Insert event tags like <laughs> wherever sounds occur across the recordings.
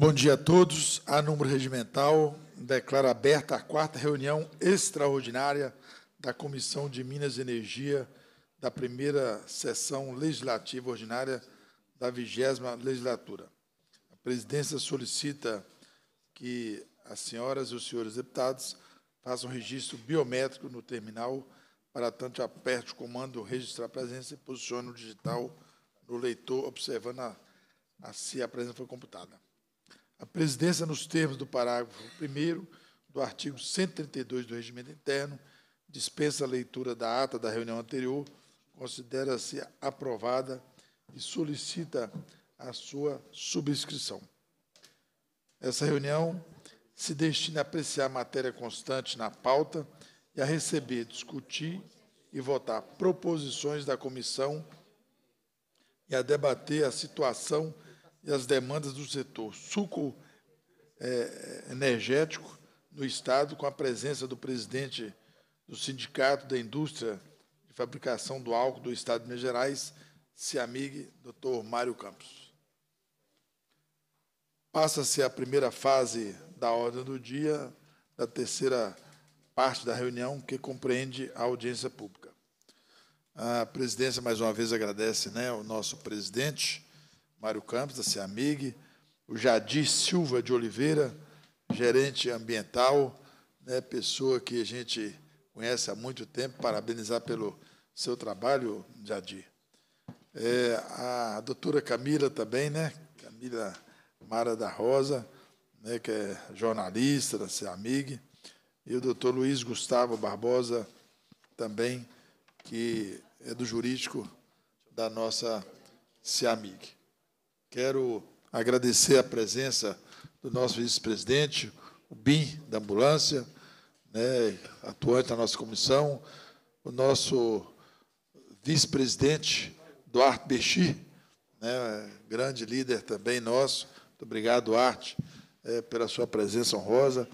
Bom dia a todos. A número regimental declara aberta a quarta reunião extraordinária da Comissão de Minas e Energia da primeira sessão legislativa ordinária da vigésima legislatura. A presidência solicita que as senhoras e os senhores deputados façam registro biométrico no terminal, para tanto aperte o comando registrar presença e posicione o digital no leitor, observando a, a se a presença foi computada a presidência, nos termos do parágrafo 1 do artigo 132 do Regimento Interno, dispensa a leitura da ata da reunião anterior, considera-se aprovada e solicita a sua subscrição. Essa reunião se destina a apreciar a matéria constante na pauta e a receber, discutir e votar proposições da comissão e a debater a situação e as demandas do setor suco é, energético no Estado, com a presença do presidente do Sindicato da Indústria de Fabricação do Álcool do Estado de Minas Gerais, CIAMIG, Dr. Mário Campos. Passa-se a primeira fase da ordem do dia, da terceira parte da reunião, que compreende a audiência pública. A presidência, mais uma vez, agradece né, o nosso presidente, Mário Campos, da CEAMIG, o Jadir Silva de Oliveira, gerente ambiental, né, pessoa que a gente conhece há muito tempo, parabenizar pelo seu trabalho, Jadir. É, a doutora Camila também, né? Camila Mara da Rosa, né, que é jornalista da CEAMIG, e o doutor Luiz Gustavo Barbosa, também, que é do jurídico da nossa CEAMIG. Quero agradecer a presença do nosso vice-presidente, o BIM da ambulância, né, atuante na nossa comissão, o nosso vice-presidente, Duarte Bechi, né, grande líder também nosso. Muito obrigado, Duarte, é, pela sua presença honrosa.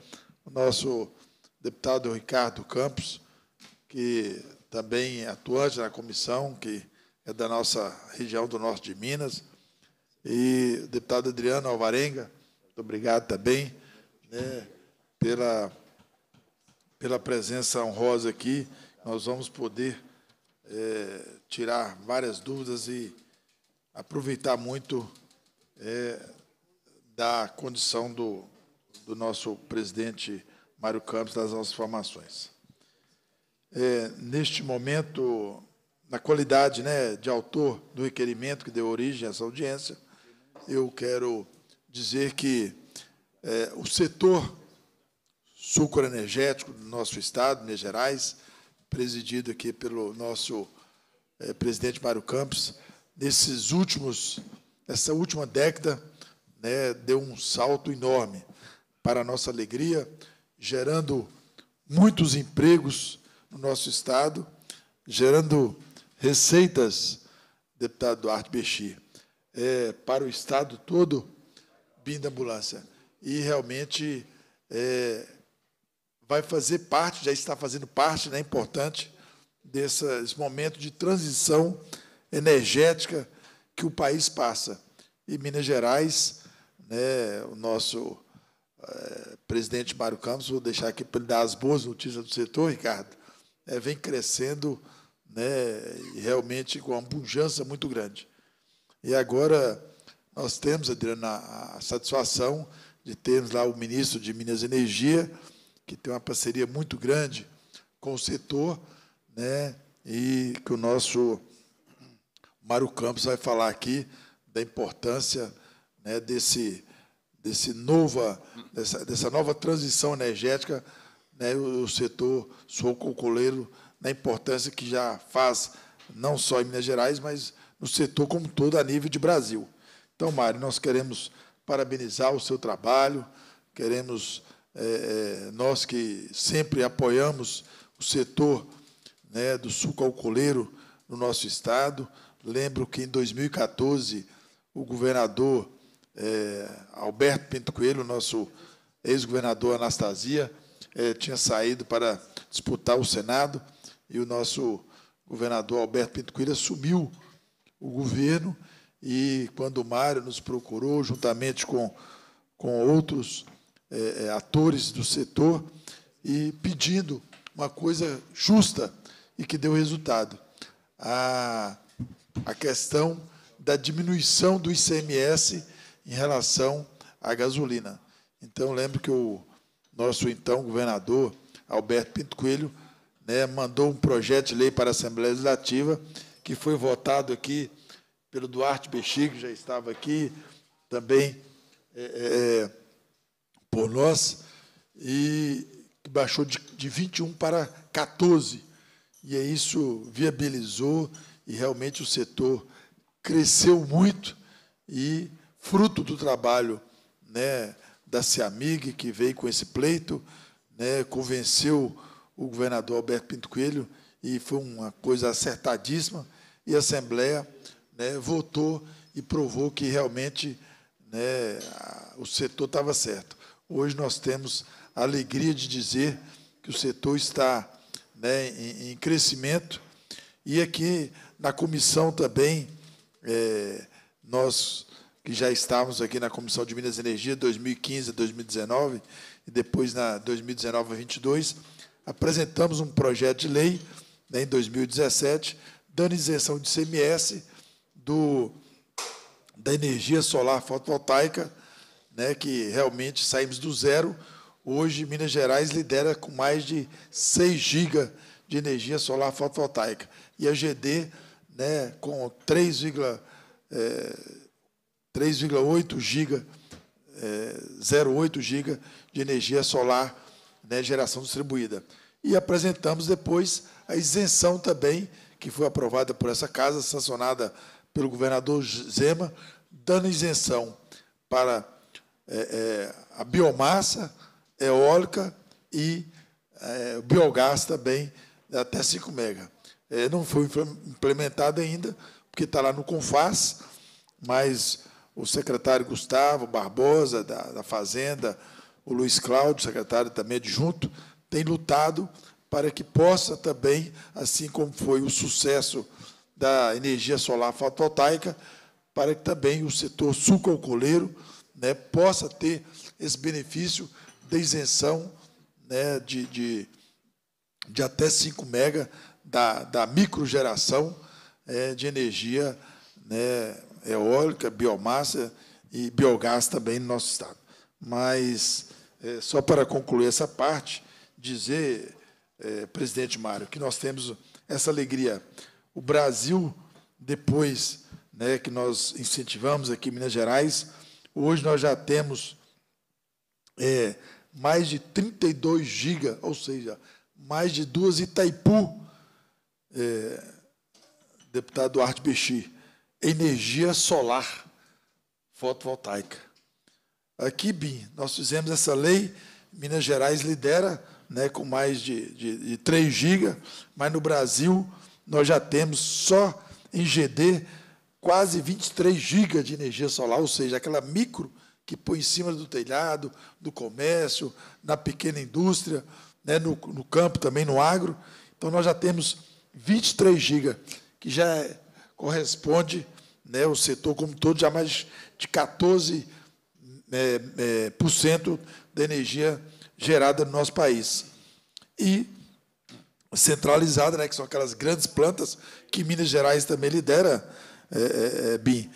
O nosso deputado Ricardo Campos, que também é atuante na comissão, que é da nossa região do norte de Minas e o deputado Adriano Alvarenga, muito obrigado também né, pela, pela presença honrosa aqui. Nós vamos poder é, tirar várias dúvidas e aproveitar muito é, da condição do, do nosso presidente Mário Campos das nossas formações. É, neste momento, na qualidade né, de autor do requerimento que deu origem a essa audiência, eu quero dizer que é, o setor sucroenergético do nosso Estado, Minas Gerais, presidido aqui pelo nosso é, presidente Mário Campos, nesses últimos, nessa última década, né, deu um salto enorme para a nossa alegria, gerando muitos empregos no nosso Estado, gerando receitas, deputado Duarte Bexi é, para o estado todo, BIM da ambulância. E realmente é, vai fazer parte, já está fazendo parte, né, importante, desse, desse momento de transição energética que o país passa. E Minas Gerais, né, o nosso é, presidente Mário Campos, vou deixar aqui para ele dar as boas notícias do setor, Ricardo, é, vem crescendo né, realmente com uma pujança muito grande. E agora nós temos, Adriana, a satisfação de termos lá o ministro de Minas e Energia, que tem uma parceria muito grande com o setor, né? e que o nosso Mário Campos vai falar aqui da importância né, desse, desse nova, dessa, dessa nova transição energética, né, o, o setor cocoleiro, na importância que já faz, não só em Minas Gerais, mas no setor como todo a nível de Brasil. Então, Mário, nós queremos parabenizar o seu trabalho, queremos, é, nós que sempre apoiamos o setor né, do suco alcooleiro no nosso Estado, lembro que em 2014 o governador é, Alberto Pinto Coelho, nosso ex-governador Anastasia, é, tinha saído para disputar o Senado e o nosso governador Alberto Pinto Coelho assumiu o governo. E quando o Mário nos procurou, juntamente com, com outros é, é, atores do setor, e pedindo uma coisa justa e que deu resultado. A, a questão da diminuição do ICMS em relação à gasolina. Então, lembro que o nosso então governador, Alberto Pinto Coelho, né, mandou um projeto de lei para a Assembleia Legislativa que foi votado aqui pelo Duarte que já estava aqui também é, é, é por nós, e baixou de, de 21 para 14. E é isso viabilizou e realmente o setor cresceu muito e fruto do trabalho né, da Ciamig, que veio com esse pleito, né, convenceu o governador Alberto Pinto Coelho e foi uma coisa acertadíssima e a Assembleia né, votou e provou que realmente né, o setor estava certo. Hoje nós temos a alegria de dizer que o setor está né, em, em, crescimento e aqui na comissão também, é, nós que já estávamos aqui na Comissão de Minas e Energia 2015 a 2019 e depois na 2019 a 22, apresentamos um projeto de lei né, em 2017 dando isenção de CMS do, da energia solar fotovoltaica, né, que realmente saímos do zero. Hoje, Minas Gerais lidera com mais de 6 gigas de energia solar fotovoltaica. E a GD, né, com 3,8 é, giga, 0,8 é, giga de energia solar, né, geração distribuída. E apresentamos depois a isenção também que foi aprovada por essa casa, sancionada pelo governador Zema, dando isenção para é, é, a biomassa eólica e é, o biogás também, né, até 5 mega. É, não foi implementado ainda, porque está lá no CONFAS, mas o secretário Gustavo Barbosa, da, da Fazenda, o Luiz Cláudio, secretário também adjunto, tem lutado para que possa também, assim como foi o sucesso da energia solar fotovoltaica, para que também o setor sucalcooleiro né, possa ter esse benefício da isenção né, de, de, de, até 5 mega da, da microgeração é, de energia né, eólica, biomassa e biogás também no nosso Estado. Mas, é, só para concluir essa parte, dizer é, presidente Mário, que nós temos essa alegria. O Brasil, depois né, que nós incentivamos aqui em Minas Gerais, hoje nós já temos é, mais de 32 gigas, ou seja, mais de duas Itaipu, é, deputado Duarte Bexi, energia solar fotovoltaica. Aqui, BIM, nós fizemos essa lei, Minas Gerais lidera né, com mais de, de, de 3 GB, mas no Brasil nós já temos só em GD quase 23 GB de energia solar, ou seja, aquela micro que põe em cima do telhado, do comércio, na pequena indústria, né, no, no campo também, no agro. Então, nós já temos 23 GB, que já é, corresponde né, o setor como todo, já mais de 14% é, é, da energia gerada no nosso país. E centralizada, né, que são aquelas grandes plantas que Minas Gerais também lidera, é, é, é BIM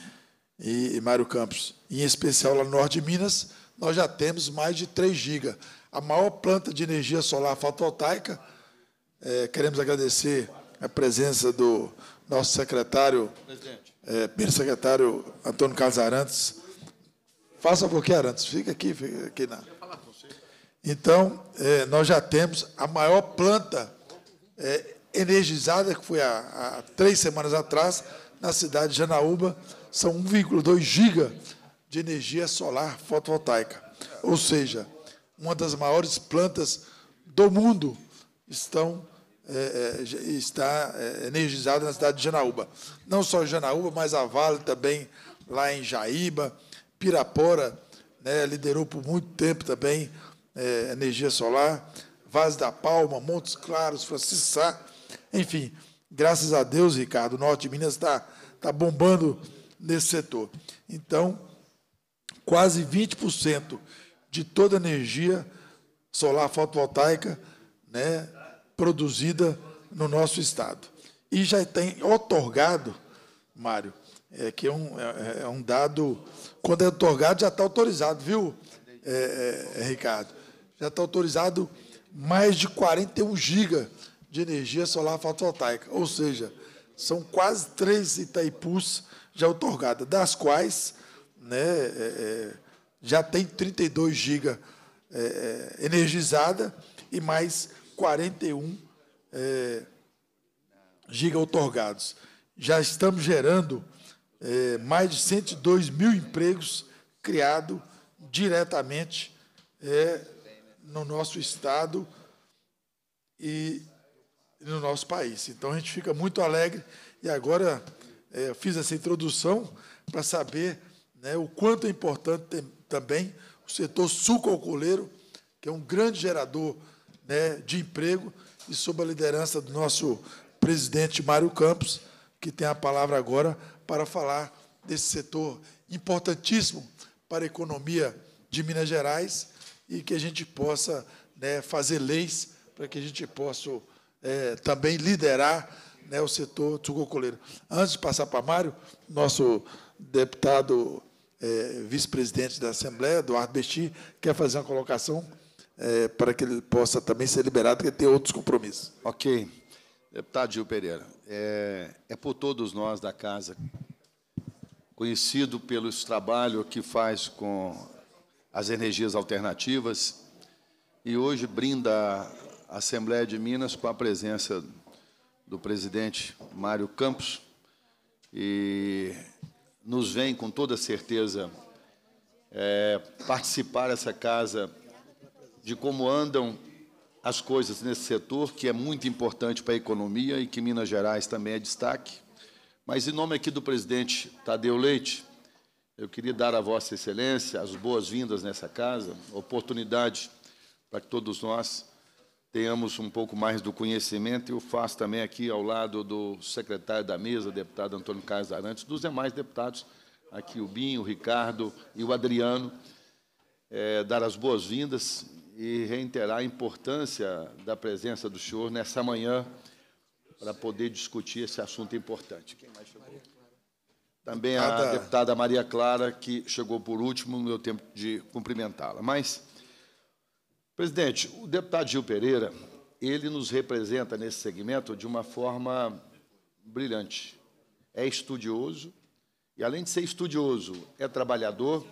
e, e Mário Campos. Em especial lá no norte de Minas, nós já temos mais de 3 gigas. A maior planta de energia solar fotovoltaica. É, queremos agradecer a presença do nosso secretário, é, primeiro secretário Antônio Carlos Arantes. Faça por que, Arantes? Fica aqui, fica aqui na. Então, é, nós já temos a maior planta é, energizada, que foi há, há, três semanas atrás, na cidade de Janaúba. São 1,2 giga de energia solar fotovoltaica. Ou seja, uma das maiores plantas do mundo estão, é, é está é, energizada na cidade de Janaúba. Não só Janaúba, mas a Vale também, lá em Jaíba, Pirapora, né, liderou por muito tempo também é, energia solar, Vaz da Palma, Montes Claros, Francisco enfim, graças a Deus, Ricardo, o Norte de Minas está tá bombando nesse setor. Então, quase 20% de toda a energia solar fotovoltaica né, produzida no nosso estado. E já tem otorgado, Mário, é, que é um, é, é um dado, quando é otorgado já está autorizado, viu, é, é Ricardo? já está autorizado mais de 41 gigas de energia solar fotovoltaica, ou seja, são quase três Itaipus já otorgadas, das quais né, é, é já tem 32 gigas é, é, energizada e mais 41 é, giga otorgados. Já estamos gerando é, mais de 102 mil empregos criados diretamente é, no nosso estado e no nosso país. Então a gente fica muito alegre e agora é, fiz essa introdução para saber né, o quanto é importante ter, também o setor sucalcooleiro, que é um grande gerador né, de emprego, e sob a liderança do nosso presidente Mário Campos, que tem a palavra agora para falar desse setor importantíssimo para a economia de Minas Gerais e que a gente possa né, fazer leis para que a gente possa é, também liderar né, o setor sugocoleiro. Antes de passar para Mário, nosso deputado é, vice-presidente da Assembleia, Eduardo Besti, quer fazer uma colocação é, para que ele possa também ser liberado, porque tem outros compromissos. Ok. Deputado Gil Pereira, é, é por todos nós da casa conhecido pelo trabalho que faz com as energias alternativas. E hoje brinda a Assembleia de Minas com a presença do presidente Mário Campos e nos vem com toda certeza é, participar essa casa de como andam as coisas nesse setor, que é muito importante para a economia e que Minas Gerais também é destaque. Mas em nome aqui do presidente Tadeu Leite, eu queria dar a Vossa Excelência as boas-vindas nessa casa, oportunidade para que todos nós tenhamos um pouco mais do conhecimento. Eu faço também aqui ao lado do secretário da mesa, deputado Antônio Carlos Arantes, dos demais deputados, aqui o Binho, o Ricardo e o Adriano, é, dar as boas-vindas e reiterar a importância da presença do senhor nessa manhã para poder discutir esse assunto importante. Quem mais também a deputada Maria Clara, que chegou por último, no meu tempo de cumprimentá-la. Mas, presidente, o deputado Gil Pereira, ele nos representa nesse segmento de uma forma brilhante. É estudioso, e além de ser estudioso, é trabalhador,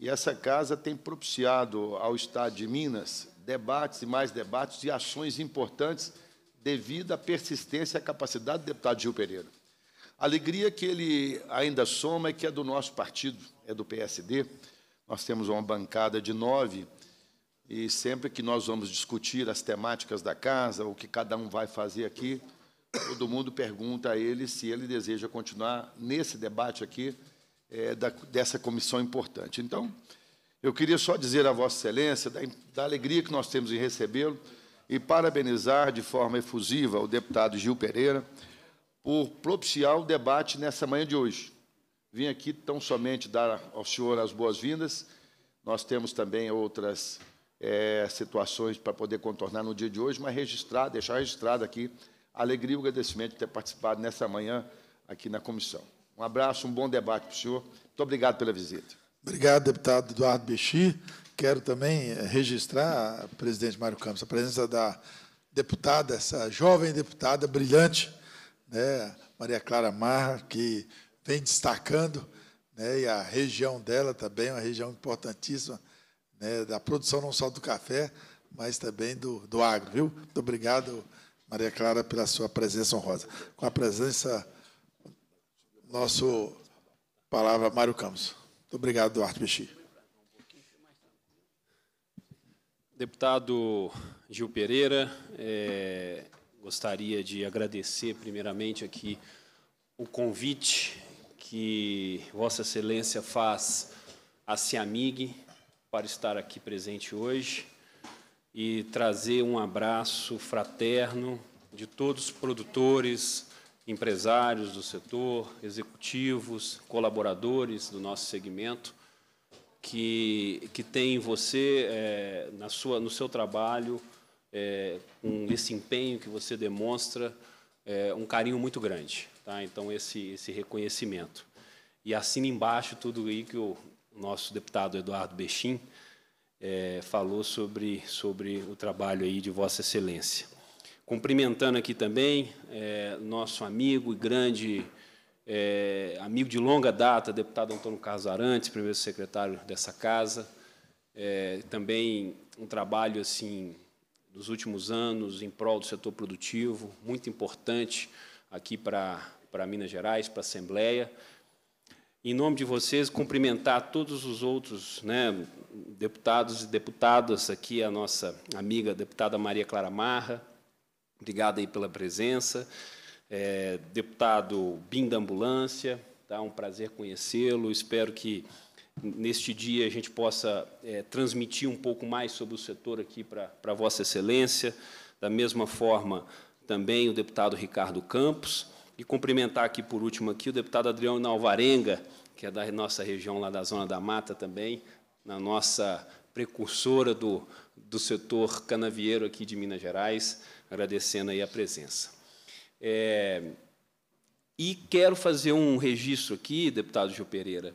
e essa casa tem propiciado ao Estado de Minas debates e mais debates e ações importantes devido à persistência e à capacidade do deputado Gil Pereira. A alegria que ele ainda soma é que é do nosso partido, é do PSD. Nós temos uma bancada de nove, e sempre que nós vamos discutir as temáticas da casa, o que cada um vai fazer aqui, todo mundo pergunta a ele se ele deseja continuar nesse debate aqui é, da, dessa comissão importante. Então, eu queria só dizer à Vossa Excelência da, da alegria que nós temos em recebê-lo e parabenizar de forma efusiva o deputado Gil Pereira por propiciar o debate nessa manhã de hoje. Vim aqui tão somente dar ao senhor as boas-vindas. Nós temos também outras é, situações para poder contornar no dia de hoje, mas registrar, deixar registrado aqui a alegria e o agradecimento de ter participado nessa manhã aqui na comissão. Um abraço, um bom debate para o senhor. Muito obrigado pela visita. Obrigado, deputado Eduardo Bexi. Quero também é, registrar, presidente Mário Campos, a presença da deputada, essa jovem deputada brilhante, né, Maria Clara Marra, que vem destacando, né, e a região dela também é uma região importantíssima né, da produção não só do café, mas também do, do agro. Viu? Muito obrigado, Maria Clara, pela sua presença honrosa. Com a presença, nosso palavra, Mário Campos. Muito obrigado, Duarte Bixi. Deputado Gil Pereira, é, gostaria de agradecer primeiramente aqui o convite que Vossa Excelência faz a Ciamig para estar aqui presente hoje e trazer um abraço fraterno de todos os produtores, empresários do setor, executivos, colaboradores do nosso segmento, que, que tem você, é, na sua, no seu trabalho, é, com esse empenho que você demonstra, é, um carinho muito grande. Tá? Então, esse, esse reconhecimento. E assina embaixo tudo aí que o nosso deputado Eduardo Bechim é, falou sobre, sobre o trabalho aí de Vossa Excelência. Cumprimentando aqui também é, nosso amigo e grande é, amigo de longa data, deputado Antônio Carlos Arantes, primeiro secretário dessa casa, é, também um trabalho assim dos últimos anos em prol do setor produtivo, muito importante aqui para Minas Gerais, para a Assembleia. Em nome de vocês, cumprimentar todos os outros né, deputados e deputadas aqui, a nossa amiga deputada Maria Clara Marra, obrigada aí pela presença, é, deputado Bim da Ambulância, tá, um prazer conhecê-lo, espero que neste dia a gente possa é, transmitir um pouco mais sobre o setor aqui para Vossa Excelência. Da mesma forma, também o deputado Ricardo Campos. E cumprimentar aqui, por último, aqui o deputado Adriano Alvarenga, que é da nossa região, lá da Zona da Mata também, na nossa precursora do, do setor canavieiro aqui de Minas Gerais, agradecendo aí a presença. É, e quero fazer um registro aqui, deputado Gil Pereira,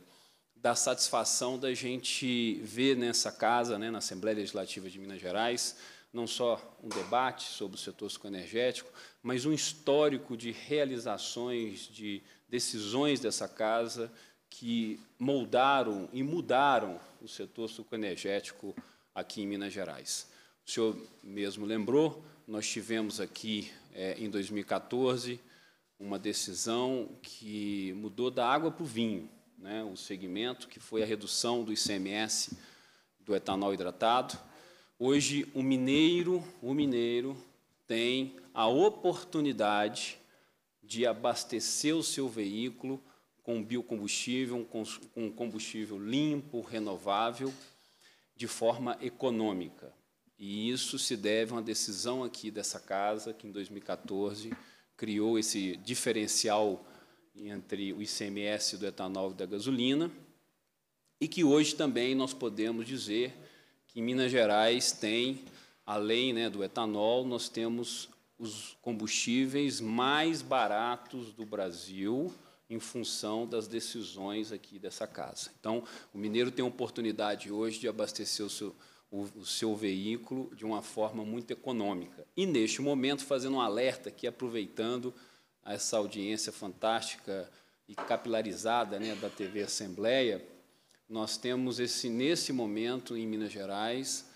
da satisfação da gente ver nessa casa, né, na Assembleia Legislativa de Minas Gerais, não só um debate sobre o setor energético, mas um histórico de realizações, de decisões dessa casa que moldaram e mudaram o setor sucoenergético aqui em Minas Gerais. O senhor mesmo lembrou, nós tivemos aqui é, em 2014 uma decisão que mudou da água para o vinho né, segmento que foi a redução do ICMS do etanol hidratado. Hoje, o mineiro, o mineiro tem a oportunidade de abastecer o seu veículo com biocombustível, com combustível limpo, renovável, de forma econômica. E isso se deve a uma decisão aqui dessa casa, que em 2014 criou esse diferencial entre o ICMS do etanol e da gasolina, e que hoje também nós podemos dizer que em Minas Gerais tem, além né, do etanol, nós temos os combustíveis mais baratos do Brasil em função das decisões aqui dessa casa. Então, o mineiro tem a oportunidade hoje de abastecer o seu, o, o seu veículo de uma forma muito econômica. E, neste momento, fazendo um alerta aqui, aproveitando a essa audiência fantástica e capilarizada né, da TV Assembleia, nós temos esse nesse momento em Minas Gerais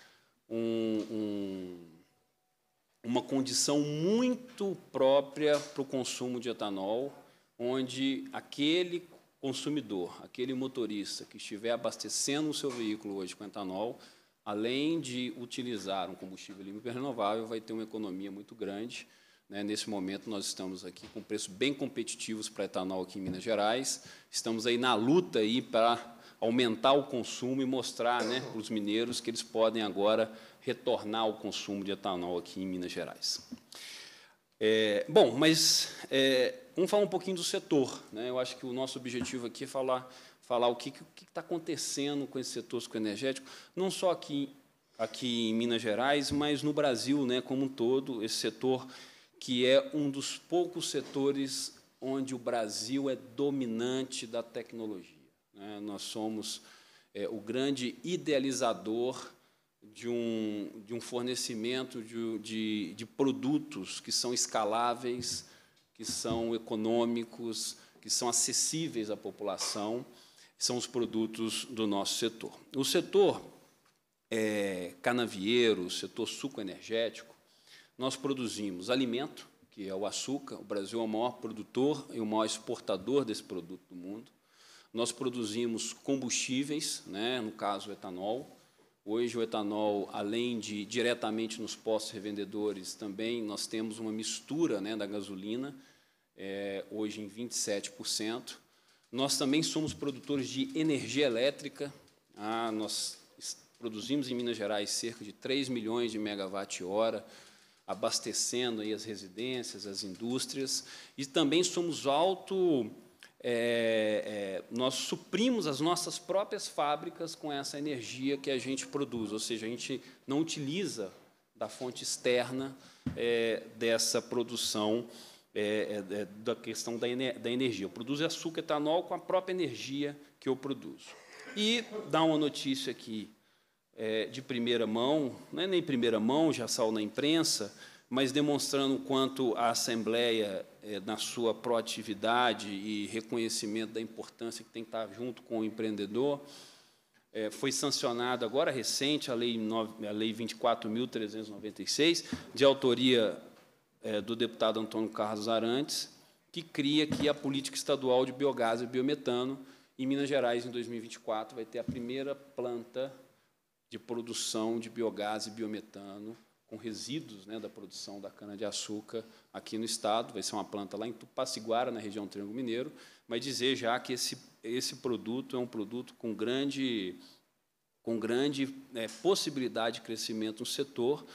um, um, uma condição muito própria para o consumo de etanol, onde aquele consumidor, aquele motorista que estiver abastecendo o seu veículo hoje com etanol, além de utilizar um combustível limpo e renovável, vai ter uma economia muito grande né, nesse momento, nós estamos aqui com preços bem competitivos para etanol aqui em Minas Gerais. Estamos aí na luta aí para aumentar o consumo e mostrar né, para os mineiros que eles podem agora retornar ao consumo de etanol aqui em Minas Gerais. É, bom, mas é, vamos falar um pouquinho do setor. Né? Eu acho que o nosso objetivo aqui é falar, falar o que está acontecendo com esse setor energético, não só aqui, aqui em Minas Gerais, mas no Brasil né, como um todo, esse setor que é um dos poucos setores onde o Brasil é dominante da tecnologia. Né? Nós somos é, o grande idealizador de um, de um fornecimento de, de, de produtos que são escaláveis, que são econômicos, que são acessíveis à população, são os produtos do nosso setor. O setor é, canavieiro, o setor suco energético, nós produzimos alimento, que é o açúcar. O Brasil é o maior produtor e o maior exportador desse produto do mundo. Nós produzimos combustíveis, né, no caso o etanol. Hoje o etanol, além de diretamente nos postos revendedores, também nós temos uma mistura né, da gasolina, é, hoje em 27%. Nós também somos produtores de energia elétrica. Ah, nós produzimos em Minas Gerais cerca de 3 milhões de megawatt-hora abastecendo aí as residências, as indústrias, e também somos alto, É, é, nós suprimos as nossas próprias fábricas com essa energia que a gente produz, ou seja, a gente não utiliza da fonte externa é, dessa produção é, é, é, da questão da, da energia. Eu produzo açúcar etanol com a própria energia que eu produzo. E dá uma notícia aqui é, de primeira mão, não é nem primeira mão, já saiu na imprensa, mas demonstrando quanto a Assembleia, é, na sua proatividade e reconhecimento da importância que tem que estar junto com o empreendedor, é, foi sancionada agora recente a Lei, a Lei 24.396, de autoria é, do deputado Antônio Carlos Arantes, que cria que a política estadual de biogás e biometano em Minas Gerais, em 2024, vai ter a primeira planta de produção de biogás e biometano com resíduos né, da produção da cana-de-açúcar aqui no estado. Vai ser uma planta lá em Tupaciguara, na região do Triângulo Mineiro, mas dizer já que esse, esse produto é um produto com grande, com grande é, possibilidade de crescimento no setor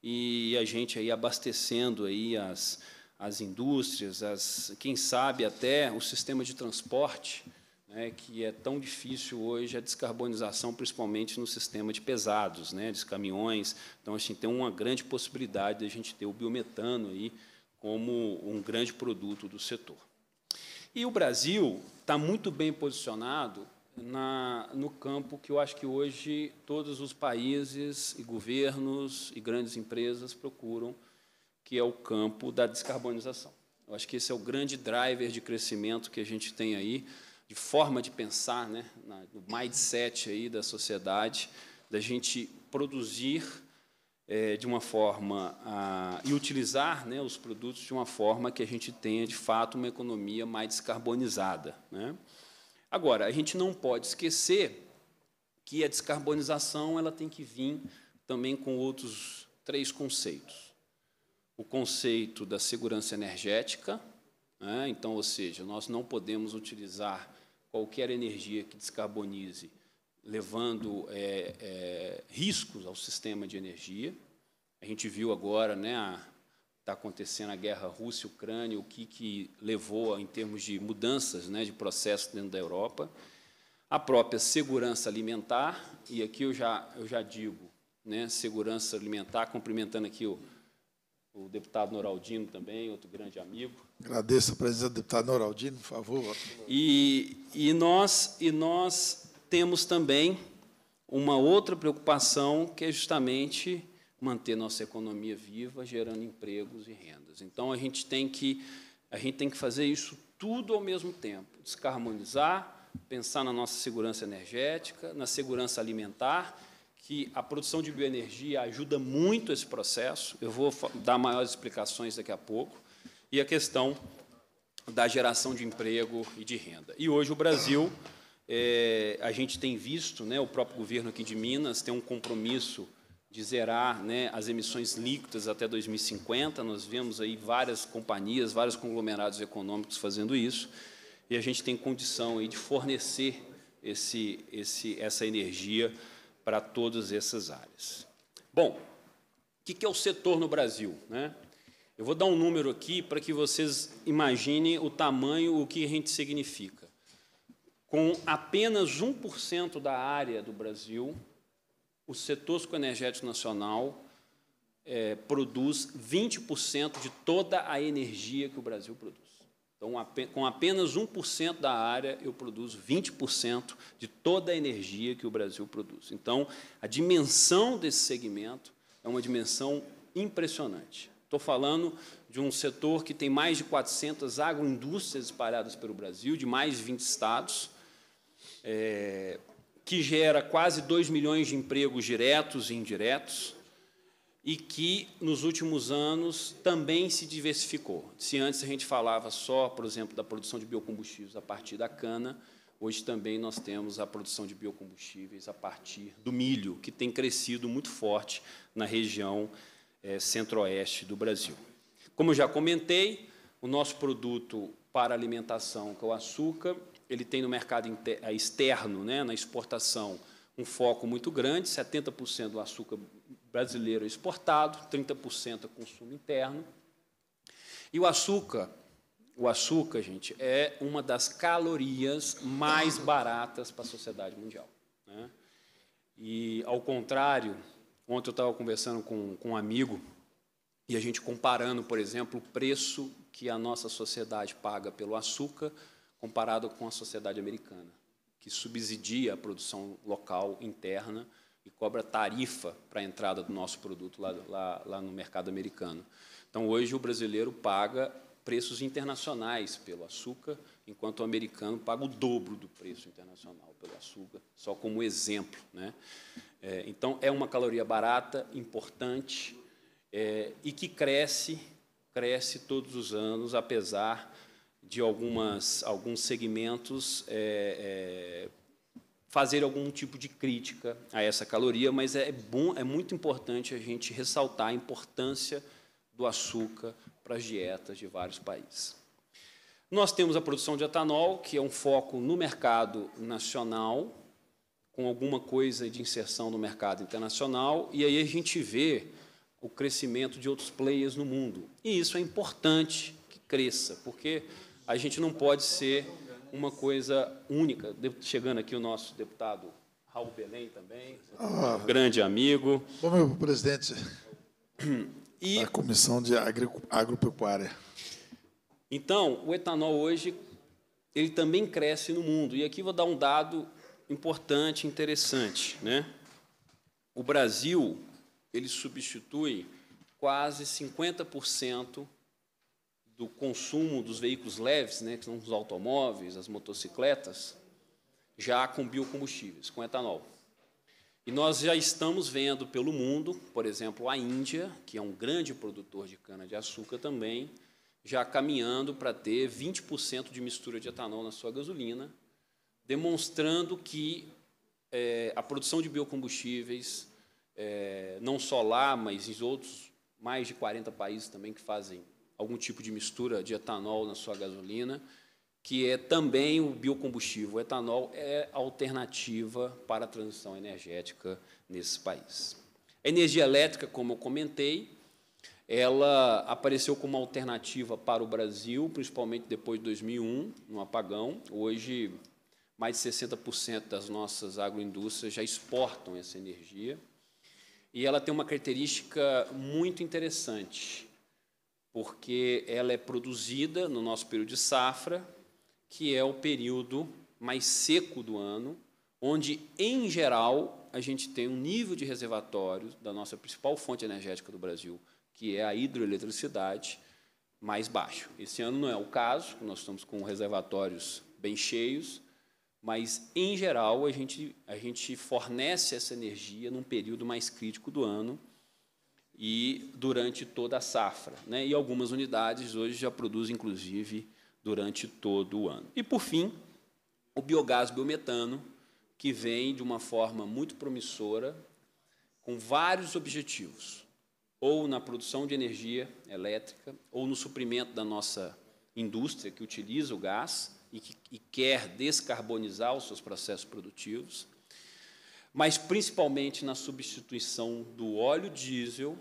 e a gente aí abastecendo aí as, as indústrias, as, quem sabe até o sistema de transporte né, que é tão difícil hoje a descarbonização, principalmente no sistema de pesados, né, de caminhões. Então, a gente tem uma grande possibilidade de a gente ter o biometano aí como um grande produto do setor. E o Brasil está muito bem posicionado na, no campo que eu acho que hoje todos os países e governos e grandes empresas procuram, que é o campo da descarbonização. Eu acho que esse é o grande driver de crescimento que a gente tem aí de forma de pensar, né, no mindset aí da sociedade, da gente produzir é, de uma forma a, e utilizar né, os produtos de uma forma que a gente tenha, de fato, uma economia mais descarbonizada. Né? Agora, a gente não pode esquecer que a descarbonização ela tem que vir também com outros três conceitos. O conceito da segurança energética, né? então, ou seja, nós não podemos utilizar qualquer energia que descarbonize, levando é, é, riscos ao sistema de energia. A gente viu agora, né, está acontecendo a guerra Rússia-Ucrânia, o que, que levou em termos de mudanças né, de processo dentro da Europa. A própria segurança alimentar, e aqui eu já, eu já digo, né, segurança alimentar, cumprimentando aqui o, o deputado Noraldino também, outro grande amigo, Agradeço a presença do deputado Noraldino, por favor. E, e, nós, e nós temos também uma outra preocupação, que é justamente manter nossa economia viva, gerando empregos e rendas. Então, a gente tem que, a gente tem que fazer isso tudo ao mesmo tempo, descarbonizar, pensar na nossa segurança energética, na segurança alimentar, que a produção de bioenergia ajuda muito esse processo. Eu vou dar maiores explicações daqui a pouco e a questão da geração de emprego e de renda. E hoje o Brasil, é, a gente tem visto, né, o próprio governo aqui de Minas tem um compromisso de zerar né, as emissões líquidas até 2050. Nós vemos aí várias companhias, vários conglomerados econômicos fazendo isso, e a gente tem condição aí de fornecer esse, esse, essa energia para todas essas áreas. Bom, o que, que é o setor no Brasil? Né? Eu vou dar um número aqui para que vocês imaginem o tamanho, o que a gente significa. Com apenas 1% da área do Brasil, o setor energético nacional é, produz 20% de toda a energia que o Brasil produz. Então, com apenas 1% da área, eu produzo 20% de toda a energia que o Brasil produz. Então, a dimensão desse segmento é uma dimensão impressionante. Estou falando de um setor que tem mais de 400 agroindústrias espalhadas pelo Brasil, de mais de 20 estados, é, que gera quase 2 milhões de empregos diretos e indiretos, e que, nos últimos anos, também se diversificou. Se antes a gente falava só, por exemplo, da produção de biocombustíveis a partir da cana, hoje também nós temos a produção de biocombustíveis a partir do milho, que tem crescido muito forte na região é, centro-oeste do Brasil. Como já comentei, o nosso produto para alimentação, que é o açúcar, ele tem no mercado é, externo, né, na exportação, um foco muito grande, 70% do açúcar brasileiro é exportado, 30% é consumo interno. E o açúcar, o açúcar, gente, é uma das calorias mais baratas para a sociedade mundial. Né? E, ao contrário Ontem eu estava conversando com, com um amigo e a gente comparando, por exemplo, o preço que a nossa sociedade paga pelo açúcar comparado com a sociedade americana, que subsidia a produção local interna e cobra tarifa para a entrada do nosso produto lá, lá, lá no mercado americano. Então, hoje, o brasileiro paga preços internacionais pelo açúcar enquanto o americano paga o dobro do preço internacional pelo açúcar, só como exemplo. Né? É, então, é uma caloria barata, importante, é, e que cresce, cresce todos os anos, apesar de algumas, alguns segmentos é, é fazer algum tipo de crítica a essa caloria, mas é bom, é muito importante a gente ressaltar a importância do açúcar para as dietas de vários países. Nós temos a produção de etanol, que é um foco no mercado nacional, com alguma coisa de inserção no mercado internacional, e aí a gente vê o crescimento de outros players no mundo. E isso é importante que cresça, porque a gente não pode ser uma coisa única. Chegando aqui o nosso deputado Raul Belém também, ah, grande amigo. Bom, meu presidente, a Comissão de Agropecuária. Então, o etanol hoje ele também cresce no mundo. E aqui vou dar um dado importante, interessante, né? O Brasil ele substitui quase 50% do consumo dos veículos leves, né, que são os automóveis, as motocicletas, já com biocombustíveis, com etanol. E nós já estamos vendo pelo mundo, por exemplo, a Índia, que é um grande produtor de cana-de-açúcar também, já caminhando para ter 20% de mistura de etanol na sua gasolina, demonstrando que é, a produção de biocombustíveis, é, não só lá, mas em outros mais de 40 países também que fazem algum tipo de mistura de etanol na sua gasolina, que é também o biocombustível. O etanol é a alternativa para a transição energética nesse país. A energia elétrica, como eu comentei, ela apareceu como alternativa para o Brasil, principalmente depois de 2001, no apagão. Hoje, mais de 60% das nossas agroindústrias já exportam essa energia. E ela tem uma característica muito interessante, porque ela é produzida no nosso período de safra, que é o período mais seco do ano, onde, em geral, a gente tem um nível de reservatório da nossa principal fonte energética do Brasil que é a hidroeletricidade, mais baixo. Esse ano não é o caso, nós estamos com reservatórios bem cheios, mas, em geral, a gente, a gente fornece essa energia num período mais crítico do ano e durante toda a safra. Né? E algumas unidades hoje já produzem, inclusive, durante todo o ano. E, por fim, o biogás biometano, que vem de uma forma muito promissora, com vários objetivos ou na produção de energia elétrica, ou no suprimento da nossa indústria que utiliza o gás e que e quer descarbonizar os seus processos produtivos, mas principalmente na substituição do óleo diesel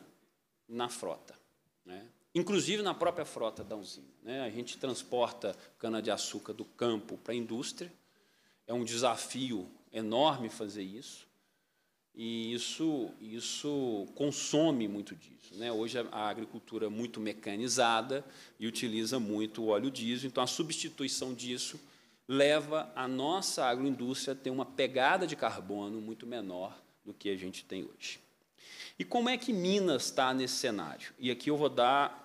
na frota. Né? inclusive na própria frota da usina. Né? A gente transporta cana-de-açúcar do campo para a indústria, é um desafio enorme fazer isso e isso, isso consome muito disso. Né? Hoje a agricultura é muito mecanizada e utiliza muito o óleo diesel, então a substituição disso leva a nossa agroindústria a ter uma pegada de carbono muito menor do que a gente tem hoje. E como é que Minas está nesse cenário? E aqui eu vou dar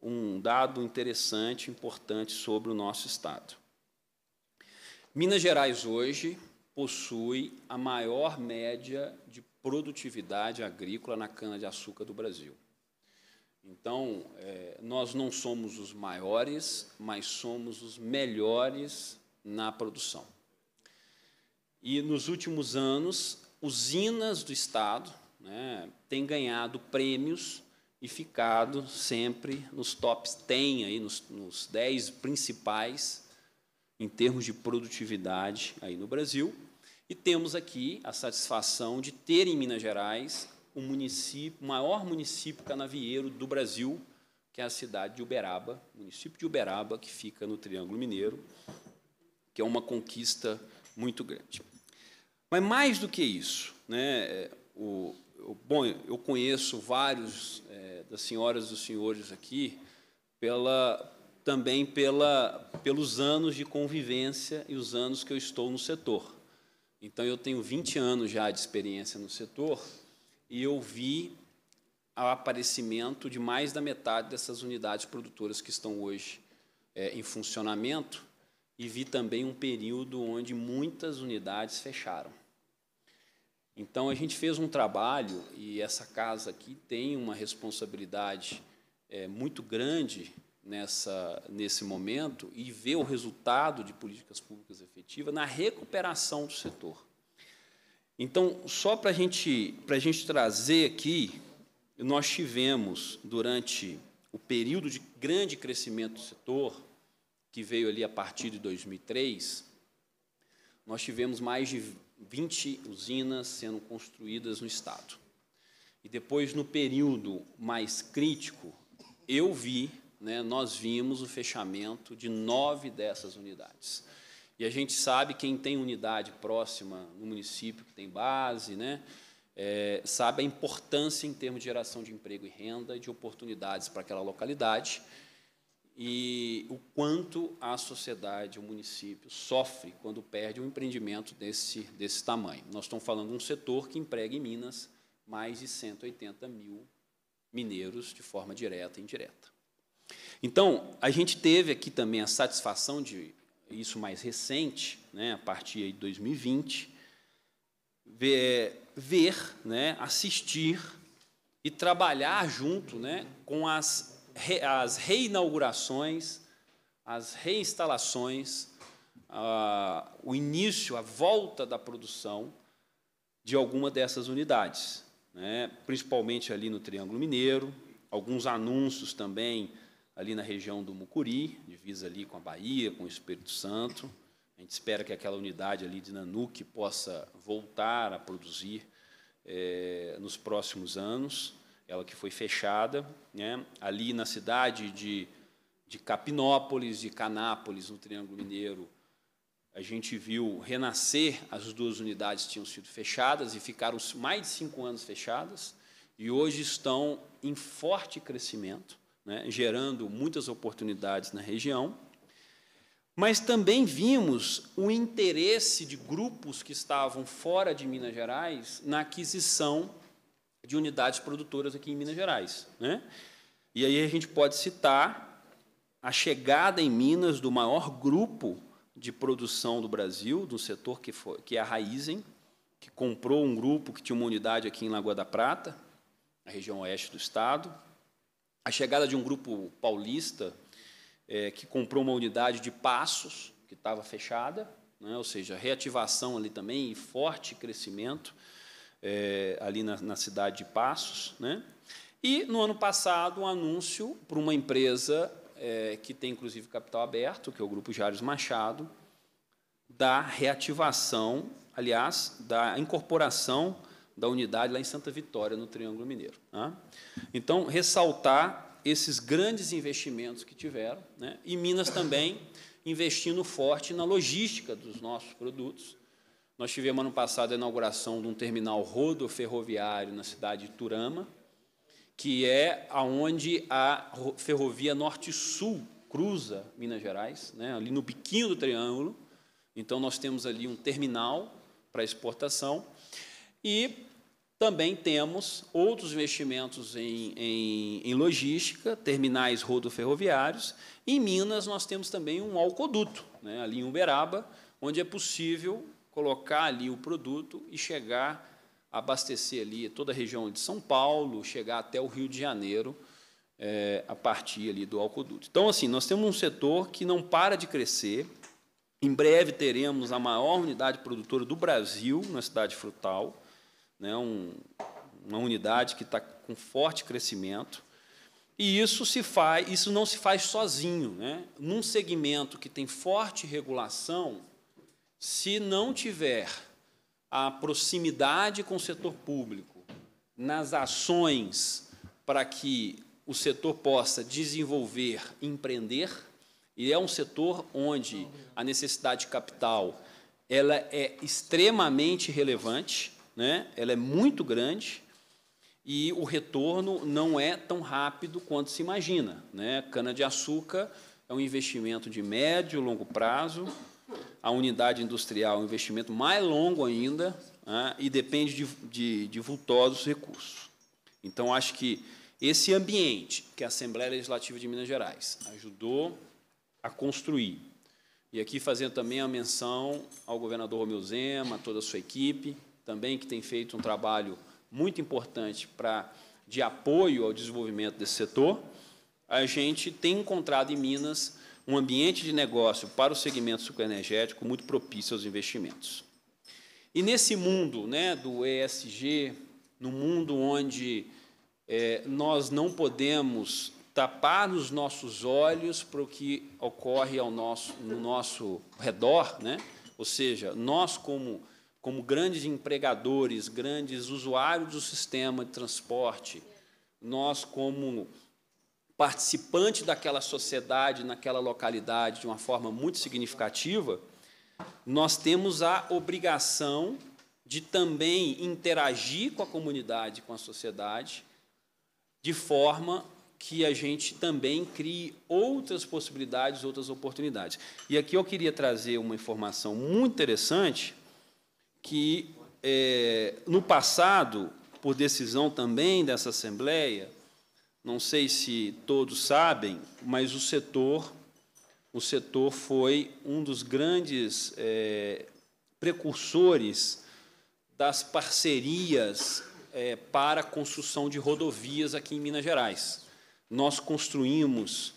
um dado interessante, importante sobre o nosso estado. Minas Gerais hoje possui a maior média de produtividade agrícola na cana-de-açúcar do Brasil. Então, é, nós não somos os maiores, mas somos os melhores na produção. E nos últimos anos, usinas do Estado né, têm ganhado prêmios e ficado sempre nos tops 10, aí, nos, nos 10 principais em termos de produtividade aí no Brasil. E temos aqui a satisfação de ter em Minas Gerais o município, maior município canavieiro do Brasil, que é a cidade de Uberaba, município de Uberaba, que fica no Triângulo Mineiro, que é uma conquista muito grande. Mas mais do que isso, né, é, o, o bom, eu conheço vários é, das senhoras e dos senhores aqui pela, também pela, pelos anos de convivência e os anos que eu estou no setor. Então, eu tenho 20 anos já de experiência no setor e eu vi o aparecimento de mais da metade dessas unidades produtoras que estão hoje é, em funcionamento e vi também um período onde muitas unidades fecharam. Então, a gente fez um trabalho, e essa casa aqui tem uma responsabilidade é, muito grande nessa, nesse momento, e ver o resultado de políticas públicas na recuperação do setor. Então, só para gente, a gente trazer aqui, nós tivemos, durante o período de grande crescimento do setor, que veio ali a partir de 2003, nós tivemos mais de 20 usinas sendo construídas no Estado. E depois, no período mais crítico, eu vi, né, nós vimos o fechamento de nove dessas unidades. E a gente sabe quem tem unidade próxima no município, que tem base, né? É, sabe a importância em termos de geração de emprego e renda, de oportunidades para aquela localidade e o quanto a sociedade, o município, sofre quando perde um empreendimento desse, desse tamanho. Nós estamos falando de um setor que emprega em Minas mais de 180 mil mineiros de forma direta e indireta. Então, a gente teve aqui também a satisfação de isso mais recente, né, a partir de 2020, ver, ver né, assistir e trabalhar junto né, com as, re, as reinaugurações, as reinstalações, a, o início, a volta da produção de alguma dessas unidades, né, principalmente ali no Triângulo Mineiro, alguns anúncios também ali na região do Mucuri, divisa ali com a Bahia, com o Espírito Santo. A gente espera que aquela unidade ali de Nanuque possa voltar a produzir é, nos próximos anos. Ela que foi fechada, né? ali na cidade de, de Capinópolis, de Canápolis, no Triângulo Mineiro, a gente viu renascer, as duas unidades tinham sido fechadas e ficaram mais de cinco anos fechadas, e hoje estão em forte crescimento né, gerando muitas oportunidades na região. Mas também vimos o interesse de grupos que estavam fora de Minas Gerais na aquisição de unidades produtoras aqui em Minas Gerais. Né? E aí a gente pode citar a chegada em Minas do maior grupo de produção do Brasil, do setor que, foi, que é a Raizen, que comprou um grupo que tinha uma unidade aqui em Lagoa da Prata, na região oeste do estado, a chegada de um grupo paulista é, que comprou uma unidade de Passos, que estava fechada, né, ou seja, reativação ali também e forte crescimento é, ali na, na, cidade de Passos. Né? E, no ano passado, um anúncio para uma empresa é, que tem, inclusive, capital aberto, que é o Grupo Jários Machado, da reativação, aliás, da incorporação da unidade lá em Santa Vitória, no Triângulo Mineiro. Né? Então, ressaltar esses grandes investimentos que tiveram, né? e Minas também investindo forte na logística dos nossos produtos. Nós tivemos ano passado a inauguração de um terminal rodoferroviário na cidade de Turama, que é aonde a ferrovia Norte-Sul cruza Minas Gerais, né? ali no biquinho do triângulo. Então nós temos ali um terminal para exportação e também temos outros investimentos em, em, em logística, terminais rodoferroviários. Em Minas, nós temos também um alcoduto, né, ali em Uberaba, onde é possível colocar ali o produto e chegar abastecer ali toda a região de São Paulo, chegar até o Rio de Janeiro, é, a partir ali do Alcoduto. Então, assim, nós temos um setor que não para de crescer. Em breve teremos a maior unidade produtora do Brasil na cidade frutal né, um, uma unidade que está com forte crescimento. E isso se faz, isso não se faz sozinho, né? Num segmento que tem forte regulação, se não tiver a proximidade com o setor público nas ações para que o setor possa desenvolver, empreender, e é um setor onde a necessidade de capital ela é extremamente relevante né? ela é muito grande e o retorno não é tão rápido quanto se imagina. Né? Cana-de-açúcar é um investimento de médio e longo prazo, a unidade industrial é um investimento mais longo ainda né? e depende de, de, de vultosos recursos. Então, acho que esse ambiente que a Assembleia Legislativa de Minas Gerais ajudou a construir, e aqui fazendo também a menção ao governador Romeu Zema, a toda a sua equipe, também que tem feito um trabalho muito importante para de apoio ao desenvolvimento desse setor. A gente tem encontrado em Minas um ambiente de negócio para o segmento sucroenergético muito propício aos investimentos. E nesse mundo né, do ESG, no mundo onde é, nós não podemos tapar os nossos olhos para o que ocorre ao nosso, no nosso redor, né? ou seja, nós como como grandes empregadores, grandes usuários do sistema de transporte, nós, como participante daquela sociedade, naquela localidade, de uma forma muito significativa, nós temos a obrigação de também interagir com a comunidade, com a sociedade, de forma que a gente também crie outras possibilidades, outras oportunidades. E aqui eu queria trazer uma informação muito interessante que, é, no passado, por decisão também dessa Assembleia, não sei se todos sabem, mas o setor, o setor foi um dos grandes é, precursores das parcerias é, para a construção de rodovias aqui em Minas Gerais. Nós construímos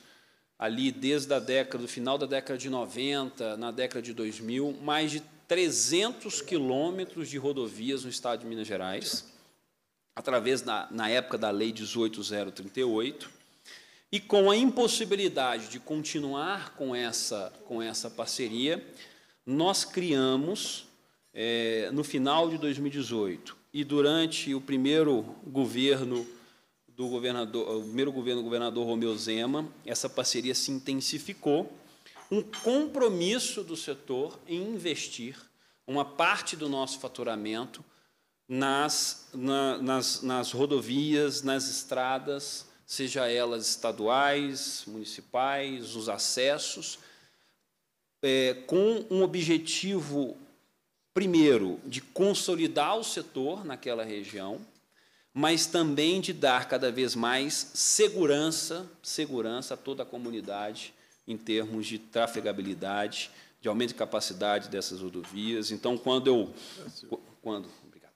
ali desde a década, do final da década de 90, na década de 2000, mais de 300 quilômetros de rodovias no estado de Minas Gerais, através, da, na época, da Lei 18038, e com a impossibilidade de continuar com essa, com essa parceria, nós criamos, é, no final de 2018 e durante o primeiro governo do governador, o primeiro governo do governador Romeu Zema, essa parceria se intensificou um compromisso do setor em investir uma parte do nosso faturamento nas, na, nas, nas rodovias, nas estradas, seja elas estaduais, municipais, os acessos, é, com um objetivo, primeiro, de consolidar o setor naquela região, mas também de dar cada vez mais segurança, segurança a toda a comunidade em termos de trafegabilidade, de aumento de capacidade dessas rodovias. Então, quando eu quando, obrigado,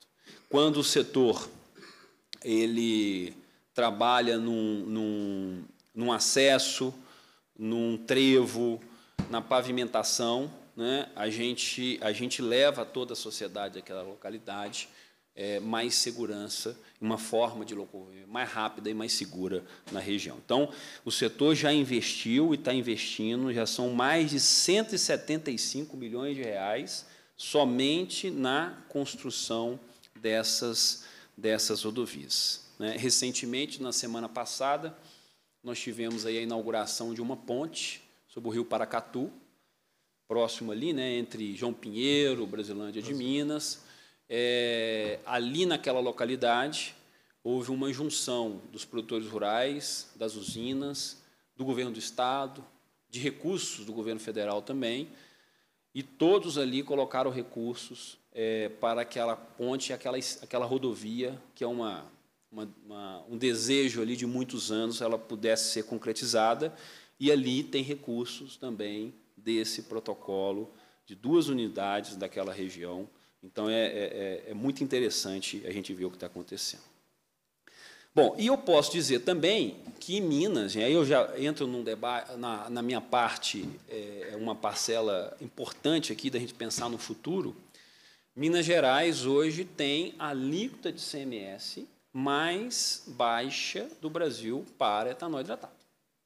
quando o setor ele trabalha num, num, num acesso, num trevo, na pavimentação, né, a, gente, a gente leva toda a sociedade daquela localidade é, mais segurança, uma forma de locomover mais rápida e mais segura na região. Então, o setor já investiu e está investindo, já são mais de 175 milhões de reais somente na construção dessas, dessas rodovias. Né? Recentemente, na semana passada, nós tivemos aí a inauguração de uma ponte sobre o rio Paracatu, próximo ali, né, entre João Pinheiro, Brasilândia de Brasil. Minas é, ali naquela localidade houve uma junção dos produtores rurais, das usinas, do governo do estado, de recursos do governo federal também, e todos ali colocaram recursos é, para aquela ponte, aquela, aquela rodovia, que é uma, uma, uma, um desejo ali de muitos anos, ela pudesse ser concretizada, e ali tem recursos também desse protocolo de duas unidades daquela região então é, é, é, é muito interessante a gente ver o que está acontecendo. Bom, e eu posso dizer também que em Minas, e aí eu já entro num debate, na, na, minha parte, é, é uma parcela importante aqui da gente pensar no futuro. Minas Gerais hoje tem a alíquota de CMS mais baixa do Brasil para etanol hidratado.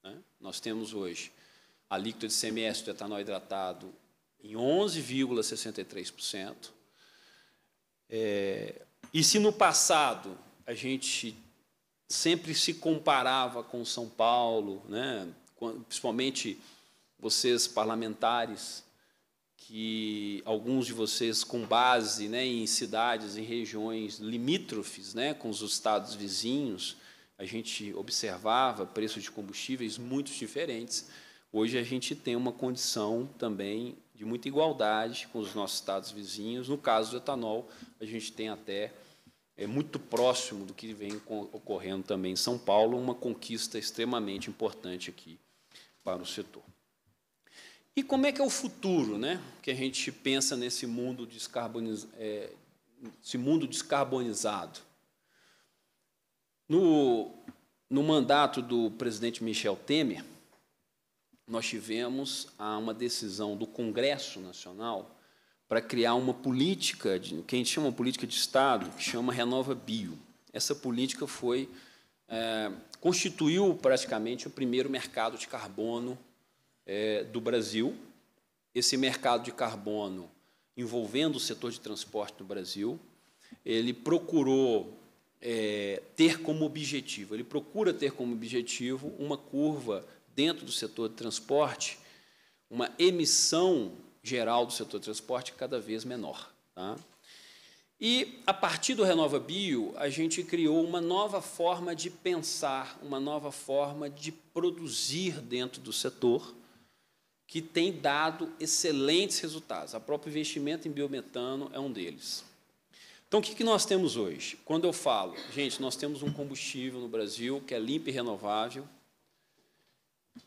Né? Nós temos hoje a alíquota de CMS do etanol hidratado em 11,63%. É, e se no passado a gente sempre se comparava com São Paulo, né? principalmente vocês parlamentares, que alguns de vocês com base né, em cidades em regiões limítrofes né, com os estados vizinhos, a gente observava preços de combustíveis muito diferentes. Hoje a gente tem uma condição também de muita igualdade com os nossos estados vizinhos. No caso do etanol, a gente tem até é muito próximo do que vem ocorrendo também em São Paulo, uma conquista extremamente importante aqui para o setor. E como é que é o futuro, né? Que a gente pensa nesse mundo É, mundo descarbonizado. No, no mandato do presidente Michel Temer, nós tivemos ah, uma decisão do Congresso Nacional para criar uma política, de, que a gente chama política de Estado, que chama Renova Bio. Essa política foi é, constituiu praticamente o primeiro mercado de carbono é, do Brasil. Esse mercado de carbono envolvendo o setor de transporte do Brasil, ele procurou é, ter como objetivo, ele procura ter como objetivo uma curva dentro do setor de transporte, uma emissão geral do setor de transporte cada vez menor. Tá? E, a partir do Renova Bio, a gente criou uma nova forma de pensar, uma nova forma de produzir dentro do setor, que tem dado excelentes resultados. O próprio investimento em biometano é um deles. Então, o que nós temos hoje? Quando eu falo, gente, nós temos um combustível no Brasil que é limpo e renovável,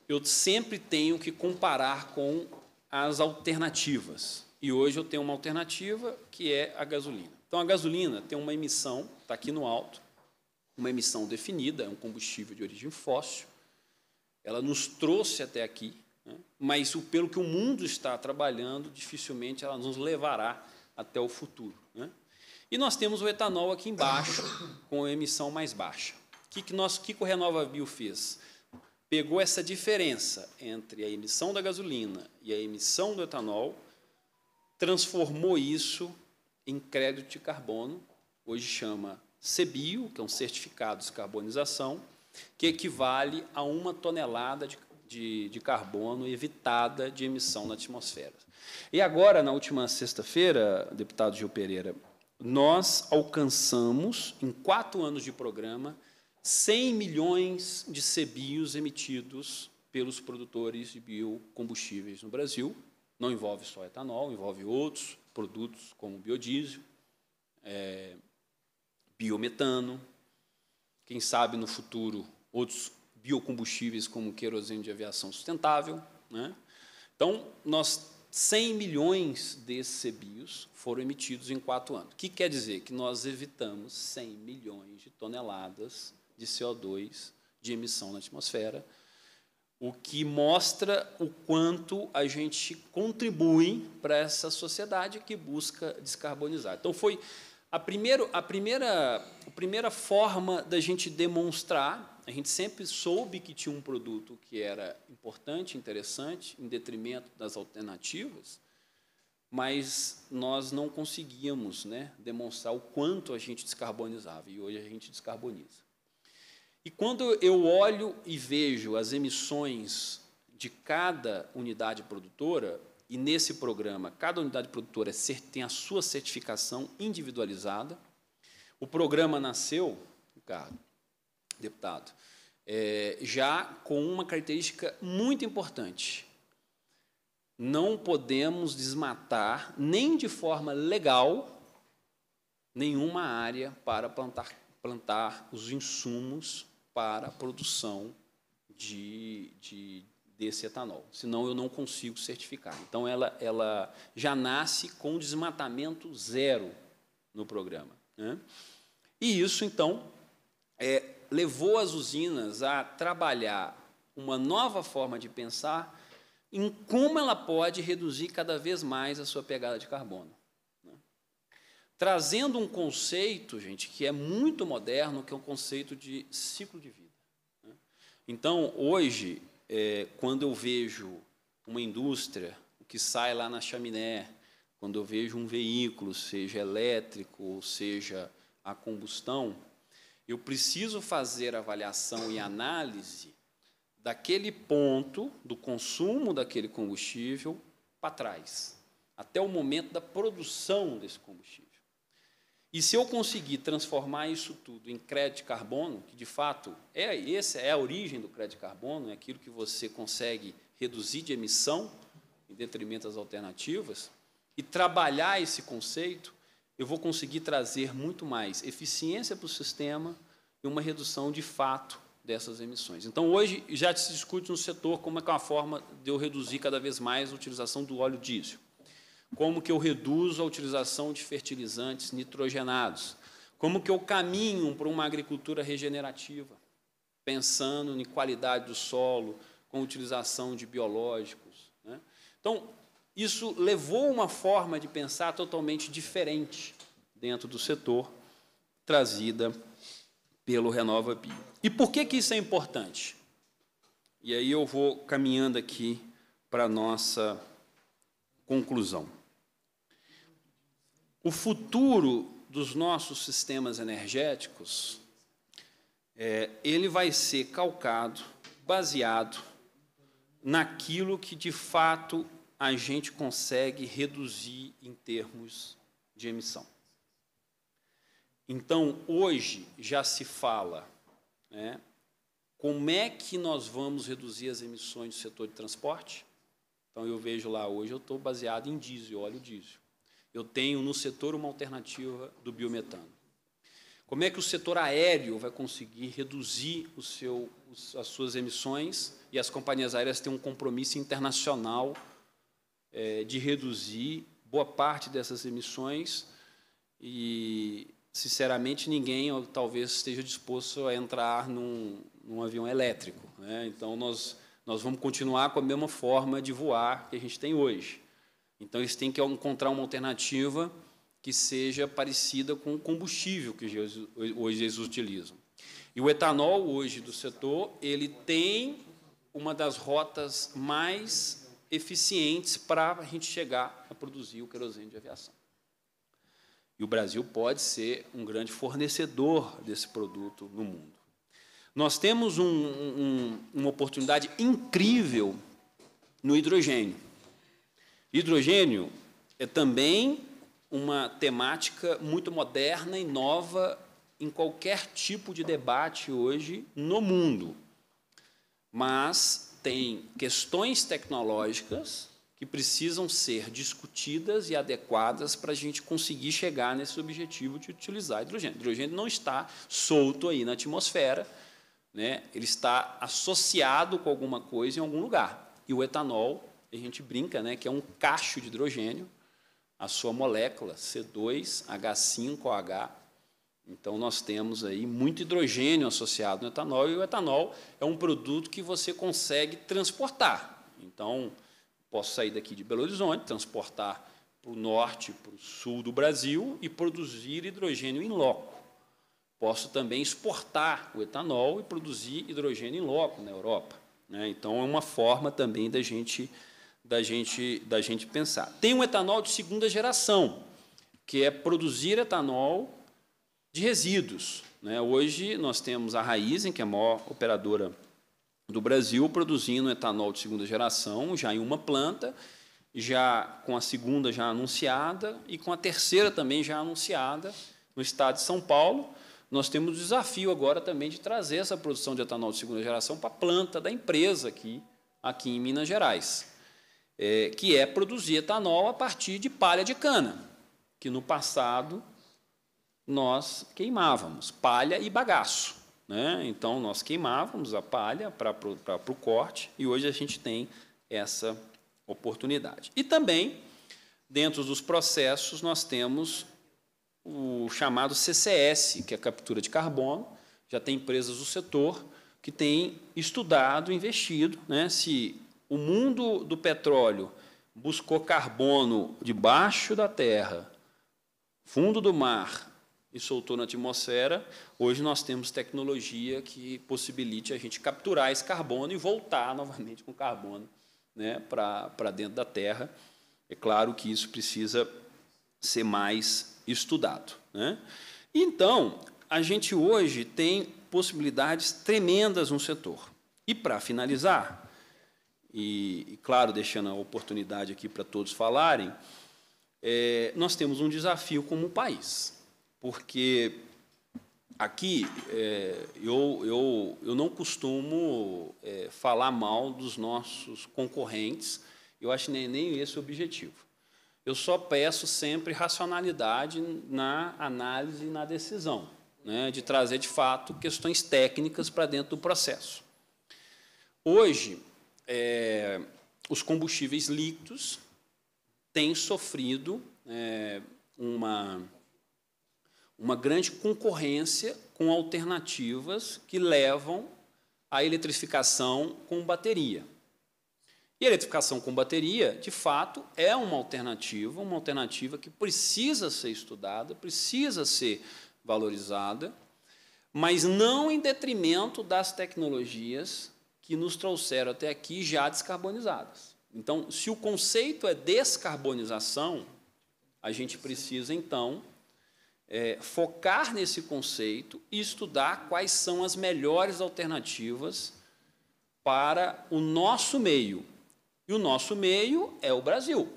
eu sempre tenho que comparar com as alternativas. E hoje eu tenho uma alternativa que é a gasolina. Então a gasolina tem uma emissão, está aqui no alto, uma emissão definida, é um combustível de origem fóssil. Ela nos trouxe até aqui, né? mas pelo que o mundo está trabalhando, dificilmente ela nos levará até o futuro. Né? E nós temos o etanol aqui embaixo, com a emissão mais baixa. O que, que, nós, que, que o Renova Bio fez? pegou essa diferença entre a emissão da gasolina e a emissão do etanol, transformou isso em crédito de carbono, hoje chama CBIO, que é um certificado de descarbonização, que equivale a uma tonelada de, de, de carbono evitada de emissão na atmosfera. E agora, na última sexta-feira, deputado Gil Pereira, nós alcançamos, em quatro anos de programa, 100 milhões de CBIOS emitidos pelos produtores de biocombustíveis no Brasil. Não envolve só etanol, envolve outros produtos como biodiesel, é, biometano, quem sabe no futuro outros biocombustíveis como querosene de aviação sustentável. Né? Então, nós 100 milhões desses CBIOS foram emitidos em quatro anos. O que quer dizer? Que nós evitamos 100 milhões de toneladas de CO2 de emissão na atmosfera, o que mostra o quanto a gente contribui para essa sociedade que busca descarbonizar. Então foi a primeiro, a primeira a primeira forma da gente demonstrar, a gente sempre soube que tinha um produto que era importante, interessante, em detrimento das alternativas, mas nós não conseguíamos né, demonstrar o quanto a gente descarbonizava, e hoje a gente descarboniza. E quando eu olho e vejo as emissões de cada unidade produtora, e nesse programa cada unidade produtora tem a sua certificação individualizada, o programa nasceu, Ricardo, deputado, é, já com uma característica muito importante. Não podemos desmatar, nem de forma legal, nenhuma área para plantar, plantar os insumos para a produção de, de, desse etanol, senão eu não consigo certificar. Então, ela, ela já nasce com desmatamento zero no programa. Né? E isso, então, é, levou as usinas a trabalhar uma nova forma de pensar em como ela pode reduzir cada vez mais a sua pegada de carbono trazendo um conceito, gente, que é muito moderno, que é um conceito de ciclo de vida. Né? Então, hoje, é, quando eu vejo uma indústria, o que sai lá na chaminé, quando eu vejo um veículo, seja elétrico ou seja a combustão, eu preciso fazer avaliação e análise daquele ponto do consumo daquele combustível para trás, até o momento da produção desse combustível. E se eu conseguir transformar isso tudo em crédito carbono, que de fato é essa é a origem do crédito carbono, é aquilo que você consegue reduzir de emissão em detrimento das alternativas, e trabalhar esse conceito, eu vou conseguir trazer muito mais eficiência para o sistema e uma redução de fato dessas emissões. Então, hoje já se discute no setor como é que é uma forma de eu reduzir cada vez mais a utilização do óleo diesel. Como que eu reduzo a utilização de fertilizantes nitrogenados? Como que eu caminho para uma agricultura regenerativa, pensando em qualidade do solo, com utilização de biológicos? Né? Então, isso levou uma forma de pensar totalmente diferente dentro do setor, trazida pelo Renova Bio. E por que, que isso é importante? E aí eu vou caminhando aqui para a nossa conclusão. O futuro dos nossos sistemas energéticos, é, ele vai ser calcado, baseado naquilo que de fato a gente consegue reduzir em termos de emissão. Então, hoje já se fala né, como é que nós vamos reduzir as emissões do setor de transporte. Então, eu vejo lá hoje, eu estou baseado em diesel, óleo diesel eu tenho no setor uma alternativa do biometano. Como é que o setor aéreo vai conseguir reduzir seu, as suas emissões e as companhias aéreas têm um compromisso internacional é, de reduzir boa parte dessas emissões e, sinceramente, ninguém talvez esteja disposto a entrar num, num avião elétrico. Né? Então, nós, nós vamos continuar com a mesma forma de voar que a gente tem hoje. Então eles têm que encontrar uma alternativa que seja parecida com o combustível que hoje eles utilizam. E o etanol hoje do setor, ele tem uma das rotas mais eficientes para a gente chegar a produzir o querosene de aviação. E o Brasil pode ser um grande fornecedor desse produto no mundo. Nós temos um, um, uma oportunidade incrível no hidrogênio. Hidrogênio é também uma temática muito moderna e nova em qualquer tipo de debate hoje no mundo. Mas tem questões tecnológicas que precisam ser discutidas e adequadas para a gente conseguir chegar nesse objetivo de utilizar hidrogênio. O hidrogênio não está solto aí na atmosfera, né? ele está associado com alguma coisa em algum lugar. E o etanol a gente brinca né, que é um cacho de hidrogênio, a sua molécula C2H5OH. Então, nós temos aí muito hidrogênio associado no etanol, e o etanol é um produto que você consegue transportar. Então, posso sair daqui de Belo Horizonte, transportar para o norte, para o sul do Brasil e produzir hidrogênio em loco. Posso também exportar o etanol e produzir hidrogênio em loco na Europa. Né? Então, é uma forma também da gente da gente, da gente pensar. Tem um etanol de segunda geração, que é produzir etanol de resíduos. Né? Hoje nós temos a Raizen, que é a maior operadora do Brasil, produzindo etanol de segunda geração, já em uma planta, já com a segunda já anunciada e com a terceira também já anunciada no estado de São Paulo. Nós temos o desafio agora também de trazer essa produção de etanol de segunda geração para a planta da empresa aqui, aqui em Minas Gerais é, que é produzir etanol a partir de palha de cana, que no passado nós queimávamos, palha e bagaço. Né? Então, nós queimávamos a palha para o corte e hoje a gente tem essa oportunidade. E também, dentro dos processos, nós temos o chamado CCS, que é a captura de carbono. Já tem empresas do setor que têm estudado, investido, né, se o mundo do petróleo buscou carbono debaixo da terra, fundo do mar e soltou na atmosfera. Hoje nós temos tecnologia que possibilite a gente capturar esse carbono e voltar <laughs> novamente com carbono né, para dentro da terra. É claro que isso precisa ser mais estudado. Né? Então, a gente hoje tem possibilidades tremendas no setor. E para finalizar, e, e claro, deixando a oportunidade aqui para todos falarem, é, nós temos um desafio como país, porque aqui é, eu, eu, eu não costumo é, falar mal dos nossos concorrentes, eu acho nem, nem esse o objetivo. Eu só peço sempre racionalidade na análise e na decisão, né, de trazer de fato questões técnicas para dentro do processo. Hoje, é, os combustíveis líquidos têm sofrido é, uma, uma grande concorrência com alternativas que levam à eletrificação com bateria. E a eletrificação com bateria, de fato, é uma alternativa, uma alternativa que precisa ser estudada, precisa ser valorizada, mas não em detrimento das tecnologias que nos trouxeram até aqui já descarbonizadas. Então, se o conceito é descarbonização, a gente precisa, então, é, focar nesse conceito e estudar quais são as melhores alternativas para o nosso meio. E o nosso meio é o Brasil.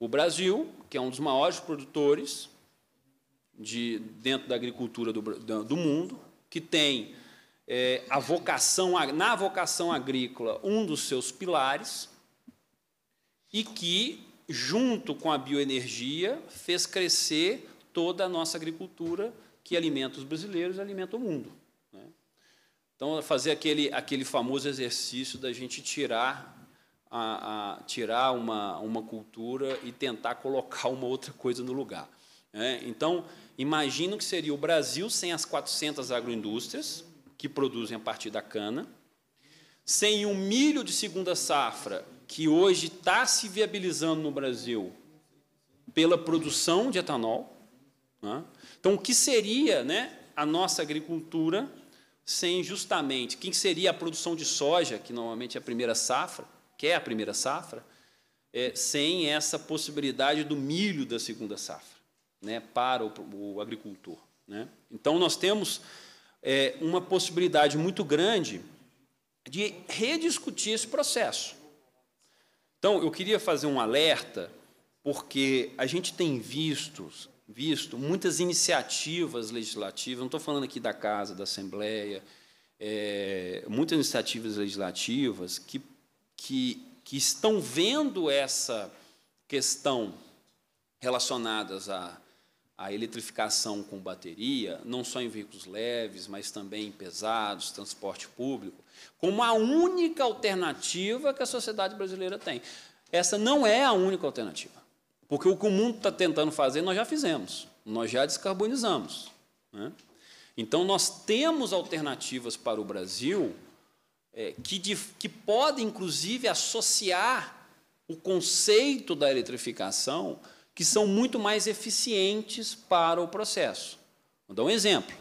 O Brasil, que é um dos maiores produtores de, dentro da agricultura do, do mundo, que tem é, a vocação, na vocação agrícola, um dos seus pilares, e que, junto com a bioenergia, fez crescer toda a nossa agricultura que alimenta os brasileiros e alimenta o mundo. Né? Então, fazer aquele, aquele famoso exercício da gente tirar a, a, tirar uma, uma cultura e tentar colocar uma outra coisa no lugar. Né? Então, imagino que seria o Brasil sem as 400 agroindústrias, que produzem a partir da cana, sem o milho de segunda safra, que hoje está se viabilizando no Brasil pela produção de etanol. Né? Então, o que seria né, a nossa agricultura sem justamente quem seria a produção de soja, que normalmente é a primeira safra, que é a primeira safra, é, sem essa possibilidade do milho da segunda safra né, para o, o agricultor. Né? Então, nós temos é, uma possibilidade muito grande de rediscutir esse processo. Então, eu queria fazer um alerta, porque a gente tem visto, visto muitas iniciativas legislativas, não estou falando aqui da Casa, da Assembleia, é, muitas iniciativas legislativas que, que, que estão vendo essa questão relacionadas a a eletrificação com bateria, não só em veículos leves, mas também em pesados, transporte público, como a única alternativa que a sociedade brasileira tem. Essa não é a única alternativa. Porque o que o mundo está tentando fazer, nós já fizemos, nós já descarbonizamos. Né? Então, nós temos alternativas para o Brasil é, que, que podem, inclusive, associar o conceito da eletrificação que são muito mais eficientes para o processo. Vou dar um exemplo.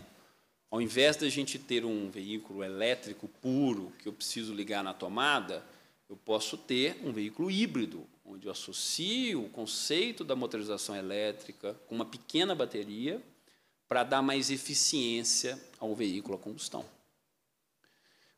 Ao invés da gente ter um veículo elétrico puro que eu preciso ligar na tomada, eu posso ter um veículo híbrido, onde eu associo o conceito da motorização elétrica com uma pequena bateria para dar mais eficiência ao veículo a combustão.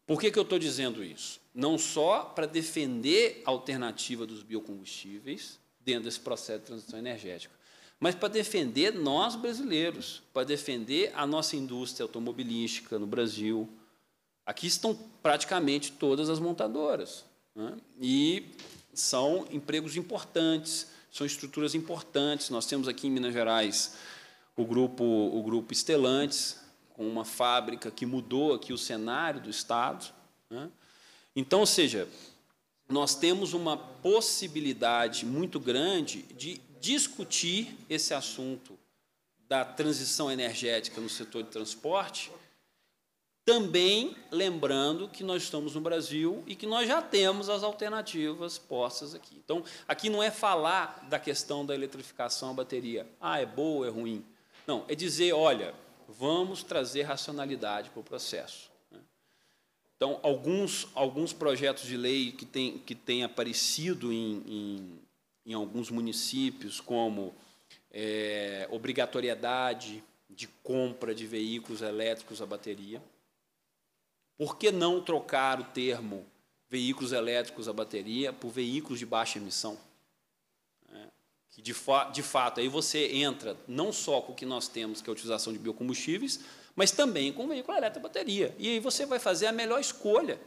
Por que, que eu estou dizendo isso? Não só para defender a alternativa dos biocombustíveis, dentro desse processo de transição energética. Mas para defender nós brasileiros, para defender a nossa indústria automobilística no Brasil. Aqui estão praticamente todas as montadoras. Né? E são empregos importantes, são estruturas importantes. Nós temos aqui em Minas Gerais o grupo, o grupo Estelantes, com uma fábrica que mudou aqui o cenário do Estado. Né? Então, ou seja, nós temos uma possibilidade muito grande de discutir esse assunto da transição energética no setor de transporte, também lembrando que nós estamos no Brasil e que nós já temos as alternativas postas aqui. Então, aqui não é falar da questão da eletrificação à bateria. Ah, é boa, é ruim. Não, é dizer, olha, vamos trazer racionalidade para o processo. Então, alguns, alguns projetos de lei que têm que tem aparecido em, em, em alguns municípios, como é, obrigatoriedade de compra de veículos elétricos a bateria. Por que não trocar o termo veículos elétricos a bateria por veículos de baixa emissão? É, que de, fa de fato, aí você entra não só com o que nós temos, que é a utilização de biocombustíveis, mas também com um veículo elétrico bateria. E aí você vai fazer a melhor escolha,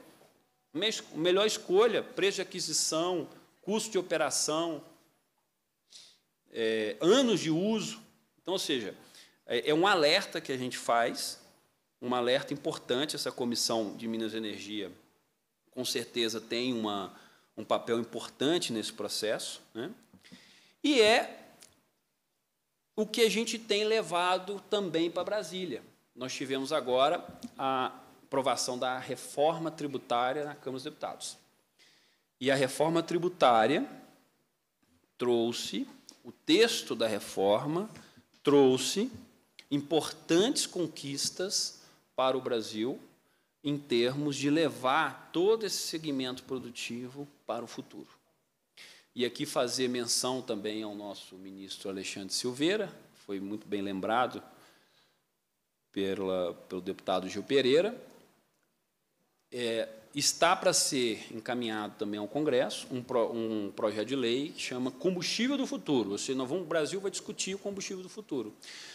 melhor escolha, preço de aquisição, custo de operação, é, anos de uso. Então, ou seja, é, é um alerta que a gente faz, um alerta importante. Essa comissão de Minas e Energia, com certeza, tem uma, um papel importante nesse processo. Né? E é o que a gente tem levado também para Brasília. Nós tivemos agora a aprovação da reforma tributária na Câmara dos Deputados. E a reforma tributária trouxe, o texto da reforma trouxe importantes conquistas para o Brasil em termos de levar todo esse segmento produtivo para o futuro. E aqui fazer menção também ao nosso ministro Alexandre Silveira, foi muito bem lembrado pela, pelo deputado Gil Pereira, é, está para ser encaminhado também ao Congresso um, pro, um, projeto de lei que chama Combustível do Futuro. Ou seja, nós vamos, o Brasil vai discutir o combustível do futuro,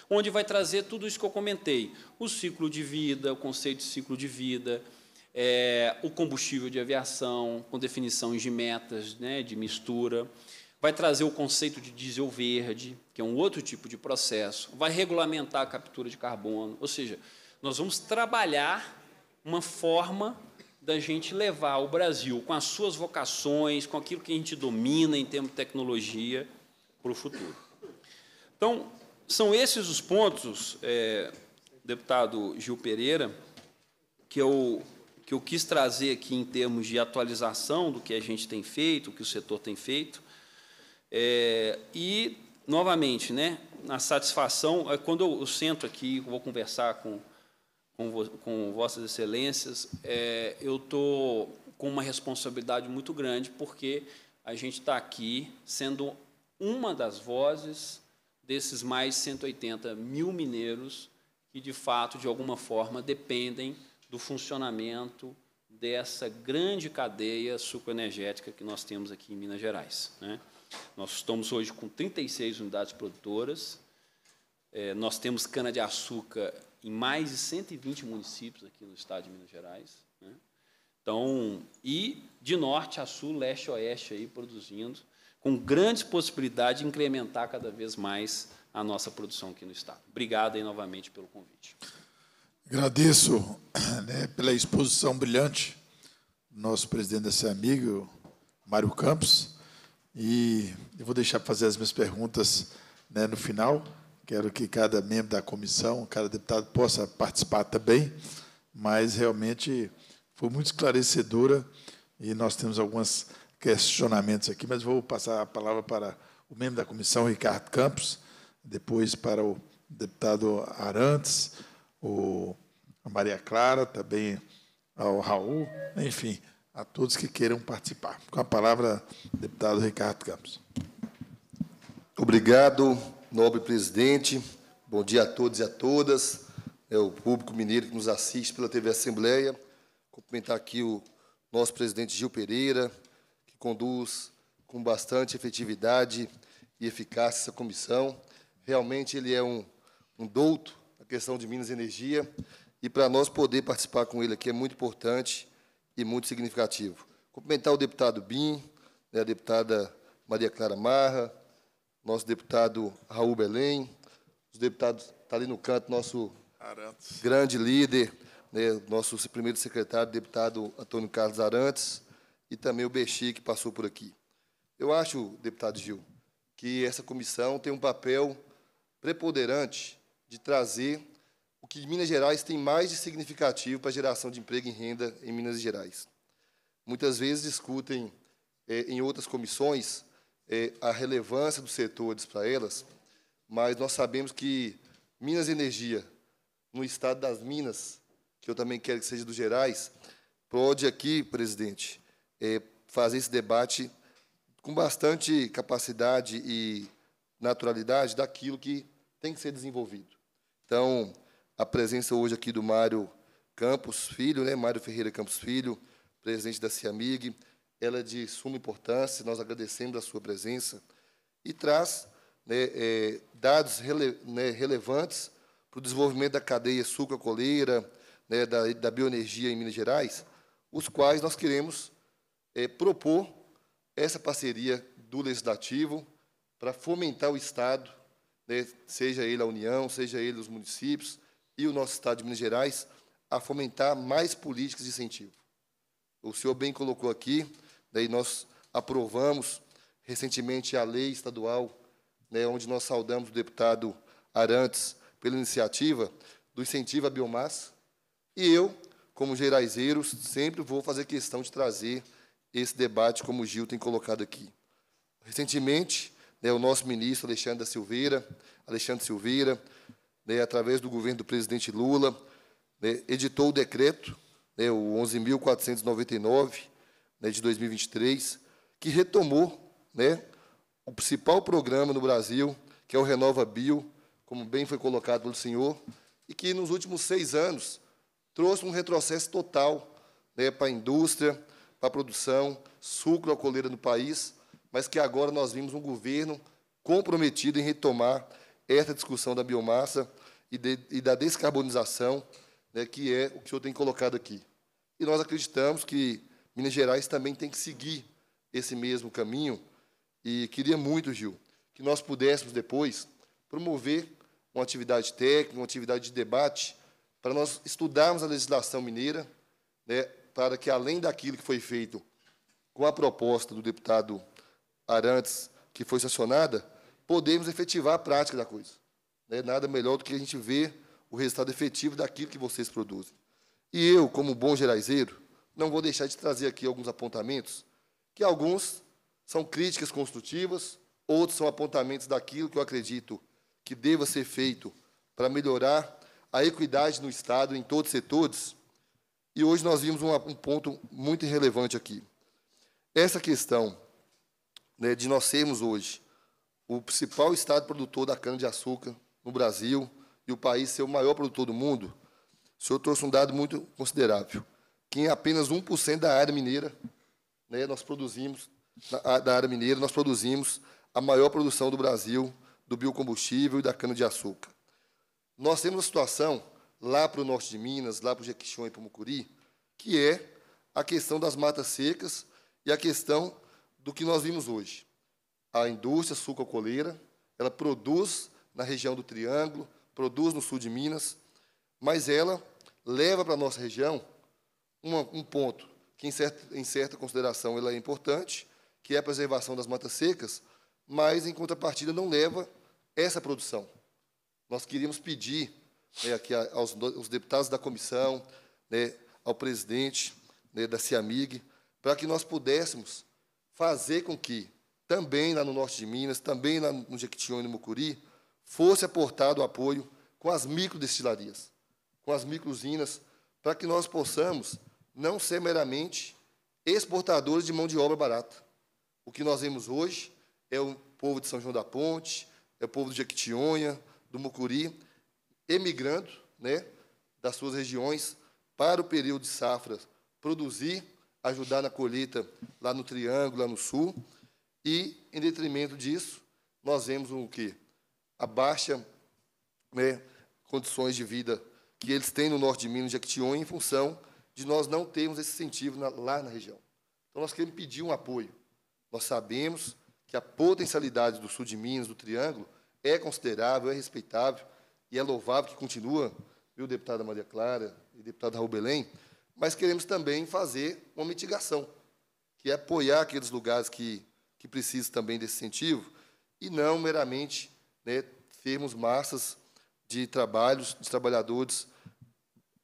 onde vai trazer tudo isso que eu comentei: o ciclo de vida, o conceito de ciclo de vida, é, o combustível de aviação, com definições de metas né, de mistura vai trazer o conceito de diesel verde, que é um outro tipo de processo, vai regulamentar a captura de carbono, ou seja, nós vamos trabalhar uma forma da gente levar o Brasil com as suas vocações, com aquilo que a gente domina em termos de tecnologia para o futuro. Então, são esses os pontos, é, deputado Gil Pereira, que eu, que eu quis trazer aqui em termos de atualização do que a gente tem feito, o que o setor tem feito, é, e, novamente, né, a satisfação, é, quando eu sento aqui, vou conversar com, com, com Vossas Excelências, é, eu estou com uma responsabilidade muito grande, porque a gente está aqui sendo uma das vozes desses mais 180 mil mineiros que, de fato, de alguma forma, dependem do funcionamento dessa grande cadeia sucroenergética que nós temos aqui em Minas Gerais. Né? Nós estamos hoje com 36 unidades produtoras. É, nós temos cana-de-açúcar em mais de 120 municípios aqui no estado de Minas Gerais. Né? Então, e de norte a sul, leste a oeste aí produzindo, com grandes possibilidades de incrementar cada vez mais a nossa produção aqui no estado. Obrigado aí novamente pelo convite. Agradeço né, pela exposição brilhante do nosso presidente esse amigo, Mário Campos. E eu vou deixar para fazer as minhas perguntas né, no final. Quero que cada membro da comissão, cada deputado possa participar também, mas realmente foi muito esclarecedora e nós temos alguns questionamentos aqui, mas vou passar a palavra para o membro da comissão, Ricardo Campos, depois para o deputado Arantes, o, a Maria Clara, também ao Raul, enfim, a todos que queiram participar. Com a palavra, deputado Ricardo Campos. Obrigado, nobre presidente. Bom dia a todos e a todas. É o público mineiro que nos assiste pela TV Assembleia. Cumprimentar aqui o nosso presidente Gil Pereira, que conduz com bastante efetividade e eficácia essa comissão. Realmente ele é um, um douto na questão de Minas e Energia e para nós poder participar com ele aqui é muito importante e muito significativo. Cumprimentar o deputado Bim, né, a deputada Maria Clara Marra, nosso deputado Raul Belém, os deputados, está ali no canto, nosso Arantes. grande líder, né, nosso primeiro secretário, deputado Antônio Carlos Arantes, e também o Bexi, que passou por aqui. Eu acho, deputado Gil, que essa comissão tem um papel preponderante de trazer que Minas Gerais tem mais de significativo para a geração de emprego e renda em Minas Gerais. Muitas vezes discutem é, em outras comissões é, a relevância dos setores para elas, mas nós sabemos que Minas Energia, no estado das Minas, que eu também quero que seja do Gerais, pode aqui, presidente, é, fazer esse debate com bastante capacidade e naturalidade daquilo que tem que ser desenvolvido. Então, a presença hoje aqui do Mário Campos Filho, né? Mário Ferreira Campos Filho, presidente da CIAMIG. Ela é de suma importância, nós agradecemos a sua presença e traz né, é, dados rele, né, relevantes para o desenvolvimento da cadeia sucrocoleira, né, da, da bioenergia em Minas Gerais, os quais nós queremos é, propor essa parceria do Legislativo para fomentar o Estado, né, seja ele a União, seja ele os municípios, e o nosso Estado de Minas Gerais a fomentar mais políticas de incentivo. O senhor bem colocou aqui, daí nós aprovamos recentemente a lei estadual, né, onde nós saudamos o deputado Arantes pela iniciativa do incentivo à biomassa, e eu, como geraizeiro, sempre vou fazer questão de trazer esse debate, como o Gil tem colocado aqui. Recentemente, né, o nosso ministro Alexandre Silveira, Alexandre Silveira, né, através do governo do presidente Lula, né, editou o decreto, né, o 11.499, né, de 2023, que retomou né, o principal programa no Brasil, que é o Renova Bio, como bem foi colocado pelo senhor, e que nos últimos seis anos trouxe um retrocesso total né, para a indústria, para a produção sucroalcooleira no país, mas que agora nós vimos um governo comprometido em retomar essa discussão da biomassa e, de, e da descarbonização, né, que é o que o senhor tem colocado aqui. E nós acreditamos que Minas Gerais também tem que seguir esse mesmo caminho. E queria muito, Gil, que nós pudéssemos depois promover uma atividade técnica, uma atividade de debate, para nós estudarmos a legislação mineira, né, para que, além daquilo que foi feito com a proposta do deputado Arantes, que foi sancionada, podemos efetivar a prática da coisa né, nada melhor do que a gente ver o resultado efetivo daquilo que vocês produzem. E eu, como bom geraizeiro, não vou deixar de trazer aqui alguns apontamentos, que alguns são críticas construtivas, outros são apontamentos daquilo que eu acredito que deva ser feito para melhorar a equidade no Estado em todos os setores. E hoje nós vimos um, um ponto muito relevante aqui. Essa questão né, de nós sermos hoje o principal Estado produtor da cana-de-açúcar no Brasil e o país ser o maior produtor do mundo, o senhor trouxe um dado muito considerável, que em apenas 1% da área mineira, né, nós produzimos, da área mineira, nós produzimos a maior produção do Brasil do biocombustível e da cana-de-açúcar. Nós temos uma situação lá para o norte de Minas, lá para o Jequixão e para o Mucuri, que é a questão das matas secas e a questão do que nós vimos hoje. A indústria coleira, ela produz na região do Triângulo, produz no sul de Minas, mas ela leva para a nossa região uma, um ponto que, em certa, em certa consideração, ela é importante, que é a preservação das matas secas, mas, em contrapartida, não leva essa produção. Nós queríamos pedir né, aqui aos, aos, deputados da comissão, né, ao presidente né, da CIAMIG, para que nós pudéssemos fazer com que, também lá no norte de Minas, também lá no Jequitinhonha e no Mucuri, fosse aportado apoio com as microdestilarias, com as microusinas, para que nós possamos não ser meramente exportadores de mão de obra barata. O que nós vemos hoje é o povo de São João da Ponte, é o povo de Jequitinhonha, do Mucuri, emigrando né, das suas regiões para o período de safra produzir, ajudar na colheita lá no Triângulo, lá no Sul, e, em detrimento disso, nós vemos o quê? a baixa né, condições de vida que eles têm no norte de Minas, Jequitinhonha, em função de nós não termos esse incentivo na, lá na região. Então, nós queremos pedir um apoio. Nós sabemos que a potencialidade do sul de Minas, do Triângulo, é considerável, é respeitável e é louvável que continua, viu, deputada Maria Clara e deputada Raul Belém, mas queremos também fazer uma mitigação, que é apoiar aqueles lugares que, que precisam também desse incentivo e não meramente né, termos massas de trabalhos, de trabalhadores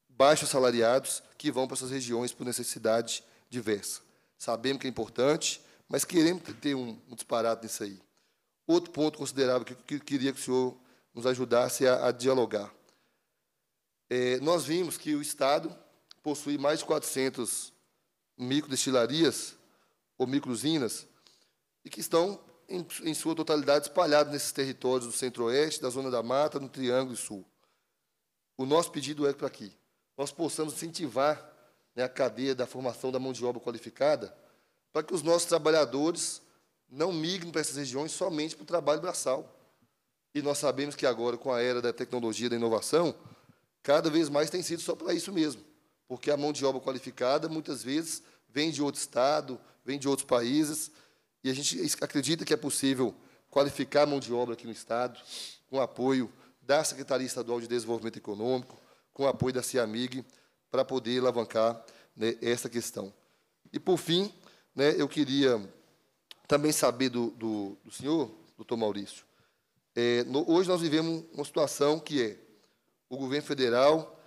baixos salariados que vão para essas regiões por necessidade diversa. Sabemos que é importante, mas queremos ter um, um disparate nisso aí. Outro ponto considerável que, eu queria que o senhor nos ajudasse a, a dialogar. É, nós vimos que o Estado possui mais de 400 microdestilarias ou microusinas e que estão em, em sua totalidade espalhados nesses territórios do Centro-Oeste, da Zona da Mata, no Triângulo Sul. O nosso pedido é para que nós possamos incentivar né, a cadeia da formação da mão de obra qualificada, para que os nossos trabalhadores não migrem para essas regiões somente para o trabalho braçal. E nós sabemos que agora, com a era da tecnologia e da inovação, cada vez mais tem sido só para isso mesmo, porque a mão de obra qualificada, muitas vezes, vem de outro estado, vem de outros países, e a gente acredita que é possível qualificar a mão de obra aqui no Estado, com apoio da Secretaria Estadual de Desenvolvimento Econômico, com apoio da CIAMIG, para poder alavancar né, essa questão. E, por fim, né, eu queria também saber do, do, do senhor, doutor Maurício, é, no, hoje nós vivemos uma situação que é o governo federal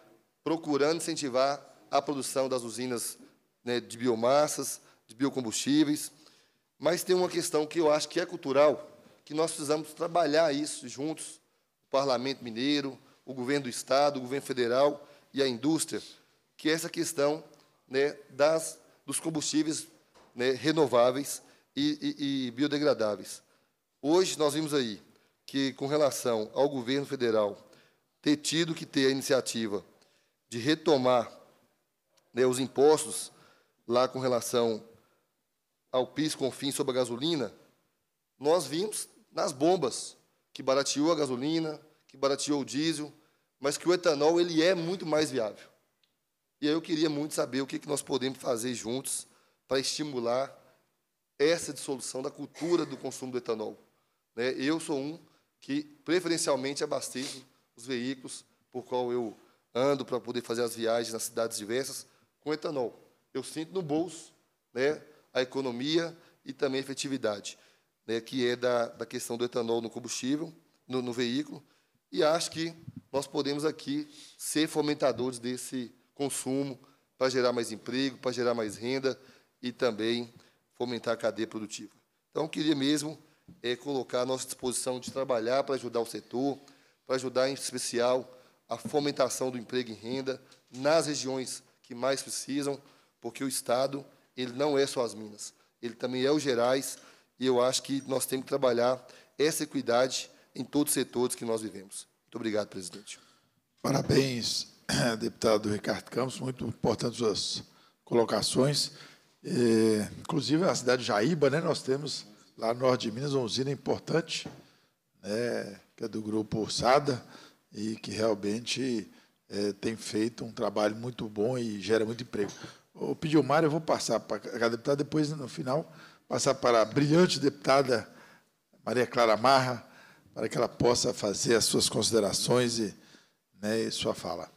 procurando incentivar a produção das usinas né, de biomassas, de biocombustíveis, mas tem uma questão que eu acho que é cultural, que nós precisamos trabalhar isso juntos, o Parlamento Mineiro, o governo do Estado, o governo federal e a indústria, que é essa questão né, das, dos combustíveis né, renováveis e, e, e biodegradáveis. Hoje nós vimos aí que, com relação ao governo federal ter tido que ter a iniciativa de retomar né, os impostos lá com relação ao PIS com fim sobre a gasolina, nós vimos nas bombas que barateou a gasolina, que barateou o diesel, mas que o etanol ele é muito mais viável. E aí eu queria muito saber o que, que nós podemos fazer juntos para estimular essa dissolução da cultura do consumo do etanol. Né? Eu sou um que preferencialmente abasteço os veículos por qual eu ando para poder fazer as viagens nas cidades diversas com etanol. Eu sinto no bolso, né? a economia e também a efetividade, né, que é da, da questão do etanol no combustível, no, no veículo, e acho que nós podemos aqui ser fomentadores desse consumo para gerar mais emprego, para gerar mais renda e também fomentar a cadeia produtiva. Então, queria mesmo é, colocar à nossa disposição de trabalhar para ajudar o setor, para ajudar, em especial, a fomentação do emprego e renda nas regiões que mais precisam, porque o Estado ele não é só as Minas, ele também é o Gerais, e eu acho que nós temos que trabalhar essa equidade em todos os setores que nós vivemos. Muito obrigado, presidente. Parabéns, <coughs> deputado Ricardo Campos, muito importantes suas colocações. É, inclusive, a cidade de Jaíba, né, nós temos lá no norte de Minas uma usina importante, né, que é do grupo Ursada, e que realmente é, tem feito um trabalho muito bom e gera muito emprego o Pidiomar, eu vou passar para cada deputado depois, no final, passar para a brilhante deputada Maria Clara Marra, para que ela possa fazer as suas considerações e, né, e sua fala.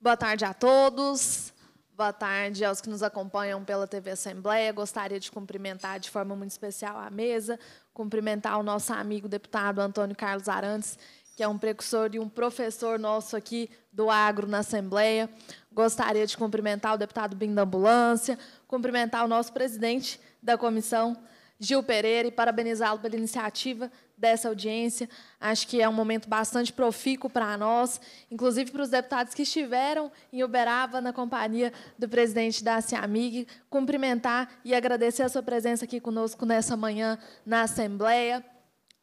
Boa tarde a todos. Boa tarde aos que nos acompanham pela TV Assembleia. Gostaria de cumprimentar de forma muito especial a mesa, cumprimentar o nosso amigo deputado Antônio Carlos Arantes, que é um precursor e um professor nosso aqui do agro na Assembleia. Gostaria de cumprimentar o deputado Bim da Ambulância, cumprimentar o nosso presidente da comissão, Gil Pereira, e parabenizá-lo pela iniciativa dessa audiência. Acho que é um momento bastante profícuo para nós, inclusive para os deputados que estiveram em Uberaba na companhia do presidente da CIAMIG, cumprimentar e agradecer a sua presença aqui conosco nessa manhã na Assembleia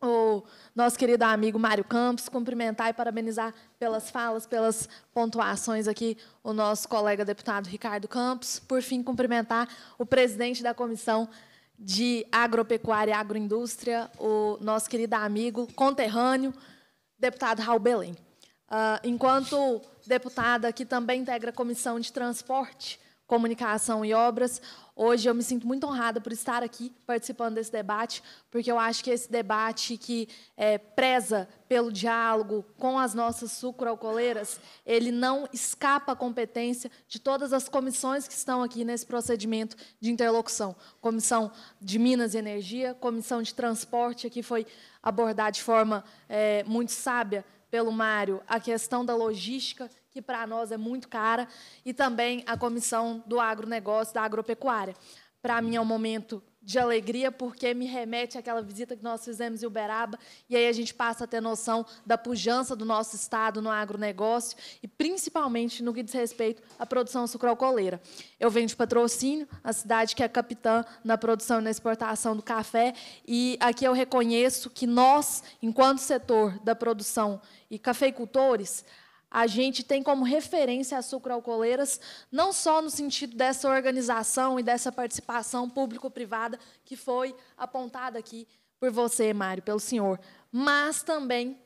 o nosso querido amigo Mário Campos, cumprimentar e parabenizar pelas falas, pelas pontuações aqui, o nosso colega deputado Ricardo Campos. Por fim, cumprimentar o presidente da Comissão de Agropecuária e Agroindústria, o nosso querido amigo conterrâneo, deputado Raul Belém. Uh, enquanto deputada que também integra a Comissão de Transporte, comunicação e obras. Hoje eu me sinto muito honrada por estar aqui participando desse debate, porque eu acho que esse debate que é, preza pelo diálogo com as nossas sucroalcooleiras, ele não escapa à competência de todas as comissões que estão aqui nesse procedimento de interlocução. Comissão de Minas e Energia, Comissão de Transporte, aqui foi abordado de forma é, muito sábia pelo Mário a questão da logística, que para nós é muito cara, e também a comissão do agronegócio, da agropecuária. Para mim é um momento de alegria, porque me remete àquela visita que nós fizemos em Uberaba, e aí a gente passa a ter noção da pujança do nosso Estado no agronegócio, e principalmente no que diz respeito à produção sucroalcooleira. Eu venho de patrocínio, a cidade que é capitã na produção e na exportação do café, e aqui eu reconheço que nós, enquanto setor da produção e cafeicultores, a gente tem como referência as sucroalcooleiras, não só no sentido dessa organização e dessa participação público-privada que foi apontada aqui por você, Mário, pelo senhor, mas também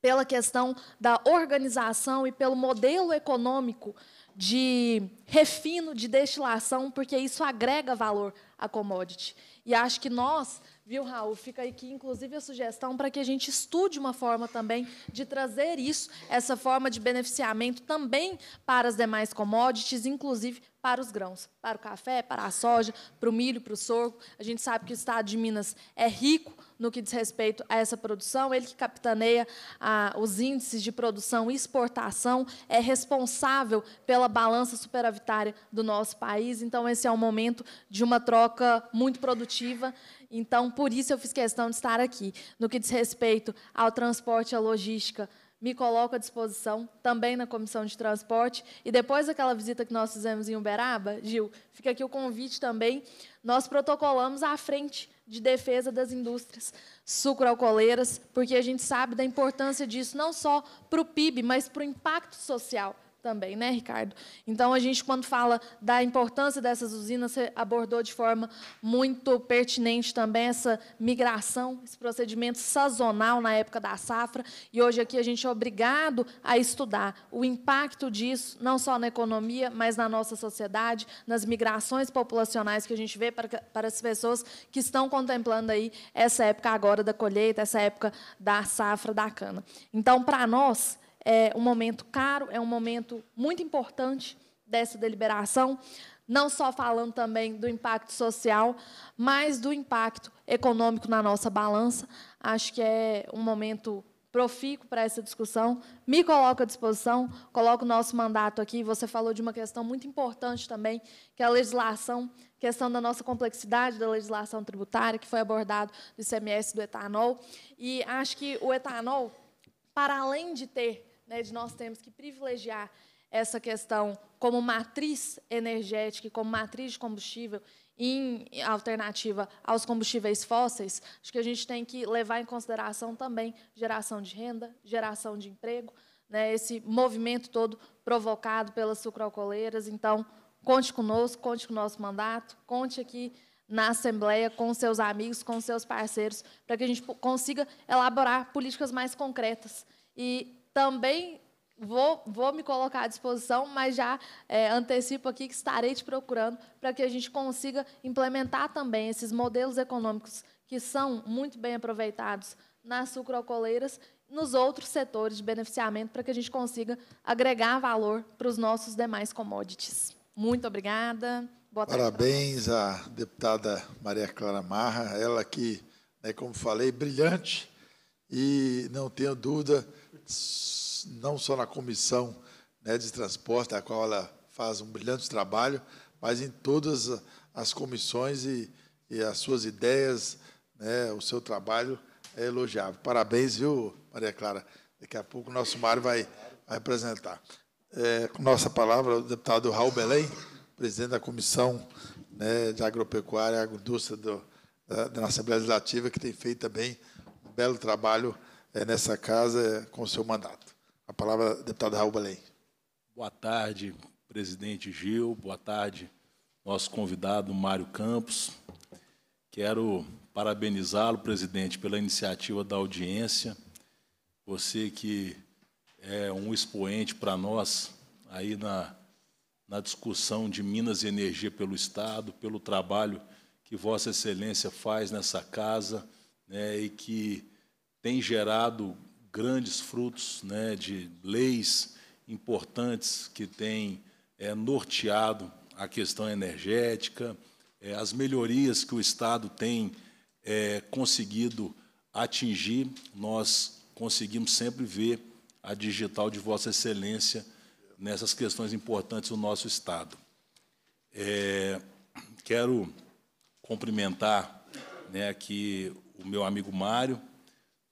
pela questão da organização e pelo modelo econômico de refino, de destilação, porque isso agrega valor à commodity. E acho que nós, Viu, Raul? Fica aqui, inclusive, a sugestão para que a gente estude uma forma também de trazer isso, essa forma de beneficiamento também para as demais commodities, inclusive para os grãos, para o café, para a soja, para o milho, para o sorgo. A gente sabe que o estado de Minas é rico no que diz respeito a essa produção, ele que capitaneia ah, os índices de produção e exportação, é responsável pela balança superavitária do nosso país. Então, esse é um momento de uma troca muito produtiva então, por isso eu fiz questão de estar aqui. No que diz respeito ao transporte e à logística, me coloco à disposição também na comissão de transporte. E depois daquela visita que nós fizemos em Uberaba, Gil, fica aqui o convite também. Nós protocolamos à frente de defesa das indústrias sucroalcooleiras, porque a gente sabe da importância disso não só para o PIB, mas para o impacto social também, né, Ricardo? Então, a gente, quando fala da importância dessas usinas, você abordou de forma muito pertinente também essa migração, esse procedimento sazonal na época da safra, e hoje aqui a gente é obrigado a estudar o impacto disso, não só na economia, mas na nossa sociedade, nas migrações populacionais que a gente vê para, para as pessoas que estão contemplando aí essa época agora da colheita, essa época da safra da cana. Então, para nós, é um momento caro, é um momento muito importante dessa deliberação, não só falando também do impacto social, mas do impacto econômico na nossa balança. Acho que é um momento profícuo para essa discussão, me coloco à disposição, coloco o nosso mandato aqui. Você falou de uma questão muito importante também, que é a legislação, questão da nossa complexidade da legislação tributária, que foi abordado do ICMS do etanol. E acho que o etanol, para além de ter né, de nós temos que privilegiar essa questão como matriz energética, como matriz de combustível em alternativa aos combustíveis fósseis, acho que a gente tem que levar em consideração também geração de renda, geração de emprego, né, esse movimento todo provocado pelas sucrocoleiras. Então, conte conosco, conte com o nosso mandato, conte aqui na Assembleia, com seus amigos, com seus parceiros, para que a gente consiga elaborar políticas mais concretas e também vou, vou me colocar à disposição, mas já é, antecipo aqui que estarei te procurando para que a gente consiga implementar também esses modelos econômicos que são muito bem aproveitados nas sucrocoleiras, nos outros setores de beneficiamento, para que a gente consiga agregar valor para os nossos demais commodities. Muito obrigada. Boa Parabéns à deputada Maria Clara Marra, ela que, né, como falei, brilhante e não tenho dúvida não só na comissão né, de transporte, a qual ela faz um brilhante trabalho, mas em todas as comissões e, e as suas ideias, né, o seu trabalho é elogiável. Parabéns, viu, Maria Clara? Daqui a pouco o nosso Mário vai, vai apresentar. É, com nossa palavra, o deputado Raul Belém, presidente da Comissão né, de Agropecuária e Agroindústria do, da, da, Assembleia Legislativa, que tem feito também um belo trabalho é, nessa casa é, com o seu mandato. A palavra, deputado Raul Balém. Boa tarde, presidente Gil. Boa tarde, nosso convidado Mário Campos. Quero parabenizá-lo, presidente, pela iniciativa da audiência. Você que é um expoente para nós aí na, na discussão de Minas e Energia pelo Estado, pelo trabalho que Vossa Excelência faz nessa casa né, e que tem gerado grandes frutos né, de leis importantes que têm é, norteado a questão energética, é, as melhorias que o Estado tem é, conseguido atingir, nós conseguimos sempre ver a digital de Vossa Excelência nessas questões importantes do nosso Estado. É, quero cumprimentar né, aqui o meu amigo Mário,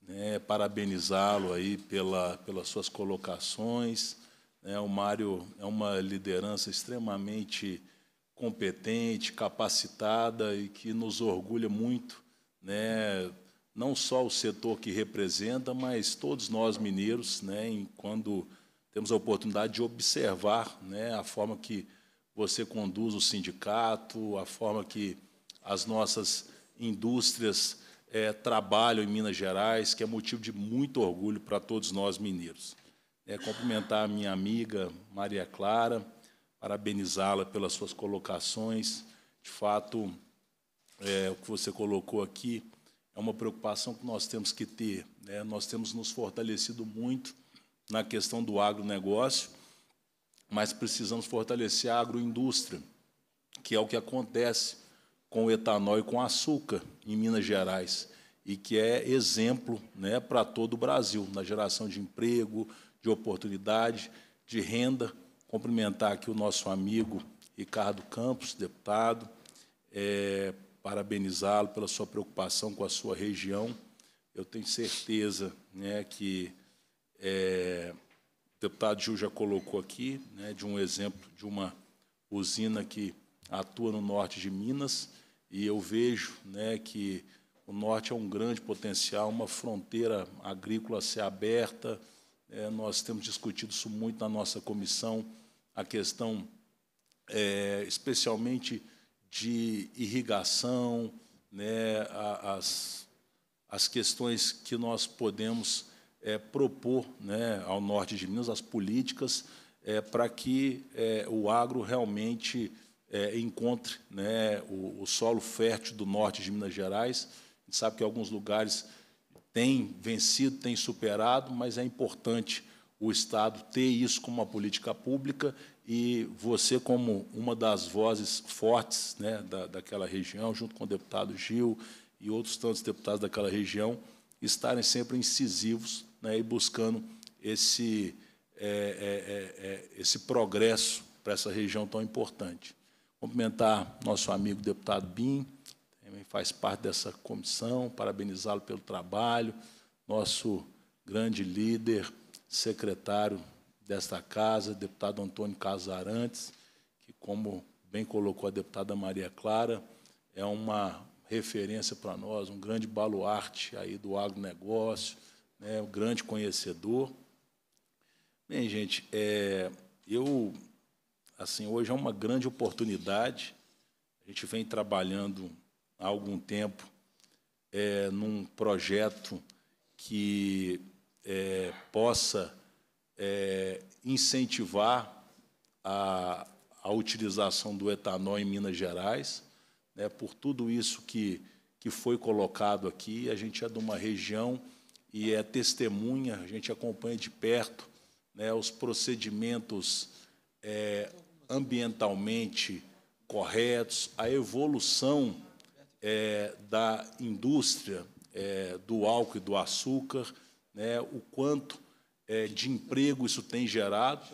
né, parabenizá-lo aí pela, pelas suas colocações. Né, o Mário é uma liderança extremamente competente, capacitada e que nos orgulha muito, né, não só o setor que representa, mas todos nós mineiros, né, em, quando temos a oportunidade de observar né, a forma que você conduz o sindicato, a forma que as nossas indústrias é, trabalham em Minas Gerais, que é motivo de muito orgulho para todos nós mineiros. É, cumprimentar a minha amiga Maria Clara, parabenizá-la pelas suas colocações. De fato, é, o que você colocou aqui é uma preocupação que nós temos que ter. Né? Nós temos nos fortalecido muito na questão do agronegócio, mas precisamos fortalecer a agroindústria, que é o que acontece com etanol e com açúcar em Minas Gerais e que é exemplo né, para todo o Brasil na geração de emprego, de oportunidade, de renda. Cumprimentar aqui o nosso amigo Ricardo Campos, deputado, é, parabenizá-lo pela sua preocupação com a sua região. Eu tenho certeza né, que é, o deputado Gil já colocou aqui, né, de um exemplo de uma usina que atua no norte de Minas e eu vejo né, que o norte é um grande potencial, uma fronteira agrícola a ser aberta. É, nós temos discutido isso muito na nossa comissão, a questão é, especialmente de irrigação, né, as, as questões que nós podemos é, propor né, ao norte de Minas, as políticas, é, para que é, o agro realmente é, encontre né, o, o, solo fértil do norte de Minas Gerais. A gente sabe que alguns lugares têm vencido, têm superado, mas é importante o Estado ter isso como uma política pública e você, como uma das vozes fortes né, da, daquela região, junto com o deputado Gil e outros tantos deputados daquela região, estarem sempre incisivos né, e buscando esse, é, é, é, é esse progresso para essa região tão importante. Cumprimentar nosso amigo deputado Bim, também faz parte dessa comissão, parabenizá-lo pelo trabalho, nosso grande líder, secretário desta casa, deputado Antônio Casarantes, que, como bem colocou a deputada Maria Clara, é uma referência para nós, um grande baluarte aí do agronegócio, né, um grande conhecedor. Bem, gente, é, eu assim, hoje é uma grande oportunidade. A gente vem trabalhando há algum tempo é, num projeto que é, possa é, incentivar a, a utilização do etanol em Minas Gerais. Né, por tudo isso que, que foi colocado aqui, a gente é de uma região e é testemunha, a gente acompanha de perto né, os procedimentos é, ambientalmente corretos, a evolução é, da indústria é, do álcool e do açúcar, né, o quanto é, de emprego isso tem gerado,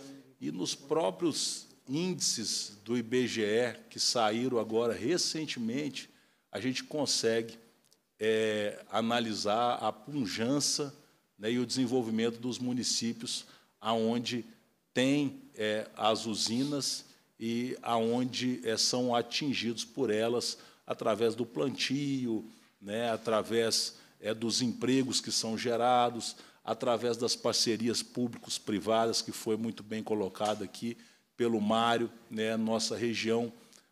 e nos próprios índices do IBGE que saíram agora recentemente, a gente consegue é, analisar a punjança né, e o desenvolvimento dos municípios aonde tem é, usinas e aonde é, são atingidos por elas através do plantio, né, através é, dos empregos que são gerados, através das parcerias públicos privadas que foi muito bem colocado aqui pelo Mário, né, nossa região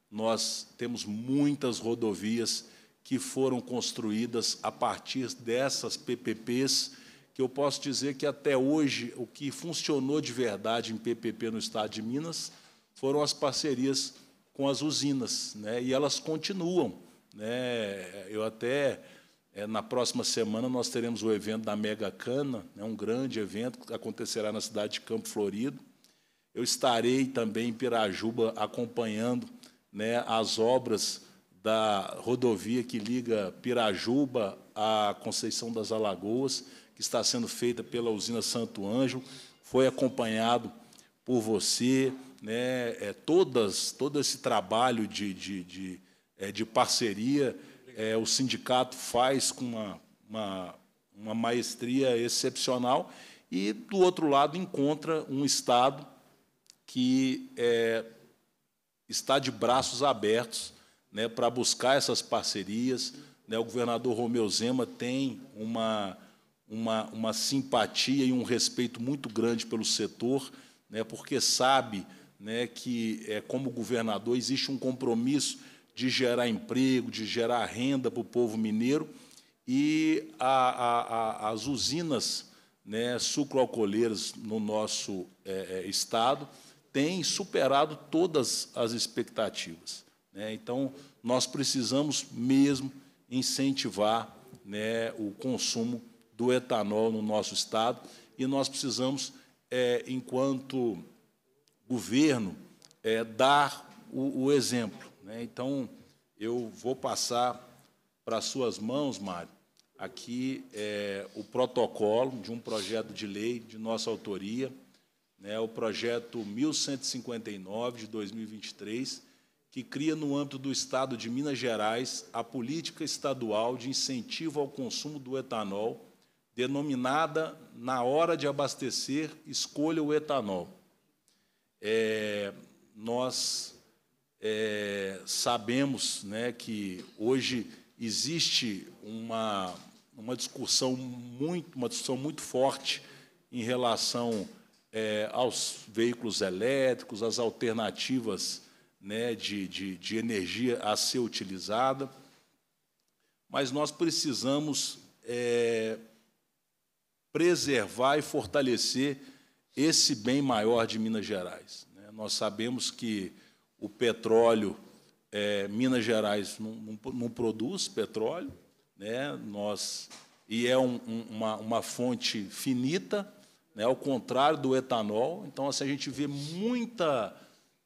nós temos muitas rodovias que foram construídas a partir dessas PPPs que eu posso dizer que até hoje o que funcionou de verdade em PPP no estado de Minas foram as parcerias com as usinas, né? e elas continuam. Né? Eu até, é, na próxima semana, nós teremos o evento da Mega Cana, né? um grande evento que acontecerá na cidade de Campo Florido. Eu estarei também em Pirajuba acompanhando né, as obras da rodovia que liga Pirajuba à Conceição das Alagoas que está sendo feita pela usina Santo Anjo, foi acompanhado por você, né, é, todas, todo esse trabalho de, de, de, é, de parceria, é, o sindicato faz com uma, uma, uma maestria excepcional, e, do outro lado, encontra um Estado que é, está de braços abertos né, para buscar essas parcerias. Né, o governador Romeu Zema tem uma uma, uma simpatia e um respeito muito grande pelo setor, né, porque sabe né, que, é, como governador, existe um compromisso de gerar emprego, de gerar renda para o povo mineiro, e a, a, a, as usinas né, sucroalcooleiras no nosso é, é Estado têm superado todas as expectativas. Né? Então, nós precisamos mesmo incentivar né, o consumo do etanol no nosso Estado, e nós precisamos, é, enquanto governo, é, dar o, o exemplo. Né? Então, eu vou passar para suas mãos, Mário, aqui é, o protocolo de um projeto de lei de nossa autoria, né, o projeto 1159 de 2023, que cria no âmbito do Estado de Minas Gerais a política estadual de incentivo ao consumo do etanol denominada Na Hora de Abastecer, Escolha o Etanol. É, nós é, sabemos né, que hoje existe uma, uma discussão muito, uma discussão muito forte em relação é, aos veículos elétricos, às alternativas né, de, de, de energia a ser utilizada, mas nós precisamos é, preservar e fortalecer esse bem maior de Minas Gerais. Né? Nós sabemos que o petróleo, é, Minas Gerais não, não, não, produz petróleo, né? Nós e é um, uma, uma, fonte finita, né? Ao contrário do etanol. Então, assim, a gente vê muita,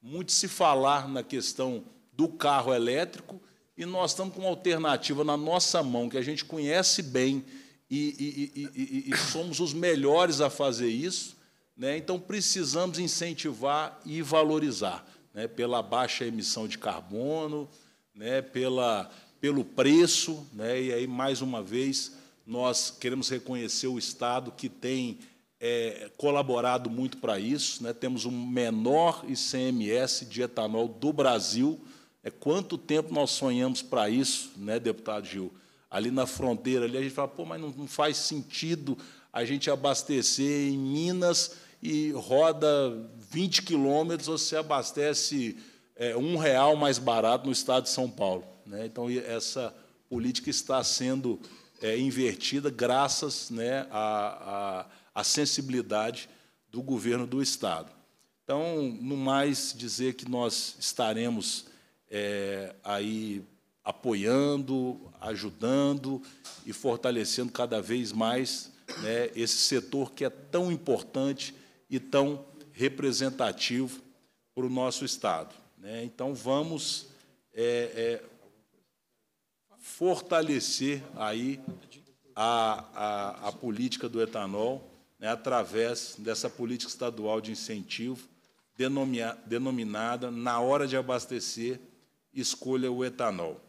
muito se falar na questão do carro elétrico e nós estamos com uma alternativa na nossa mão que a gente conhece bem e, e, e, e somos os melhores a fazer isso, né? então precisamos incentivar e valorizar né? pela baixa emissão de carbono, né? pela, pelo preço, né? e aí, mais uma vez, nós queremos reconhecer o Estado que tem é, colaborado muito para isso. Né? Temos o um menor ICMS de etanol do Brasil. É quanto tempo nós sonhamos para isso, né, deputado Gil? ali na fronteira, ali, a gente fala, pô, mas não, não faz sentido a gente abastecer em Minas e roda 20 quilômetros, você abastece é, um real mais barato no estado de São Paulo. Né? Então, essa política está sendo é, invertida graças né, à, à, à sensibilidade do governo do Estado. Então, no mais, dizer que nós estaremos é, aí apoiando, ajudando e fortalecendo cada vez mais né, esse setor que é tão importante e tão representativo para o nosso Estado. Né? Então, vamos é, é, fortalecer aí a, a, a, política do etanol né, através dessa política estadual de incentivo denomia, denominada, na hora de abastecer, escolha o etanol.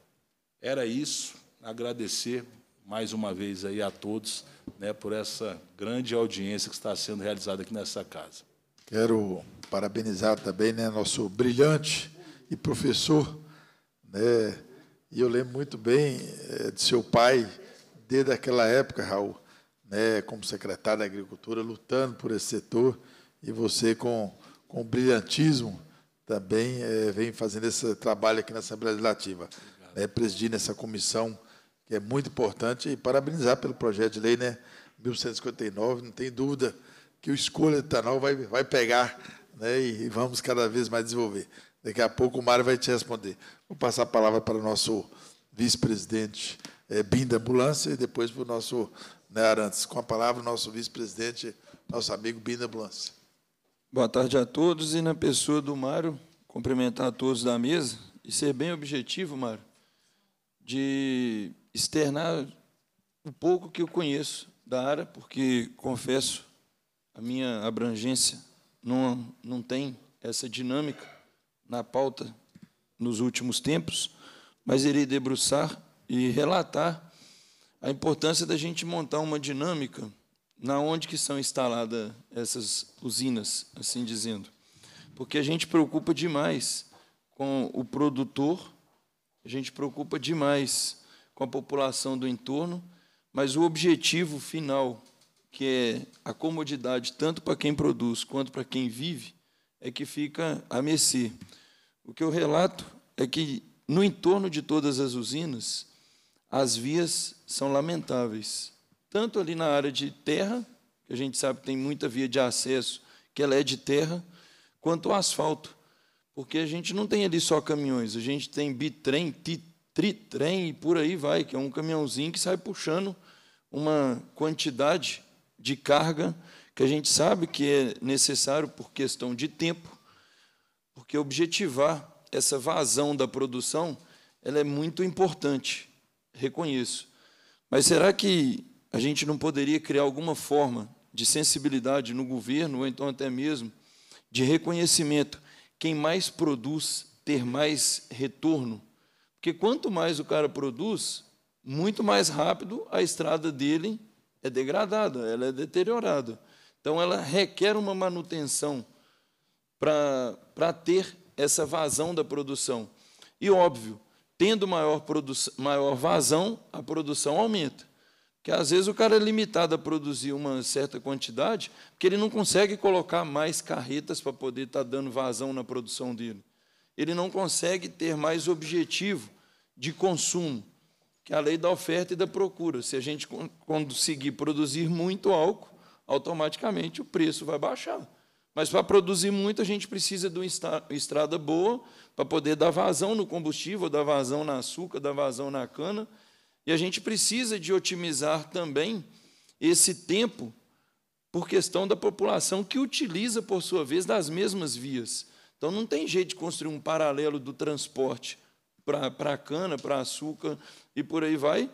Era isso agradecer mais uma vez aí a todos né, por essa grande audiência que está sendo realizada aqui nessa casa. Quero parabenizar também né, nosso brilhante e professor, né, e eu lembro muito bem é, de seu pai, desde aquela época, Raul, né, como secretário da Agricultura, lutando por esse setor, e você com, com brilhantismo também é, vem fazendo esse trabalho aqui na Assembleia Legislativa, né, presidindo essa comissão que é muito importante, e parabenizar pelo projeto de lei, né? 1159, não tem dúvida que o escolha de etanol vai, vai pegar né, e vamos cada vez mais desenvolver. Daqui a pouco o Mário vai te responder. Vou passar a palavra para o nosso vice-presidente é, eh, Bim Ambulância e depois para o nosso né, Arantes. Com a palavra, o nosso vice-presidente, nosso amigo Binda Ambulância. Boa tarde a todos e na pessoa do Mário, cumprimentar a todos da mesa e ser bem objetivo, Mário, de externar o pouco que eu conheço da área, porque, confesso, a minha abrangência não, não tem essa dinâmica na pauta nos últimos tempos, mas irei debruçar e relatar a importância da gente montar uma dinâmica na onde que são instaladas essas usinas, assim dizendo. Porque a gente preocupa demais com o produtor, a gente preocupa demais com a população do entorno, mas o objetivo final, que é a comodidade tanto para quem produz quanto para quem vive, é que fica a mercê. O que eu relato é que, no entorno de todas as usinas, as vias são lamentáveis. Tanto ali na área de terra, que a gente sabe que tem muita via de acesso, que ela é de terra, quanto o asfalto. Porque a gente não tem ali só caminhões, a gente tem bitrem, tritrem e por aí vai, que é um caminhãozinho que sai puxando uma quantidade de carga que a gente sabe que é necessário por questão de tempo, porque objetivar essa vazão da produção ela é muito importante, reconheço. Mas será que a gente não poderia criar alguma forma de sensibilidade no governo, ou então até mesmo de reconhecimento? Quem mais produz ter mais retorno porque quanto mais o cara produz, muito mais rápido a estrada dele é degradada, ela é deteriorada. Então, ela requer uma manutenção para ter essa vazão da produção. E, óbvio, tendo maior, maior vazão, a produção aumenta. Porque, às vezes, o cara é limitado a produzir uma certa quantidade, porque ele não consegue colocar mais carretas para poder estar tá dando vazão na produção dele. Ele não consegue ter mais objetivo de consumo, que é a lei da oferta e da procura. Se a gente conseguir produzir muito álcool, automaticamente o preço vai baixar. Mas para produzir muito, a gente precisa de uma estrada boa para poder dar vazão no combustível, dar vazão na açúcar, dar vazão na cana. E a gente precisa de otimizar também esse tempo por questão da população que utiliza, por sua vez, das mesmas vias. Então não tem jeito de construir um paralelo do transporte para a cana, para açúcar e por aí vai,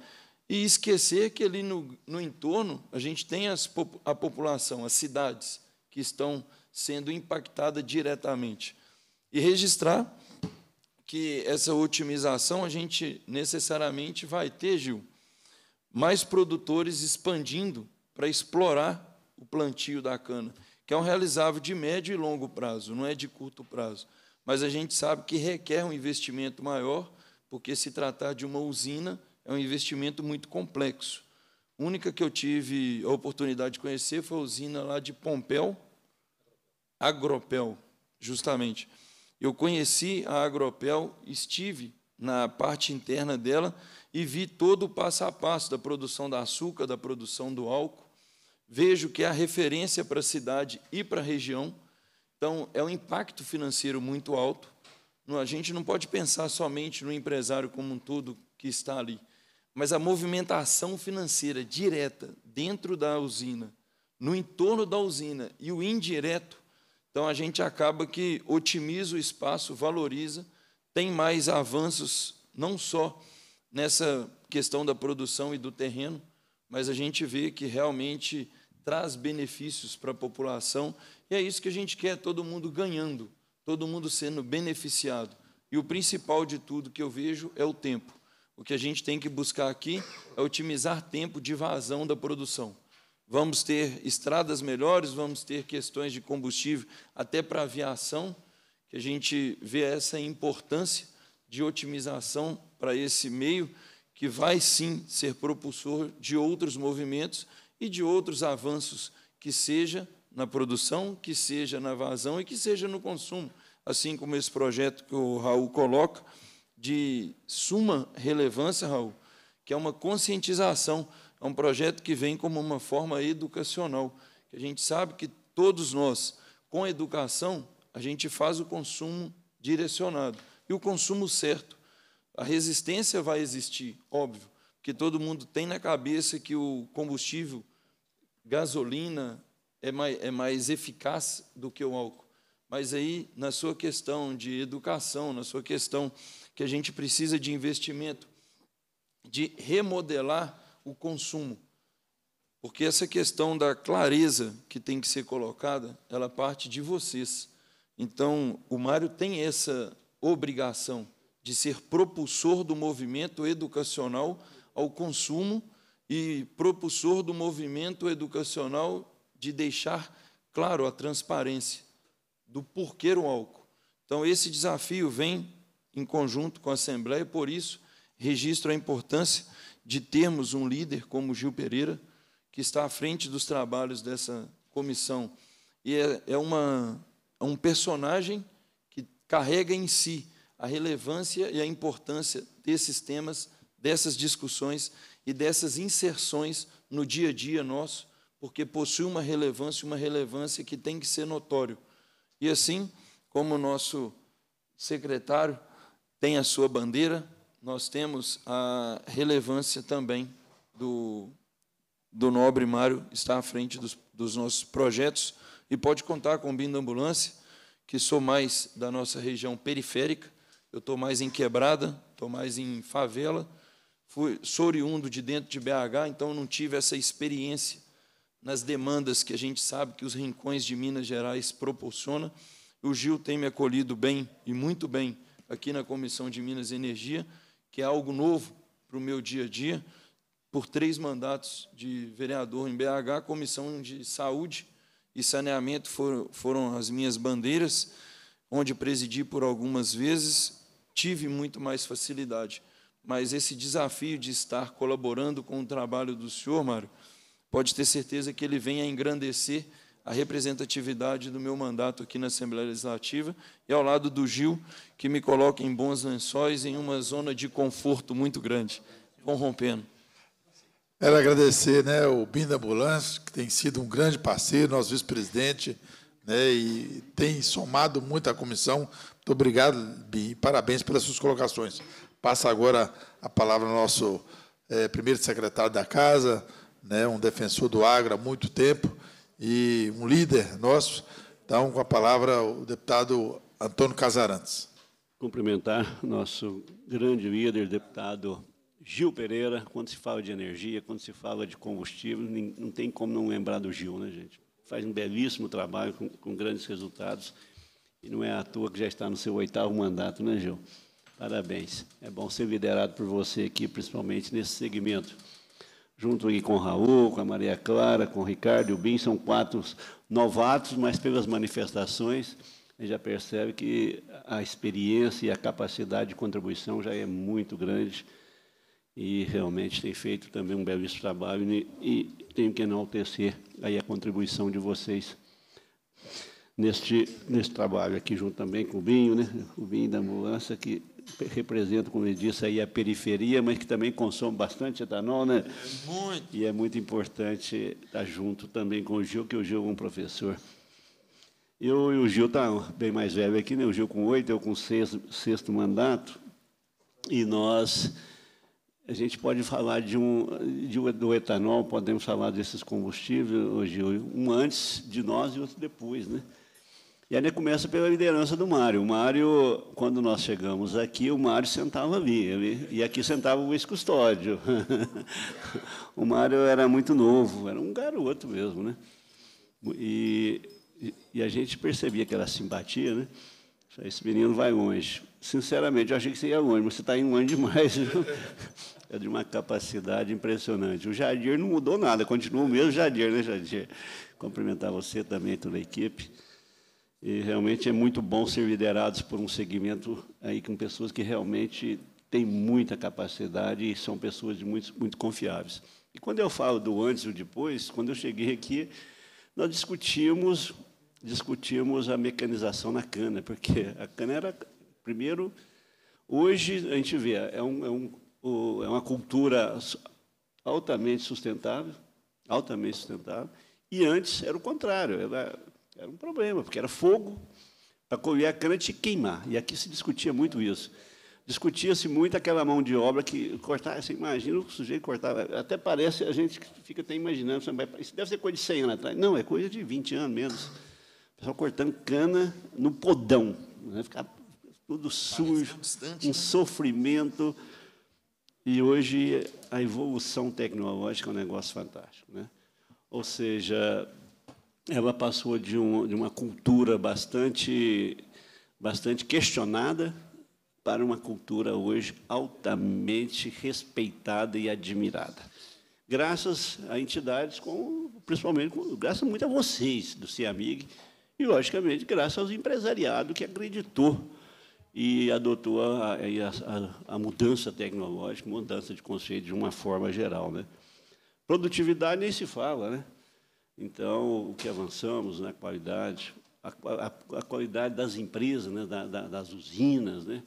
e esquecer que ali no, no entorno a gente tem as, a população, as cidades que estão sendo impactadas diretamente. E registrar que essa otimização a gente necessariamente vai ter, Gil, mais produtores expandindo para explorar o plantio da cana, que é um realizável de médio e longo prazo, não é de curto prazo mas a gente sabe que requer um investimento maior, porque se tratar de uma usina, é um investimento muito complexo. A única que eu tive a oportunidade de conhecer foi a usina lá de Pompel, Agropel, justamente. Eu conheci a Agropel, estive na parte interna dela e vi todo o passo a passo da produção da açúcar, da produção do álcool. Vejo que é a referência para a cidade e para a região. Então, é um impacto financeiro muito alto. A gente não pode pensar somente no empresário como um todo que está ali, mas a movimentação financeira direta dentro da usina, no entorno da usina e o indireto. Então, a gente acaba que otimiza o espaço, valoriza, tem mais avanços, não só nessa questão da produção e do terreno, mas a gente vê que realmente traz benefícios para a população e é isso que a gente quer: todo mundo ganhando, todo mundo sendo beneficiado. E o principal de tudo que eu vejo é o tempo. O que a gente tem que buscar aqui é otimizar tempo de vazão da produção. Vamos ter estradas melhores, vamos ter questões de combustível até para a aviação, que a gente vê essa importância de otimização para esse meio, que vai sim ser propulsor de outros movimentos e de outros avanços que seja na produção, que seja na vazão e que seja no consumo, assim como esse projeto que o Raul coloca, de suma relevância, Raul, que é uma conscientização, é um projeto que vem como uma forma educacional, que a gente sabe que todos nós, com educação, a gente faz o consumo direcionado e o consumo certo. A resistência vai existir, óbvio, porque todo mundo tem na cabeça que o combustível, gasolina, é mais, é mais eficaz do que o álcool. Mas aí, na sua questão de educação, na sua questão que a gente precisa de investimento, de remodelar o consumo. Porque essa questão da clareza que tem que ser colocada, ela parte de vocês. Então, o Mário tem essa obrigação de ser propulsor do movimento educacional ao consumo e propulsor do movimento educacional de deixar claro a transparência do porquê o álcool. Então, esse desafio vem em conjunto com a Assembleia, por isso, registro a importância de termos um líder como Gil Pereira, que está à frente dos trabalhos dessa comissão. E é, é, uma, é um personagem que carrega em si a relevância e a importância desses temas, dessas discussões e dessas inserções no dia a dia nosso porque possui uma relevância, uma relevância que tem que ser notório. E assim, como o nosso secretário tem a sua bandeira, nós temos a relevância também do, do nobre Mário estar à frente dos, dos nossos projetos e pode contar com o Bindo Ambulância, que sou mais da nossa região periférica, eu estou mais em Quebrada, estou mais em Favela, fui, sou oriundo de dentro de BH, então não tive essa experiência nas demandas que a gente sabe que os rincões de Minas Gerais proporciona. O Gil tem me acolhido bem e muito bem aqui na Comissão de Minas e Energia, que é algo novo para o meu dia a dia. Por três mandatos de vereador em BH, a Comissão de Saúde e Saneamento foram, foram as minhas bandeiras, onde presidi por algumas vezes, tive muito mais facilidade. Mas esse desafio de estar colaborando com o trabalho do senhor, Mário, pode ter certeza que ele vem a engrandecer a representatividade do meu mandato aqui na Assembleia Legislativa e ao lado do Gil, que me coloca em bons lençóis, em uma zona de conforto muito grande. Vão rompendo. Quero agradecer né, o Binda Ambulância, que tem sido um grande parceiro, nosso vice-presidente, né, e tem somado muito à comissão. Muito obrigado, e parabéns pelas suas colocações. Passa agora a palavra ao nosso é, primeiro secretário da Casa, né, um defensor do agro há muito tempo e um líder nosso. Então, com a palavra, o deputado Antônio Casarantes. Cumprimentar nosso grande líder, deputado Gil Pereira. Quando se fala de energia, quando se fala de combustível, não tem como não lembrar do Gil, né, gente? Faz um belíssimo trabalho com, com grandes resultados. E não é à toa que já está no seu oitavo mandato, né, Gil? Parabéns. É bom ser liderado por você aqui, principalmente nesse segmento junto aí com o Raul, com a Maria Clara, com o Ricardo e o Bim, são quatro novatos, mas pelas manifestações a gente já percebe que a experiência e a capacidade de contribuição já é muito grande e realmente tem feito também um belíssimo trabalho e tenho que enaltecer aí a contribuição de vocês neste, neste trabalho aqui, junto também com o Binho, né? o Binho da ambulância, que representa, como eu disse, aí a periferia, mas que também consome bastante etanol, né? É muito. E é muito importante estar junto também com o Gil, que o Gil é um professor. Eu e o Gil tá bem mais velho aqui, né? O Gil com oito, eu com seis, sexto mandato. E nós, a gente pode falar de um, de um, do etanol, podemos falar desses combustíveis, Gil, um antes de nós e outro depois, né? E aí começa pela liderança do Mário. O Mário, quando nós chegamos aqui, o Mário sentava ali, e aqui sentava o ex-custódio. <laughs> o Mário era muito novo, era um garoto mesmo, né? E, e a gente percebia aquela simpatia, né? Esse menino vai longe. Sinceramente, eu achei que você ia longe, mas você está indo longe demais. <laughs> É de uma capacidade impressionante. O Jadir não mudou nada, continua o mesmo Jadir, né, Jadir? Cumprimentar você também, toda a equipe. E realmente é muito bom ser liderados por um segmento aí com pessoas que realmente têm muita capacidade e são pessoas de muito, muito confiáveis. E quando eu falo do antes e do depois, quando eu cheguei aqui, nós discutimos discutimos a mecanização na cana, porque a cana era primeiro hoje a gente vê é, um, é, um, é uma cultura altamente sustentável, altamente sustentável, e antes era o contrário, era era um problema, porque era fogo para colher a cana e queimar. E aqui se discutia muito isso. Discutia-se muito aquela mão de obra que cortava, você imagina o sujeito cortava, até parece, a gente fica até imaginando, isso deve ser coisa de 100 anos atrás. Não, é coisa de 20 anos menos. O pessoal cortando cana no podão, né? tudo sujo, é um né? sofrimento. E hoje a evolução tecnológica é um negócio fantástico. Né? Ou seja, ela passou de, um, de uma cultura bastante, bastante questionada para uma cultura hoje altamente respeitada e admirada. Graças a entidades com principalmente, graças muito a vocês do CIAMIG e, logicamente, graças aos empresariado que acreditou e adotou a, a, a mudança tecnológica, mudança de conceito de uma forma geral. Né? Produtividade nem se fala, né? Então, o que avançamos na né, qualidade, a, a, a, qualidade das empresas, né, da, da, das usinas, né?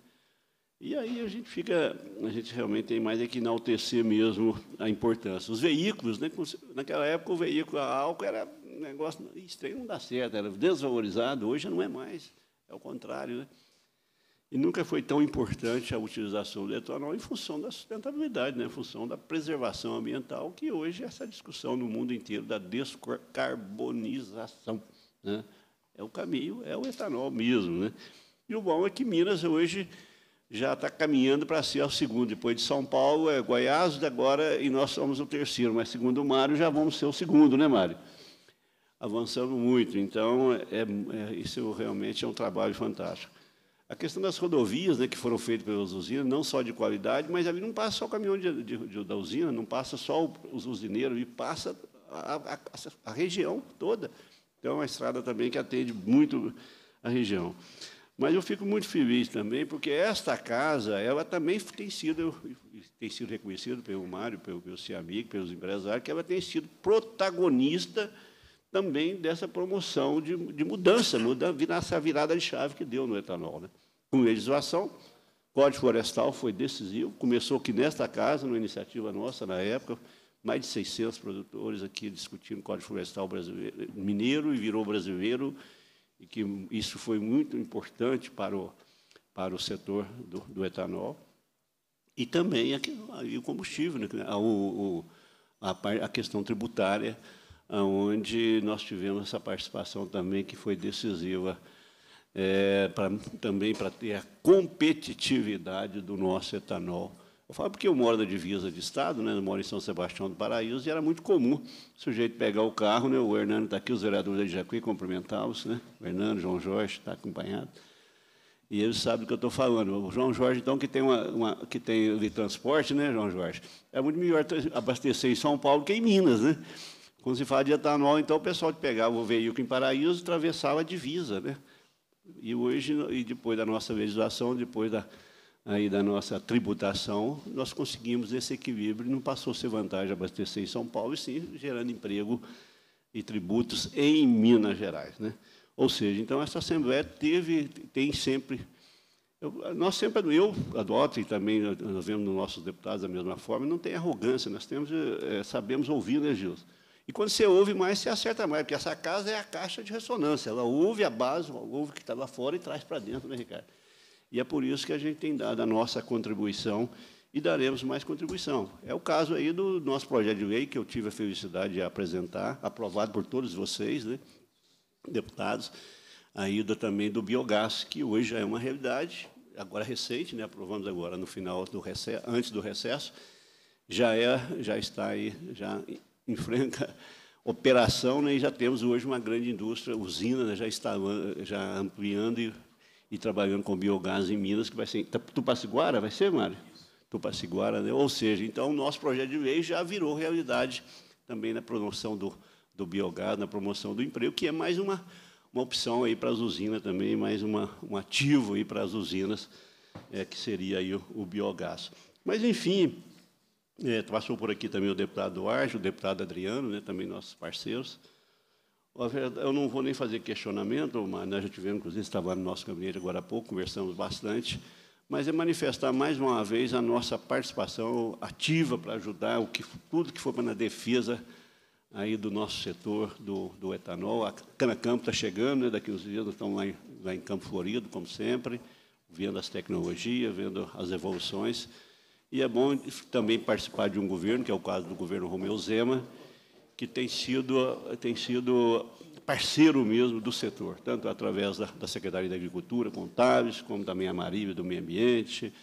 E aí a gente fica, a gente realmente tem mais é que enaltecer mesmo a importância. Os veículos, né, naquela época o veículo a álcool era um negócio estranho, não dá certo, era desvalorizado, hoje não é mais, é o contrário, né? E nunca foi tão importante a utilização do etanol em função da sustentabilidade, né? em função da preservação ambiental, que hoje é essa discussão no mundo inteiro da descarbonização. Né? É o caminho, é o etanol mesmo. Né? E o bom é que Minas hoje já está caminhando para ser o segundo. Depois de São Paulo, é Goiás, agora, e nós somos o terceiro. Mas, segundo o Mário, já vamos ser o segundo, né, Mário? Avançamos muito. Então, é, é, isso realmente é um trabalho fantástico. A questão das rodovias né, que foram feitas pelas usinas, não só de qualidade, mas ali não passa só o caminhão de, de, de, da usina, não passa só os usineiros, e passa a, a, a, região toda. Então, é uma estrada também que atende muito a região. Mas eu fico muito feliz também, porque esta casa, ela também tem sido, tem sido reconhecida pelo Mário, pelo, pelo CIAMIC, pelos empresários, que ela tem sido protagonista também dessa promoção de, de mudança, essa virada de chave que deu no etanol. Né? Com legislação, Código Florestal foi decisivo, começou aqui nesta casa, numa iniciativa nossa na época, mais de 600 produtores aqui discutindo Código Florestal brasileiro, mineiro e virou brasileiro, e que isso foi muito importante para o, para o setor do, do etanol. E também aqui, o combustível, né? o a, a questão tributária, onde nós tivemos essa participação também que foi decisiva é, pra, também para ter a competitividade do nosso etanol. Eu falo porque eu moro na divisa de Estado, né, eu moro em São Sebastião do Paraíso, e era muito comum o sujeito pegar o carro, né, o Hernando está aqui, os vereadores de Jacuí, cumprimentá-los, né, o Hernando, João Jorge, está acompanhado, e eles sabem do que eu estou falando. O João Jorge, então, que tem, uma, uma que tem de transporte, né, João Jorge, é muito melhor abastecer em São Paulo que em Minas, né, quando se fala de etanol, então o pessoal pegava o veículo em Paraíso e atravessava a divisa. Né? E hoje, e depois da nossa legislação, depois da, aí da nossa tributação, nós conseguimos esse equilíbrio. Não passou a ser vantagem abastecer em São Paulo, e sim gerando emprego e tributos em Minas Gerais. Né? Ou seja, então essa Assembleia teve, tem sempre. Eu, nós sempre, eu adoto e também nós vemos nos nossos deputados da mesma forma, não tem arrogância, nós temos, é, sabemos ouvir, né, Gilson? E quando você ouve mais, você acerta mais, porque essa casa é a caixa de ressonância. Ela ouve a base, ouve o que estava fora e traz para dentro, né, Ricardo? E é por isso que a gente tem dado a nossa contribuição e daremos mais contribuição. É o caso aí do nosso projeto de lei, que eu tive a felicidade de apresentar, aprovado por todos vocês, né, deputados, ainda também do biogás, que hoje já é uma realidade, agora recente, né, aprovamos agora no final do recesso, antes do recesso, já é, já está aí, já em franca operação, né, e já temos hoje uma grande indústria, usina, né, já está já ampliando e, e, trabalhando com biogás em Minas, que vai ser Tupaciguara, vai ser, Mário? Tupaciguara, né? ou seja, então o nosso projeto de lei já virou realidade também na promoção do, do biogás, na promoção do emprego, que é mais uma, uma opção aí para as usinas também, mais uma, um ativo aí para as usinas, é, que seria aí o, o biogás. Mas, enfim, é, passou por aqui também o deputado Arjo, o deputado Adriano, né, também nossos parceiros. Eu não vou nem fazer questionamento, mas nós já tivemos, inclusive, estava no nosso gabinete agora há pouco, conversamos bastante, mas é manifestar mais uma vez a nossa participação ativa para ajudar o que, tudo que for para na defesa aí do nosso setor do, do etanol. A Canacampo está chegando, né, daqui uns dias nós estamos lá em, lá em Campo Florido, como sempre, vendo as tecnologias, vendo as evoluções. E é bom também participar de um governo, que é o caso do governo Romeu Zema, que tem sido, tem sido parceiro mesmo do setor, tanto através da, da Secretaria da Agricultura, Contábeis, como também a Marília do Meio Ambiente.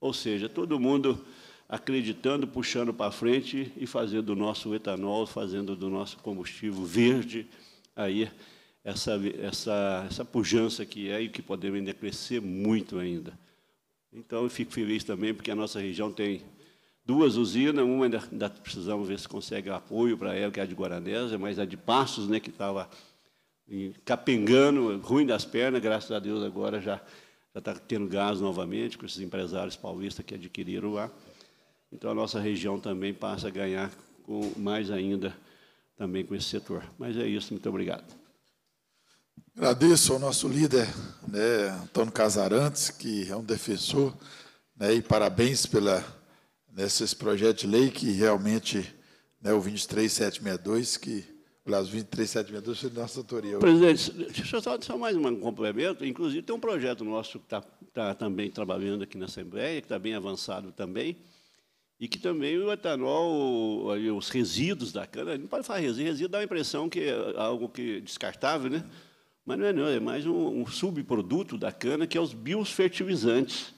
Ou seja, todo mundo acreditando, puxando para frente e fazendo o nosso etanol, fazendo do nosso combustível verde aí essa, essa, essa pujança que é e que podemos ainda crescer muito ainda. Então, eu fico feliz também, porque a nossa região tem duas usinas, uma ainda, ainda precisamos ver se consegue apoio para ela, que é a de Guaranésia, mas a de Passos, né, que estava capengando, ruim das pernas, graças a Deus agora já está tendo gás novamente, com esses empresários paulistas que adquiriram lá. Então, a nossa região também passa a ganhar com, mais ainda também com esse setor. Mas é isso, muito obrigado. Agradeço ao nosso líder, né, Antônio Casarantes, que é um defensor, né, e parabéns pela nesses né, projetos de lei que realmente, né, o 23762, que, aliás, o 23762 foi da nossa autoria. Presidente, deixa eu só, só mais um complemento. Inclusive, tem um projeto nosso que está tá também trabalhando aqui na Assembleia, que está bem avançado também, e que também o etanol, os resíduos da cana, não pode falar resíduo, resíduo dá a impressão que é algo que é descartável, né? Mas não é, não, é mais um, um subproduto da cana, que é os biosfertilizantes.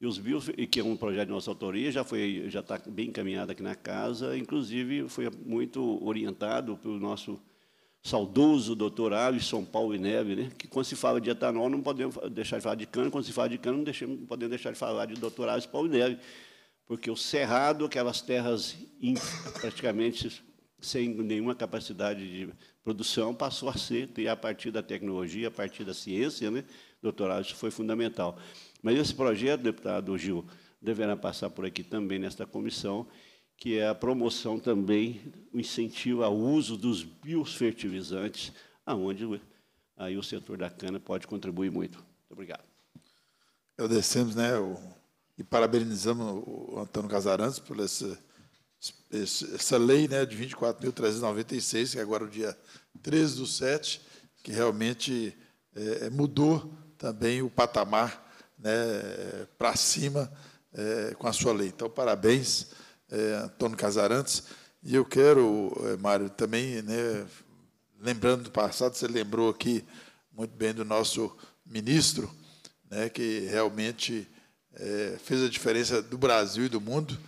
E os bios, que é um projeto de nossa autoria, já foi, já está bem encaminhado aqui na casa, inclusive foi muito orientado pelo nosso saudoso doutor Alisson Paulo Neve, né? que quando se fala de etanol não podemos deixar de falar de cana, quando se fala de cana não, deixamos, não podemos deixar de falar de doutor Alisson Paulo Neve, porque o cerrado, aquelas terras praticamente sem nenhuma capacidade de produção passou a ser, e a partir da tecnologia, a partir da ciência, né, doutorado, isso foi fundamental. Mas esse projeto, deputado Gil, deverá passar por aqui também nesta comissão, que é a promoção também, o incentivo ao uso dos biofertilizantes, aonde aí o setor da cana pode contribuir muito. Muito obrigado. Agradecemos né, o, e parabenizamos o Antônio Casarantes por esse essa lei né, de 24.396, que é agora é o dia 13 do 7, que realmente é, é, mudou também o patamar né, para cima é, com a sua lei. Então, parabéns, é, Antônio Casarantes. E eu quero, é, Mário, também, né, lembrando do passado, você lembrou aqui muito bem do nosso ministro, né, que realmente fez a diferença do Brasil e do mundo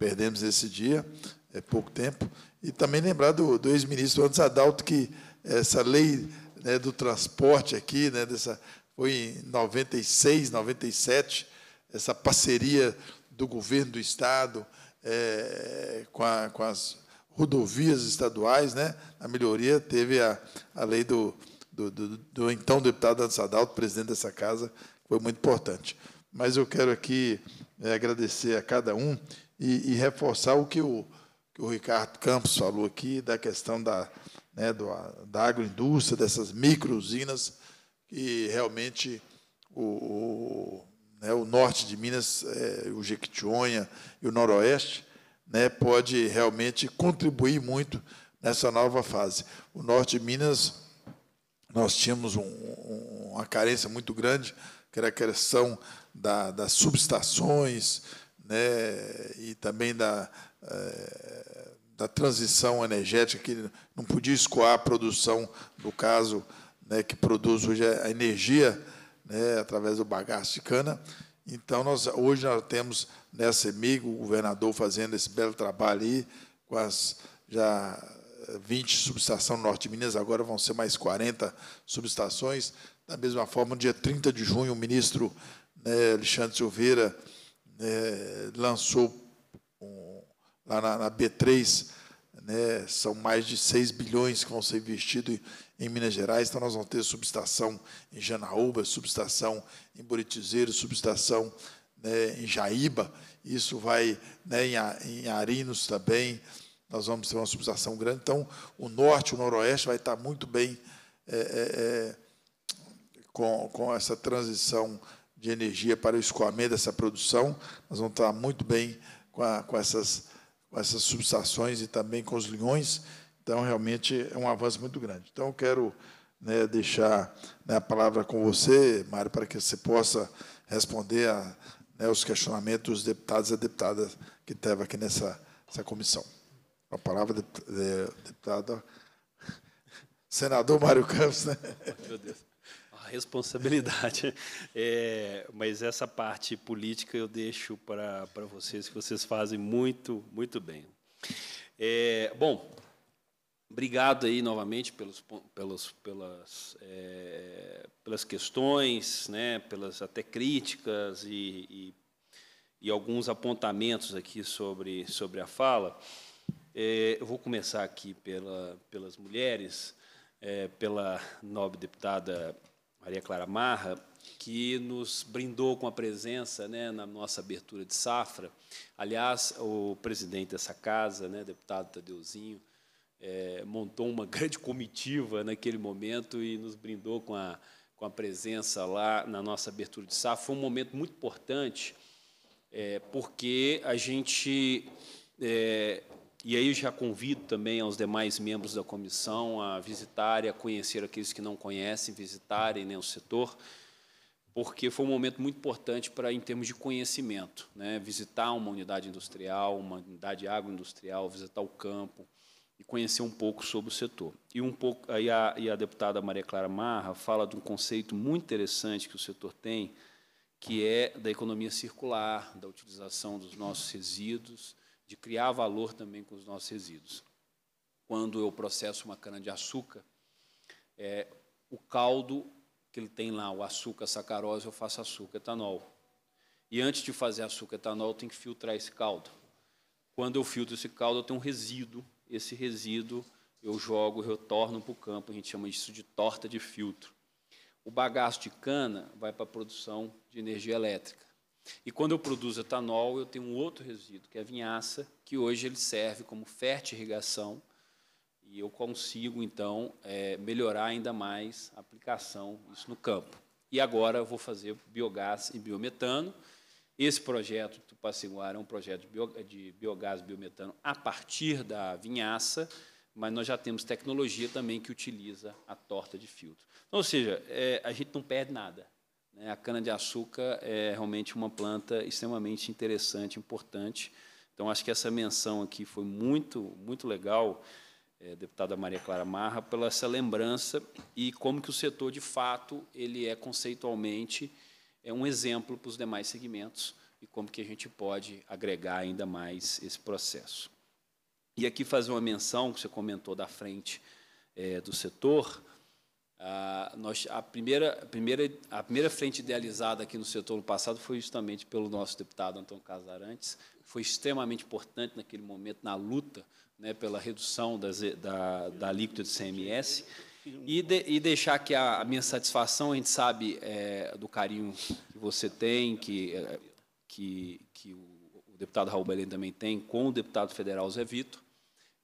perdemos esse dia, é pouco tempo. E também lembrar do, do ex-ministro Antônio Adalto, que essa lei né, do transporte aqui, né, dessa, foi em 96, 97, essa parceria do governo do Estado é, com, a, com, as rodovias estaduais, né, a melhoria teve a, a lei do, do, do, do então deputado Antônio Adalto, presidente dessa casa, foi muito importante. Mas eu quero aqui é, agradecer a cada um e, e reforçar o que o, que o Ricardo Campos falou aqui, da questão da, né, do, da agroindústria, dessas micro usinas que realmente o, o, né, o norte de Minas, é, o Jequitinhonha e o noroeste, né, pode realmente contribuir muito nessa nova fase. O norte de Minas, nós tínhamos um, um, uma carência muito grande, que era a questão da, das subestações, né, e também da, é, da transição energética, que não podia escoar a produção, no caso, né, que produz hoje a energia né, através do bagaço de cana. Então, nós, hoje nós temos nessa EMIG o governador fazendo esse belo trabalho aí, com as já 20 é, subestações no norte de Minas, agora vão ser mais 40 subestações. Da mesma forma, no dia 30 de junho, o ministro né, Alexandre Silveira né, lançou um, lá na, na B3, né, são mais de 6 bilhões que vão ser investidos em Minas Gerais, então nós vamos ter subestação em Janaúba, subestação em Buritizeiro, subestação né, em Jaíba, isso vai né, em, em Arinos também, nós vamos ter uma subestação grande. Então, o norte, o noroeste vai estar muito bem é, é, é com, com essa transição de energia para o escoamento dessa produção. Nós vamos estar muito bem com, a, com essas, com essas subestações e também com os linhões. Então, realmente, é um avanço muito grande. Então, eu quero né, deixar né, a palavra com você, Mário, para que você possa responder a, né, os questionamentos dos deputados e deputadas que teve aqui nessa comissão. A palavra, deputado deputada. Senador Mário Campos. Né? Meu Deus responsabilidade. <laughs> É, mas essa parte política eu deixo para vocês, que vocês fazem muito, muito bem. É, bom, obrigado aí novamente pelos, pelos, pelas, é, pelas questões, né, pelas até críticas e, e, e alguns apontamentos aqui sobre, sobre a fala. É, eu vou começar aqui pela, pelas mulheres, é, pela nobre deputada Maria Clara Marra, que nos brindou com a presença né, na nossa abertura de safra. Aliás, o presidente dessa casa, né, deputado Tadeuzinho, é, montou uma <laughs> grande comitiva naquele momento e nos brindou com a, com a presença lá na nossa abertura de safra. Foi um momento muito importante, é, porque a gente é, e aí já convido também aos demais membros da comissão a visitarem, a conhecer aqueles que não conhecem, visitarem né, o setor, porque foi um momento muito importante para em termos de conhecimento, né, visitar uma unidade industrial, uma unidade agroindustrial, visitar o campo e conhecer um pouco sobre o setor. E um pouco aí a, e a deputada Maria Clara Marra fala de um conceito muito interessante que o setor tem, que é da economia circular, da utilização dos nossos resíduos de criar valor também com os nossos resíduos. Quando eu processo uma cana-de-açúcar, é, o caldo que ele tem lá, o açúcar sacarose, eu faço açúcar etanol. E antes de fazer açúcar etanol, tem que filtrar esse caldo. Quando eu filtro esse caldo, eu tenho um resíduo. Esse resíduo eu jogo, retorno para o campo. A gente chama isso de torta de filtro. O bagaço de cana vai para a produção de energia elétrica. E quando eu produzo etanol, eu tenho um outro resíduo, que é a vinhaça, que hoje ele serve como irrigação e eu consigo, então, é, melhorar ainda mais a aplicação isso no campo. E agora eu vou fazer biogás e biometano. Esse projeto do Tupaciguara é um projeto de biogás e biometano a partir da vinhaça, mas nós já temos tecnologia também que utiliza a torta de filtro. Então, ou seja, é, a gente não perde nada. É, a cana-de-açúcar é realmente uma planta extremamente interessante, importante. Então, acho que essa menção aqui foi muito, muito legal, é, deputada Maria Clara Marra, pela essa lembrança e como que o setor, de fato, ele é conceitualmente é um exemplo para os demais segmentos e como que a gente pode agregar ainda mais esse processo. E aqui fazer uma menção que você comentou da frente é, do setor, ah, nós, a, primeira, a, primeira, a primeira frente idealizada aqui no setor no passado foi justamente pelo nosso deputado Antônio Casarantes. Foi extremamente importante naquele momento, na luta né, pela redução das, da, da alíquota de CMS. E, de, e deixar que a, a, minha satisfação, a gente sabe é, do carinho que você tem, que, é, que, que o, o, deputado Raul Belém também tem, com o deputado federal Zé Vitor,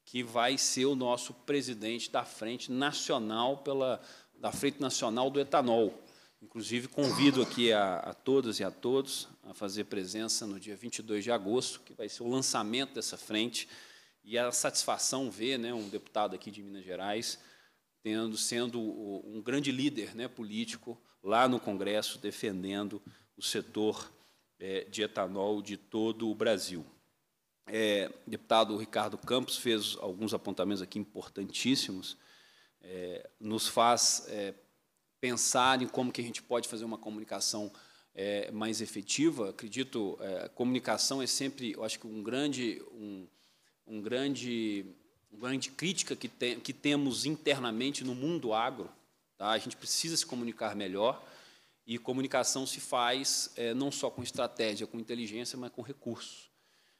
que vai ser o nosso presidente da Frente Nacional pela da Frente Nacional do Etanol. Inclusive, convido aqui a, a todas e a todos a fazer presença no dia 22 de agosto, que vai ser o lançamento dessa frente, e a satisfação ver né, um deputado aqui de Minas Gerais tendo, sendo um grande líder né, político lá no Congresso, defendendo o setor é, de etanol de todo o Brasil. É, o deputado Ricardo Campos fez alguns apontamentos aqui importantíssimos é, nos faz é, pensar em como que a gente pode fazer uma comunicação é, mais efetiva. Acredito, é, comunicação é sempre, eu acho que um grande, um, um grande, uma grande crítica que, que temos internamente no mundo agro. Tá? A gente precisa se comunicar melhor e comunicação se faz é, não só com estratégia, com inteligência, mas com recursos.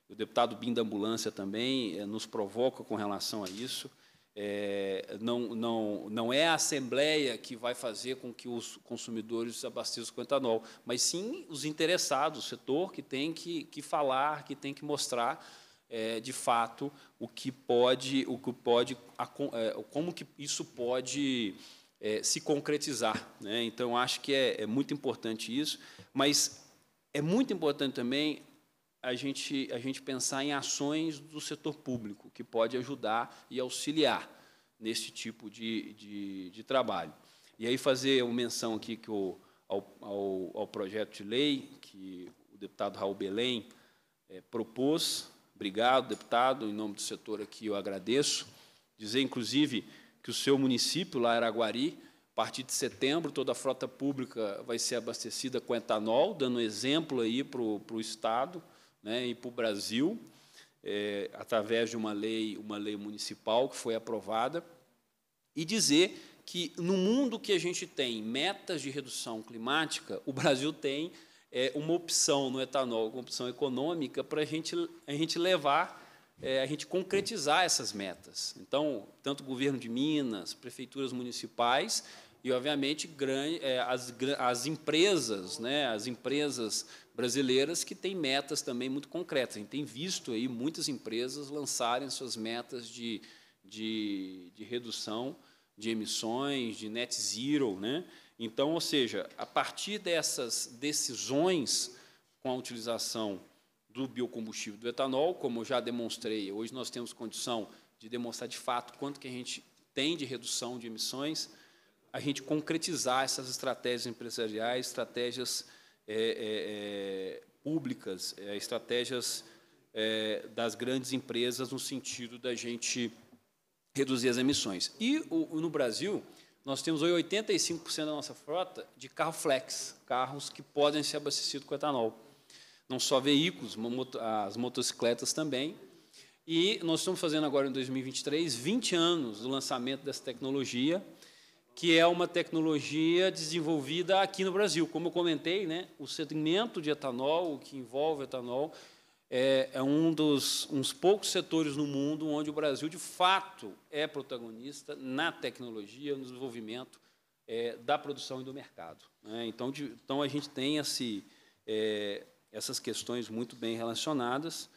O deputado Bim da Ambulância também é, nos provoca com relação a isso. É, não, não, não é a Assembleia que vai fazer com que os consumidores abasteçam com etanol, mas sim os interessados, o setor que tem que, que falar, que tem que mostrar, é, de fato, o que pode, o que pode a, é, como que isso pode é, se concretizar. Né? Então, acho que é, é muito importante isso, mas é muito importante também a gente, a gente pensar em ações do setor público, que pode ajudar e auxiliar nesse tipo de, de, de trabalho. E aí fazer uma menção aqui que o, ao, ao, ao, projeto de lei que o deputado Raul Belém é, propôs. Obrigado, deputado, em nome do setor aqui eu agradeço. Dizer, inclusive, que o seu município, lá Araguari, a partir de setembro, toda a frota pública vai ser abastecida com etanol, dando exemplo aí para o Estado né, e para o Brasil, é, através de uma lei, uma lei municipal que foi aprovada, e dizer que no mundo que a gente tem metas de redução climática, o Brasil tem é, uma opção no etanol, uma opção econômica para a gente, a gente levar é, a gente concretizar essas metas. Então, tanto o governo de Minas, prefeituras municipais e, obviamente, é, as, as, empresas, né, as empresas brasileiras que têm metas também muito concretas. A gente tem visto aí muitas empresas lançarem suas metas de, de, de redução de emissões, de net zero. Né? Então, ou seja, a partir dessas decisões com a utilização do biocombustível do etanol, como eu já demonstrei, hoje nós temos condição de demonstrar de fato quanto que a gente tem de redução de emissões, a gente concretizar essas estratégias empresariais, estratégias é, é, é, públicas, é, estratégias das grandes empresas no sentido da gente reduzir as emissões. E o, no Brasil, nós temos hoje 85% da nossa frota de carro flex, carros que podem ser abastecidos com etanol. Não só veículos, as motocicletas também. E nós estamos fazendo agora, em 2023, 20 anos do lançamento dessa tecnologia que é uma tecnologia desenvolvida aqui no Brasil. Como eu comentei, né, o segmento de etanol, o que envolve etanol, é, é um dos uns poucos setores no mundo onde o Brasil, de fato, é protagonista na tecnologia, no desenvolvimento é, da produção e do mercado. Né? Então, de, então, a gente tem esse, é, essas questões muito bem relacionadas.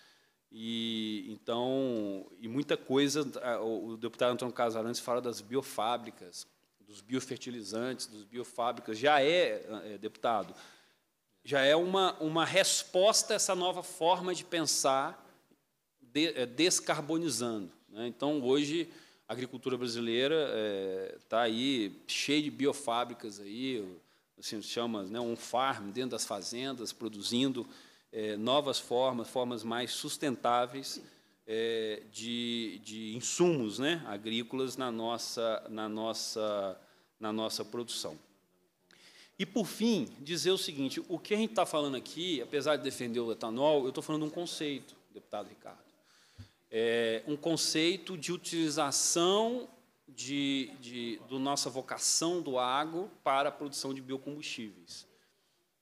E então, e muita coisa, o deputado Antônio Casarantes fala das biofábricas, dos biofertilizantes, dos biofábricas, já é, eh, deputado, já é uma, uma resposta a essa nova forma de pensar de, é, descarbonizando. Né? Então, hoje, a agricultura brasileira está eh, é, aí cheia de biofábricas, aí, assim chama, né, um farm dentro das fazendas, produzindo é, novas formas, formas mais sustentáveis é, de, de insumos né, agrícolas na nossa, na, nossa, na nossa produção. E, por fim, dizer o seguinte: o que a gente está falando aqui, apesar de defender o etanol, eu estou falando um conceito, deputado Ricardo. É um conceito de utilização de, de, do nossa vocação do agro para a produção de biocombustíveis.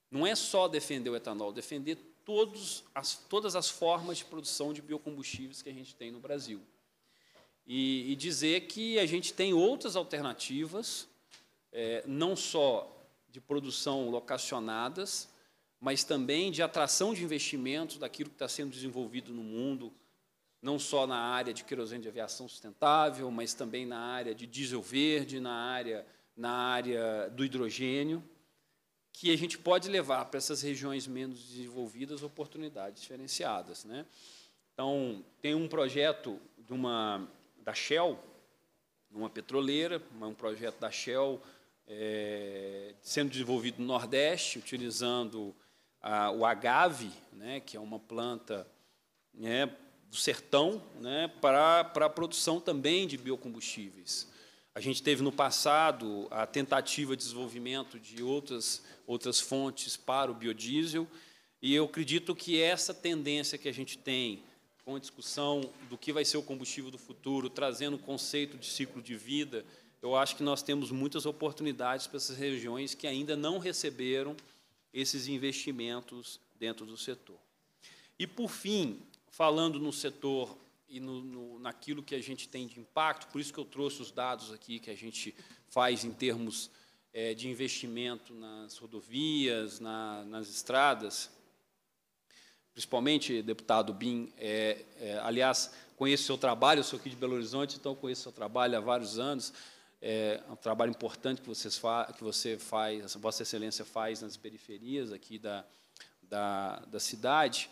Não é só defender o etanol, defender todos as, todas as formas de produção de biocombustíveis que a gente tem no Brasil. E, e dizer que a gente tem outras alternativas, é, não só de produção locacionadas, mas também de atração de investimentos daquilo que está sendo desenvolvido no mundo, não só na área de querosene de aviação sustentável, mas também na área de diesel verde, na área, na área do hidrogênio que a gente pode levar para essas regiões menos desenvolvidas oportunidades diferenciadas. Né? Então, tem um projeto de uma, da Shell, uma petroleira, um projeto da Shell é, sendo desenvolvido no Nordeste, utilizando a, o agave, né, que é uma planta né, do sertão, né, para, para a produção também de biocombustíveis. A gente teve no passado a tentativa de desenvolvimento de outras, outras fontes para o biodiesel, e eu acredito que essa tendência que a gente tem com a discussão do que vai ser o combustível do futuro, trazendo o conceito de ciclo de vida, eu acho que nós temos muitas oportunidades para essas regiões que ainda não receberam esses investimentos dentro do setor. E, por fim, falando no setor e no, no, naquilo que a gente tem de impacto. Por isso que eu trouxe os dados aqui que a gente faz em termos é, de investimento nas rodovias, na, nas estradas. Principalmente, deputado Bin, é, é, aliás, conheço seu trabalho, eu sou aqui de Belo Horizonte, então conheço seu trabalho há vários anos. É, é um trabalho importante que, vocês que você faz, Vossa Excelência faz nas periferias aqui da, da, da cidade.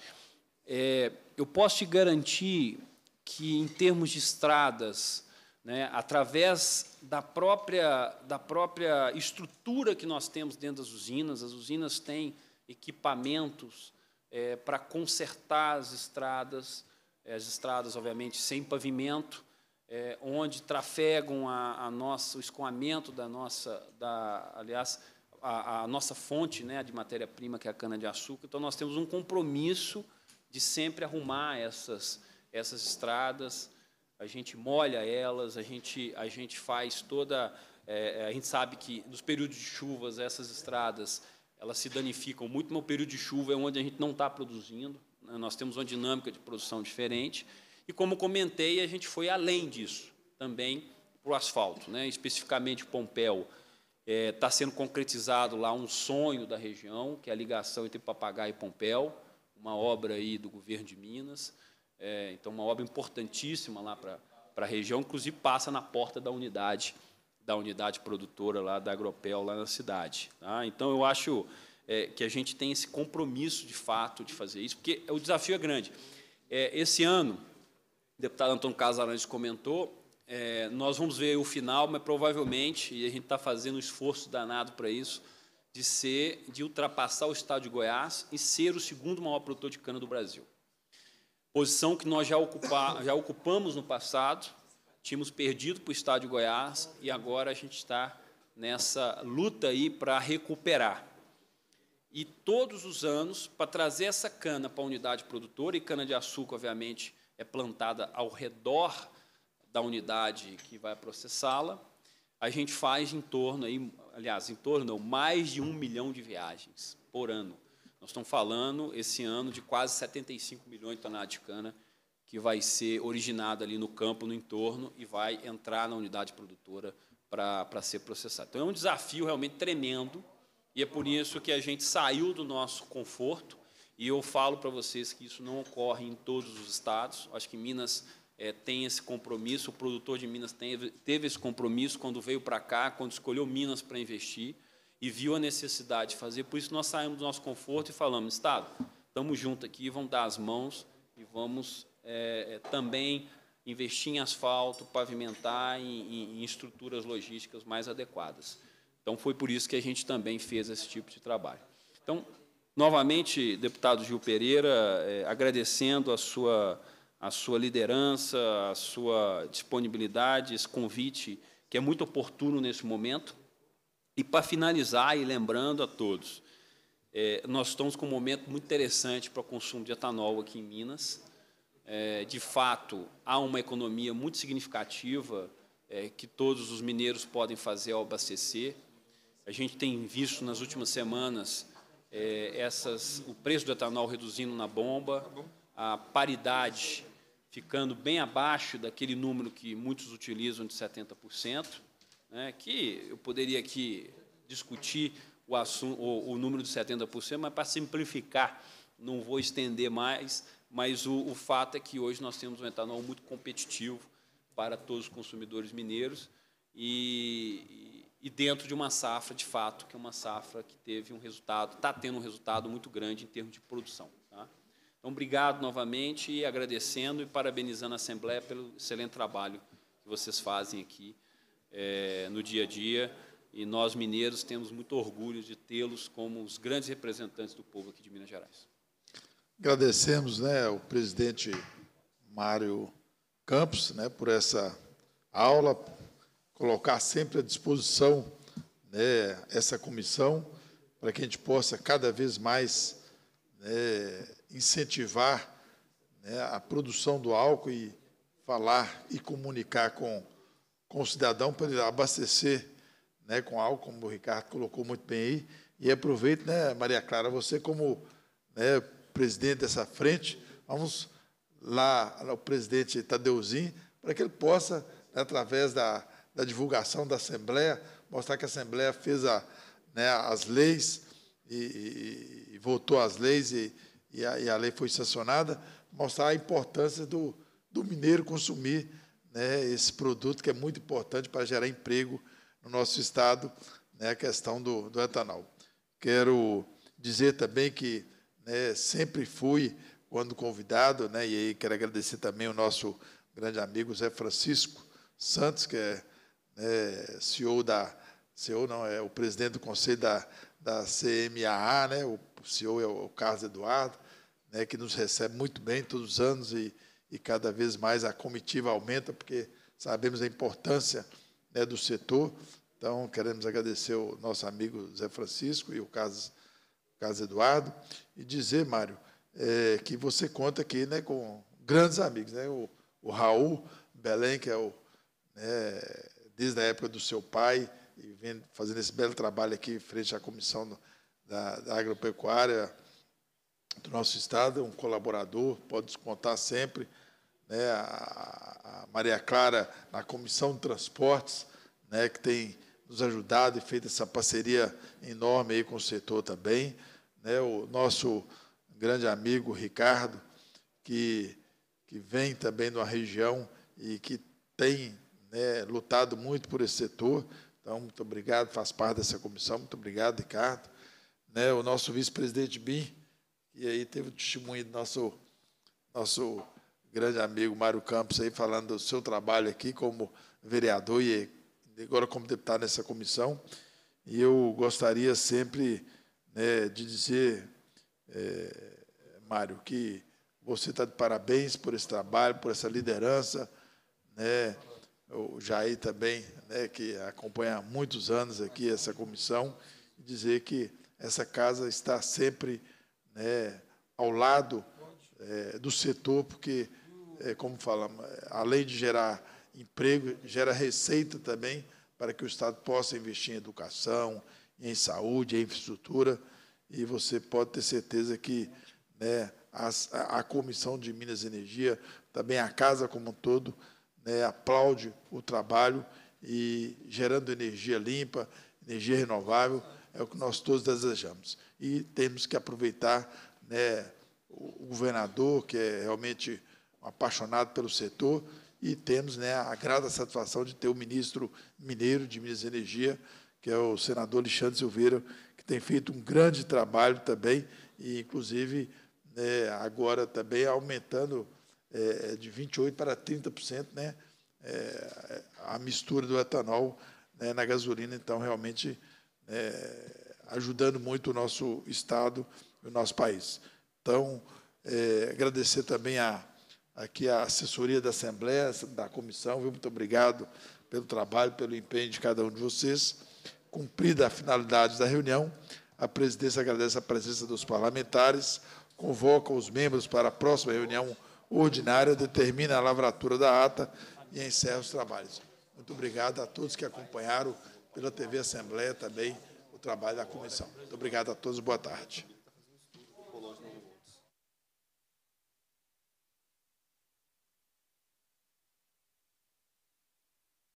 É, eu posso te garantir que, em termos de estradas, né, através da própria, da própria estrutura que nós temos dentro das usinas, as usinas têm equipamentos é, para consertar as estradas, é, as estradas, obviamente, sem pavimento, é, onde trafegam a, a, nossa, o escoamento da nossa, da, aliás, a, a nossa fonte né, de matéria-prima, que é a cana-de-açúcar. Então, nós temos um compromisso de sempre arrumar essas, essas estradas, a gente molha elas, a gente, a gente faz toda. É, é, a gente sabe que nos períodos de chuvas essas estradas elas se danificam muito, mas o período de chuva é onde a gente não está produzindo. Né? Nós temos uma dinâmica de produção diferente. E como comentei, a gente foi além disso também para o asfalto, né? especificamente Pompéu. Está é, tá sendo concretizado lá um sonho da região, que é a ligação entre Papagaio e Pompéu, uma obra aí do governo de Minas. É, então, uma obra importantíssima lá para a região, inclusive passa na porta da unidade, da unidade produtora lá da Agropel, lá na cidade. Tá? Então, eu acho é, que a gente tem esse compromisso, de fato, de fazer isso, porque o desafio é grande. É, esse ano, o deputado Antônio Casarantes comentou, é, nós vamos ver o final, mas provavelmente, e a gente está fazendo um esforço danado para isso, de ser, de ultrapassar o estado de Goiás e ser o segundo maior produtor de cana do Brasil posição que nós já, ocupar, já ocupamos no passado, tínhamos perdido para o Estado de Goiás e agora a gente está nessa luta aí para recuperar. E todos os anos, para trazer essa cana para a unidade produtora, e cana-de-açúcar, obviamente, é plantada ao redor da unidade que vai processá-la, a gente faz em torno, aí, aliás, em torno, não, mais de um milhão de viagens por ano. Nós estamos falando esse ano de quase 75 milhões de toneladas de cana que vai ser originada ali no campo, no entorno, e vai entrar na unidade produtora para ser processada. Então é um desafio realmente tremendo, e é por isso que a gente saiu do nosso conforto, e eu falo para vocês que isso não ocorre em todos os estados. Acho que Minas é, tem esse compromisso, o produtor de Minas teve, teve esse compromisso quando veio para cá, quando escolheu Minas para investir e viu a necessidade de fazer. Por isso, nós saímos do nosso conforto e falamos: Estado, estamos juntos aqui, vamos dar as mãos e vamos é, é também investir em asfalto, pavimentar em, em, estruturas logísticas mais adequadas. Então, foi por isso que a gente também fez esse tipo de trabalho. Então, novamente, deputado Gil Pereira, é, agradecendo a sua, a sua liderança, a sua disponibilidade, esse convite que é muito oportuno nesse momento e para finalizar, e lembrando a todos, é, nós estamos com um momento muito interessante para o consumo de etanol aqui em Minas. É, de fato, há uma economia muito significativa é, que todos os mineiros podem fazer ao abastecer. A gente tem visto nas últimas semanas é, essas, o preço do etanol reduzindo na bomba, tá a paridade ficando bem abaixo daquele número que muitos utilizam de 70% né, que eu poderia aqui discutir o, assunto, o, o número de 70%, mas para simplificar, não vou estender mais, mas o, o fato é que hoje nós temos um etanol muito competitivo para todos os consumidores mineiros e, e dentro de uma safra, de fato, que é uma safra que teve um resultado, está tendo um resultado muito grande em termos de produção. Tá? Então, obrigado novamente e agradecendo e parabenizando a Assembleia pelo excelente trabalho que vocês fazem aqui é, no dia a dia. E nós, mineiros, temos muito orgulho de tê-los como os grandes representantes do povo aqui de Minas Gerais. Agradecemos né, ao presidente Mário Campos né, por essa aula, colocar sempre à disposição né, essa comissão para que a gente possa cada vez mais né, incentivar né, a produção do álcool e falar e comunicar com com o cidadão para abastecer né, com álcool, como o Ricardo colocou muito bem aí. E aproveito, né, Maria Clara, você como né, presidente dessa frente, vamos lá ao presidente Tadeuzinho, para que ele possa, né, através da, da divulgação da Assembleia, mostrar que a Assembleia fez a, né, as leis e, e, e, votou as leis e, e a, e a lei foi sancionada, mostrar a importância do, do mineiro consumir né, esse produto que é muito importante para gerar emprego no nosso estado, né, a questão do, do etanol. Quero dizer também que né, sempre fui, quando convidado, né, e aí quero agradecer também o nosso grande amigo Zé Francisco Santos, que é né, CEO da. CEO não, é o presidente do conselho da, da CMAA, né, o CEO é o Carlos Eduardo, né, que nos recebe muito bem todos os anos e e cada vez mais a comitiva aumenta, porque sabemos a importância né, do setor. Então, queremos agradecer o nosso amigo Zé Francisco e o Carlos, Eduardo, e dizer, Mário, é, que você conta aqui né, com grandes amigos, né, o, o Raul Belém, que é o, né, desde a época do seu pai, e vem fazendo esse belo trabalho aqui frente à comissão da, da agropecuária, do nosso Estado, é um colaborador, pode contar sempre, né, a, a Maria Clara na Comissão de Transportes, né, que tem nos ajudado e feito essa parceria enorme aí com o setor também. Né, o nosso grande amigo Ricardo, que, que vem também da região e que tem né, lutado muito por esse setor. Então, muito obrigado, faz parte dessa comissão, muito obrigado, Ricardo. Né, o nosso vice-presidente BIM, e aí teve o testemunho do nosso, nosso grande amigo Mário Campos aí falando do seu trabalho aqui como vereador e agora como deputado nessa comissão. E eu gostaria sempre né, de dizer, é, Mário, que você está de parabéns por esse trabalho, por essa liderança. Né? O Jair também, né, que acompanha há muitos anos aqui essa comissão, dizer que essa casa está sempre né, ao lado é, do setor, porque, é, como falamos, além de gerar emprego, gera receita também para que o Estado possa investir em educação, em saúde, em infraestrutura, e você pode ter certeza que né, a, a Comissão de Minas e Energia, também a Casa como um todo, né, aplaude o trabalho e gerando energia limpa, energia renovável, é o que nós todos desejamos. E temos que aproveitar né, o governador, que é realmente apaixonado pelo setor, e temos né, a grata satisfação de ter o ministro mineiro de Minas e Energia, que é o senador Alexandre Silveira, que tem feito um grande trabalho também, e inclusive né, agora também aumentando é, de 28% para 30% né, é, a mistura do etanol né, na gasolina. Então, realmente, é, ajudando muito o nosso Estado e o nosso país. Então, é, agradecer também a, aqui a assessoria da Assembleia, da comissão, viu? muito obrigado pelo trabalho, pelo empenho de cada um de vocês. Cumprida a finalidade da reunião, a presidência agradece a presença dos parlamentares, convoca os membros para a próxima reunião ordinária, determina a lavratura da ata e encerra os trabalhos. Muito obrigado a todos que acompanharam pela TV Assembleia também o trabalho da comissão. Muito obrigado a todos, boa tarde.